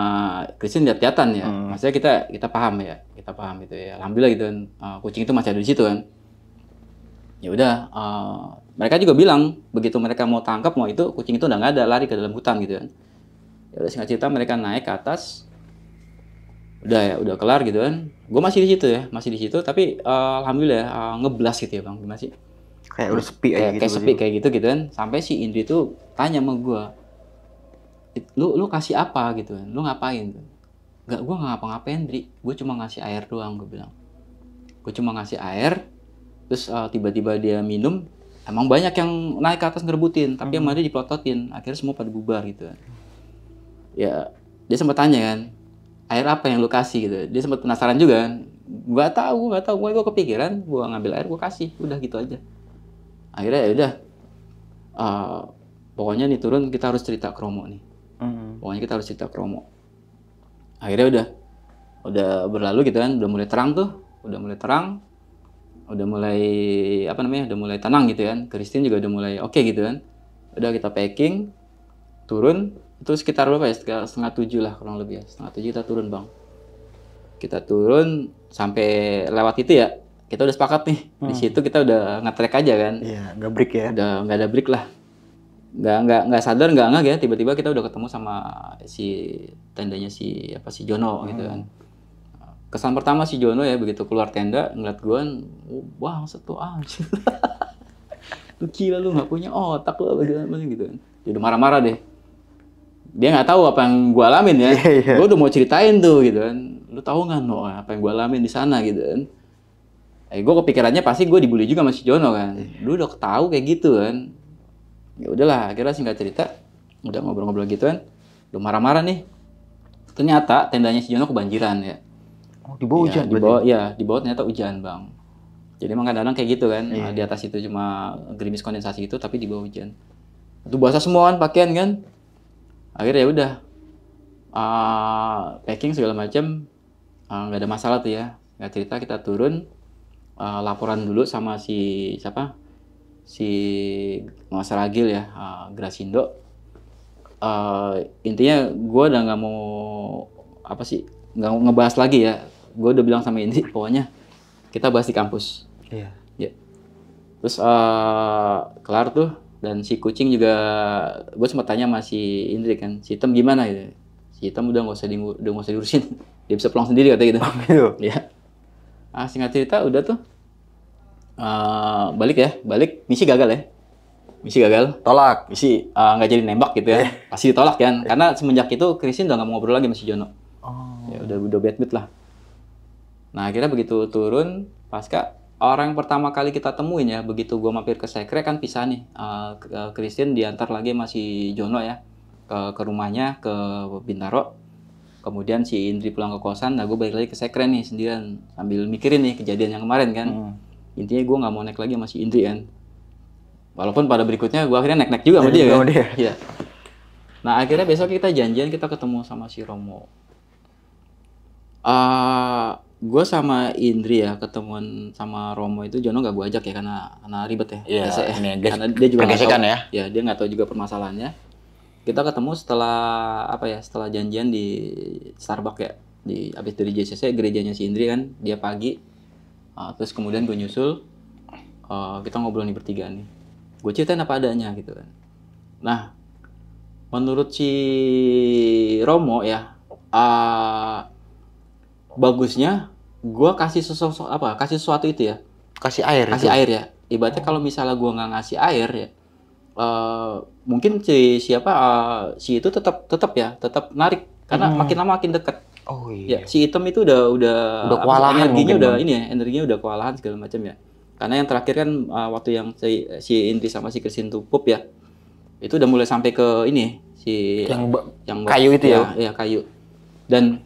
Christian lihat-lihatan ya hmm. maksudnya kita kita paham ya kita paham gitu ya alhamdulillah gitu kan uh, kucing itu masih ada di situ kan ya udah uh, mereka juga bilang begitu mereka mau tangkap mau itu kucing itu udah nggak ada lari ke dalam hutan gitu kan ya udah singkat cerita mereka naik ke atas udah ya udah kelar gitu kan gue masih di situ ya masih di situ tapi uh, alhamdulillah uh, eh, ngeblas gitu ya bang gimana sih kayak udah sepi kayak, gitu kayak sepi gitu. kayak gitu gitu kan sampai si Indri tuh tanya sama gue lu lu kasih apa gitu kan lu ngapain tuh gak gue nggak ngapa-ngapain Indri, gue cuma ngasih air doang gue bilang gue cuma ngasih air terus tiba eh, tiba-tiba dia minum emang banyak yang naik ke atas ngerebutin tapi hmm. yang mana diplototin akhirnya semua pada bubar gitu kan ya dia sempat tanya kan air apa yang lu kasih gitu dia sempat penasaran juga kan gua tahu gua tahu gua gua kepikiran gua ngambil air gua kasih udah gitu aja akhirnya ya udah uh, pokoknya nih turun kita harus cerita kromo nih mm. pokoknya kita harus cerita kromo akhirnya udah udah berlalu gitu kan udah mulai terang tuh udah mulai terang udah mulai apa namanya udah mulai tenang gitu kan Christine juga udah mulai oke okay gitu kan udah kita packing turun itu sekitar berapa ya sekitar setengah tujuh lah kurang lebih ya setengah tujuh kita turun bang kita turun sampai lewat itu ya kita udah sepakat nih hmm. di situ kita udah ngetrek aja kan iya nggak break ya udah nggak ada break lah nggak nggak nggak sadar nggak nggak ya tiba-tiba kita udah ketemu sama si tendanya si apa si Jono gitu hmm. gitu kan kesan pertama si Jono ya begitu keluar tenda ngeliat gue kan wah satu anjir tuh gila lu nggak punya otak lu gitu kan jadi marah-marah deh dia nggak tahu apa yang gue alamin ya. Yeah, yeah. Gue udah mau ceritain tuh gitu kan. Lu tahu nggak no apa yang gue alamin di sana gitu kan. Eh, gue kepikirannya pasti gue dibully juga sama Jono kan. Yeah. Lu udah tahu kayak gitu kan. Ya udahlah, akhirnya singkat cerita udah ngobrol-ngobrol gitu kan. Lu marah-marah nih. Ternyata tendanya si Jono kebanjiran ya. Oh, di bawah ya, hujan. Di bawah, ya, di bawah ternyata hujan bang. Jadi emang kadang-kadang kayak gitu kan. Yeah. Iya. Di atas itu cuma gerimis kondensasi itu, tapi di bawah hujan. Itu basah semua kan pakaian kan akhirnya ya udah uh, packing segala macam ah, nggak uh, ada masalah tuh ya nggak cerita kita turun uh, laporan dulu sama si siapa si Masa Ragil ya uh, Grasindo uh, intinya gue udah nggak mau apa sih nggak mau ngebahas lagi ya gue udah bilang sama ini pokoknya kita bahas di kampus iya yeah. yeah. terus uh, kelar tuh dan si kucing juga gue sempat tanya sama si Indri kan si hitam gimana gitu si hitam udah nggak usah di udah nggak usah diurusin *laughs* dia bisa pulang sendiri kata gitu *laughs* ya ah singkat cerita udah tuh uh, balik ya balik misi gagal ya misi gagal tolak misi ah, nggak uh, jadi nembak gitu ya *laughs* pasti ditolak kan karena semenjak itu Christine udah nggak mau ngobrol lagi sama si Jono oh. ya udah udah bad mood lah nah akhirnya begitu turun pasca orang pertama kali kita temuin ya begitu gue mampir ke sekre kan pisah nih uh, Christian diantar lagi masih Jono ya ke, ke rumahnya ke Bintaro kemudian si Indri pulang ke kosan nah gue balik lagi ke sekre nih sendirian sambil mikirin nih kejadian yang kemarin kan hmm. intinya gue nggak mau naik lagi masih Indri kan walaupun pada berikutnya gue akhirnya naik-naik juga sama dia kan dia. *laughs* Ya. nah akhirnya besok kita janjian kita ketemu sama si Romo uh, gue sama Indri ya ketemuan sama Romo itu Jono gak gue ajak ya karena karena ribet ya. Iya. Yeah, ini karena dia juga nggak tahu. Ya. ya dia nggak tahu juga permasalahannya. Kita ketemu setelah apa ya setelah janjian di Starbucks ya di abis dari JCC gerejanya si Indri kan dia pagi uh, terus kemudian gue nyusul uh, kita ngobrol nih bertiga nih gue ceritain apa adanya gitu kan nah menurut si Romo ya uh, bagusnya gue kasih sesuatu apa kasih sesuatu itu ya kasih air kasih itu. air ya ibaratnya kalau misalnya gue nggak ngasih air ya uh, mungkin si siapa uh, si itu tetap tetap ya tetap narik karena hmm. makin lama makin dekat oh iya ya, si item itu udah udah, udah kewalahan energinya udah bang. ini ya energinya udah kewalahan segala macam ya karena yang terakhir kan uh, waktu yang si, si Indri sama si Kristin tupup ya itu udah mulai sampai ke ini si yang, yang kayu itu ya ya, ya kayu dan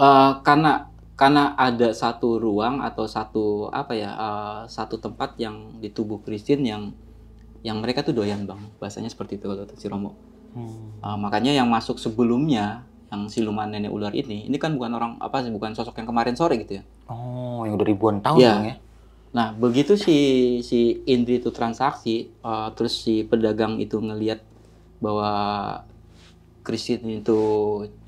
uh, karena karena ada satu ruang atau satu apa ya uh, satu tempat yang di tubuh Kristin yang yang mereka tuh doyan bang bahasanya seperti itu kalau si Romo hmm. uh, makanya yang masuk sebelumnya yang siluman nenek ular ini ini kan bukan orang apa sih bukan sosok yang kemarin sore gitu ya oh yang udah ribuan tahun ya, bang, ya? nah begitu si si Indri itu transaksi uh, terus si pedagang itu ngelihat bahwa Kristin itu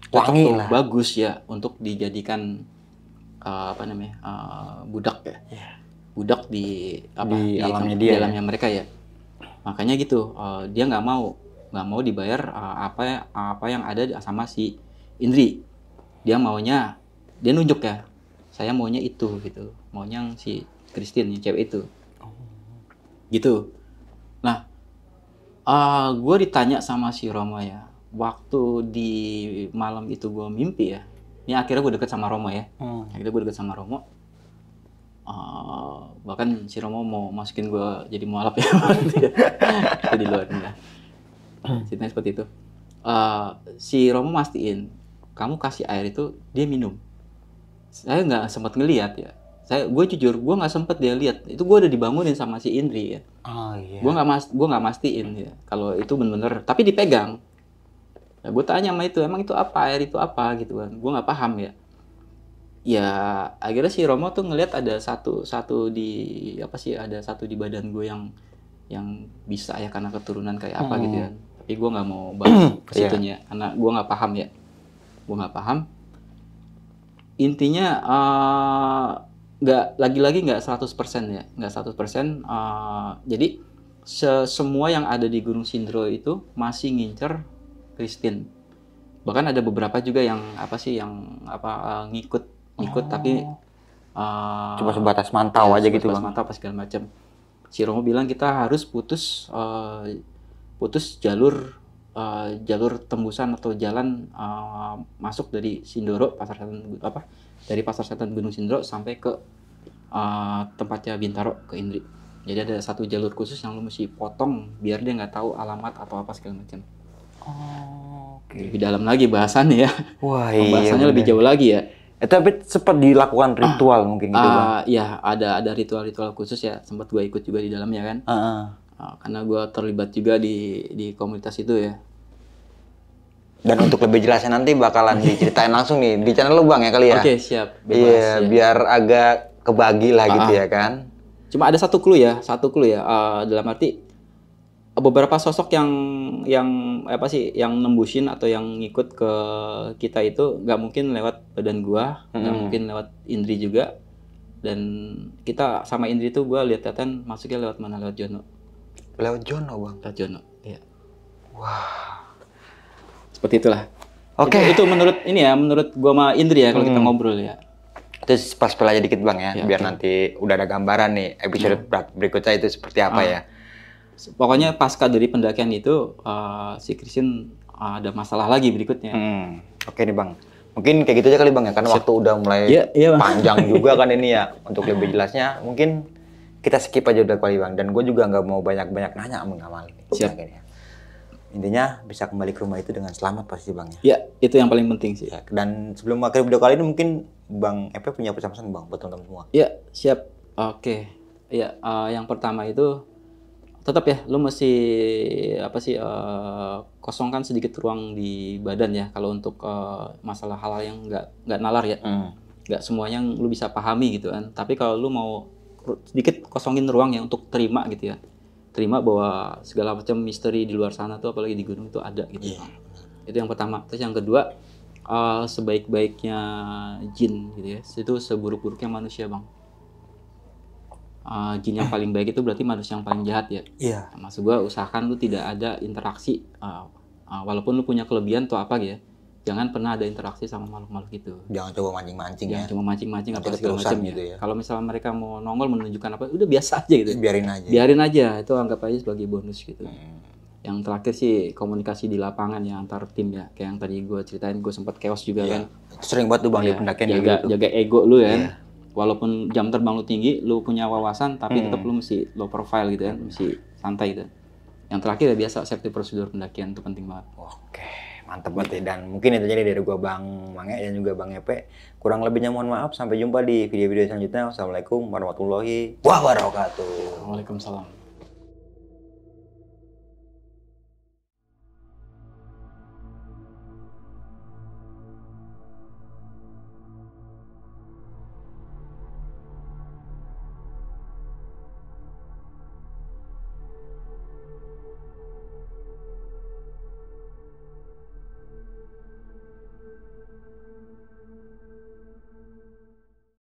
waktu Wangi lah. bagus ya untuk dijadikan uh, apa namanya uh, budak ya yeah. budak di apa di, di alamnya di, dia ya. alamnya ya? mereka ya makanya gitu uh, dia nggak mau nggak mau dibayar uh, apa apa yang ada sama si Indri dia maunya dia nunjuk ya saya maunya itu gitu maunya yang si Christine yang cewek itu gitu nah uh, gue ditanya sama si Roma ya waktu di malam itu gue mimpi ya ini akhirnya gue deket sama Romo ya hmm. akhirnya gue deket sama Romo uh, bahkan si Romo mau masukin gue jadi mualaf ya *laughs* itu di luar ya. ceritanya seperti itu uh, si Romo mastiin kamu kasih air itu dia minum saya nggak sempat ngeliat ya saya gue jujur gue nggak sempat dia lihat itu gue udah dibangunin sama si Indri ya oh, yeah. gue nggak mas gue nggak mastiin ya kalau itu bener-bener tapi dipegang Ya, nah, gue tanya sama itu emang itu apa air itu apa gitu kan gue nggak paham ya ya akhirnya si Romo tuh ngelihat ada satu satu di apa sih ada satu di badan gue yang yang bisa ya karena keturunan kayak apa gitu hmm. gitu ya tapi gue nggak mau bahas *clears throat* ke situnya yeah. karena gue nggak paham ya gue nggak paham intinya eh, nggak uh, lagi-lagi nggak 100% ya nggak 100% uh, eh, jadi semua yang ada di Gunung Sindro itu masih ngincer Kristen bahkan ada beberapa juga yang apa sih yang apa eh, ngikut ngikut oh. tapi uh, eh, cuma sebatas mantau ya, aja sebatas gitu bang mantau apa segala macam si Romo bilang kita harus putus uh, putus jalur uh, jalur tembusan atau jalan uh, masuk dari Sindoro pasar setan apa dari pasar setan Gunung Sindoro sampai ke uh, tempatnya Bintaro ke Indri jadi ada satu jalur khusus yang lu mesti potong biar dia nggak tahu alamat atau apa segala macam Oh, okay. Lebih dalam lagi bahasannya ya. Wah, iya. Bahasannya lebih jauh lagi ya. Eh, tapi sempat dilakukan ritual uh, mungkin gitu, uh, Bang. Iya, ada ada ritual-ritual khusus ya. Sempat gue ikut juga di dalamnya kan. Uh, uh. Uh, karena gue terlibat juga di di komunitas itu ya. Dan untuk lebih jelasnya nanti bakalan diceritain *laughs* langsung nih di channel lu Bang ya kali ya. Oke, okay, siap. Iya, yeah, biar agak kebagi lah uh, gitu ah, ah. ya kan. Cuma ada satu clue ya, satu clue ya. Uh, dalam arti beberapa sosok yang yang apa sih yang nembusin atau yang ngikut ke kita itu nggak mungkin lewat badan gua nggak -hmm. mungkin lewat Indri juga dan kita sama Indri itu gua lihat lihatan masuknya lewat mana lewat Jono lewat Jono bang lewat Jono iya wah wow. seperti itulah oke okay. itu, menurut ini ya menurut gua sama Indri ya kalau kita ngobrol ya terus pas pelajari dikit bang ya, ya biar okay. nanti udah ada gambaran nih episode hmm. berikutnya itu seperti apa hmm. ya pokoknya pasca dari pendakian itu uh, si Christian uh, ada masalah lagi berikutnya. Hmm. Oke nih bang, mungkin kayak gitu aja kali bang ya, karena waktu udah mulai ya, panjang *laughs* juga kan ini ya. Untuk lebih jelasnya mungkin kita skip aja udah kali bang. Dan gue juga nggak mau banyak-banyak nanya mengamal ini. Siap. Ya, Intinya bisa kembali ke rumah itu dengan selamat pasti bang ya. Iya, itu yang paling penting sih. Ya, dan sebelum akhir video kali ini mungkin bang Epe punya pesan-pesan bang buat teman-teman semua. Iya, siap. Oke. Ya, uh, yang pertama itu tetap ya lu mesti apa sih uh, kosongkan sedikit ruang di badan ya kalau untuk uh, masalah hal yang nggak nggak nalar ya hmm. nggak mm. semuanya lu bisa pahami gitu kan tapi kalau lu mau sedikit kosongin ruang ya untuk terima gitu ya terima bahwa segala macam misteri di luar sana tuh apalagi di gunung itu ada gitu yeah. itu yang pertama terus yang kedua uh, sebaik-baiknya jin gitu ya itu seburuk-buruknya manusia bang uh, eh, jin yang paling baik itu berarti manusia yang paling jahat ya. Iya. Yeah. Maksud gua usahakan lu tidak ada interaksi uh, uh, walaupun lu punya kelebihan atau apa gitu ya. Jangan pernah ada interaksi sama makhluk-makhluk itu. Jangan coba mancing-mancing ya. Jangan coba mancing-mancing apa segala macam gitu ya. ya. Kalau misalnya mereka mau nongol menunjukkan apa, udah biasa aja gitu. Biarin aja. Biarin aja, itu anggap aja sebagai bonus gitu. Hmm. Yang terakhir sih komunikasi di lapangan ya antar tim ya. Kayak yang tadi gue ceritain gue sempat chaos juga yeah. kan. Sering banget tuh bang yeah. di iya, pendakian jaga, gitu. jaga ego lu ya. Kan. Yeah walaupun jam terbang lu tinggi, lu punya wawasan, tapi hmm. tetap lu mesti low profile gitu ya, mesti santai gitu. Yang terakhir ya biasa safety prosedur pendakian itu penting banget. Oke, mantep banget ya. Dan mungkin itu jadi dari gua Bang Mange dan juga Bang Epe. Kurang lebihnya mohon maaf. Sampai jumpa di video-video selanjutnya. Wassalamualaikum warahmatullahi wabarakatuh. Waalaikumsalam.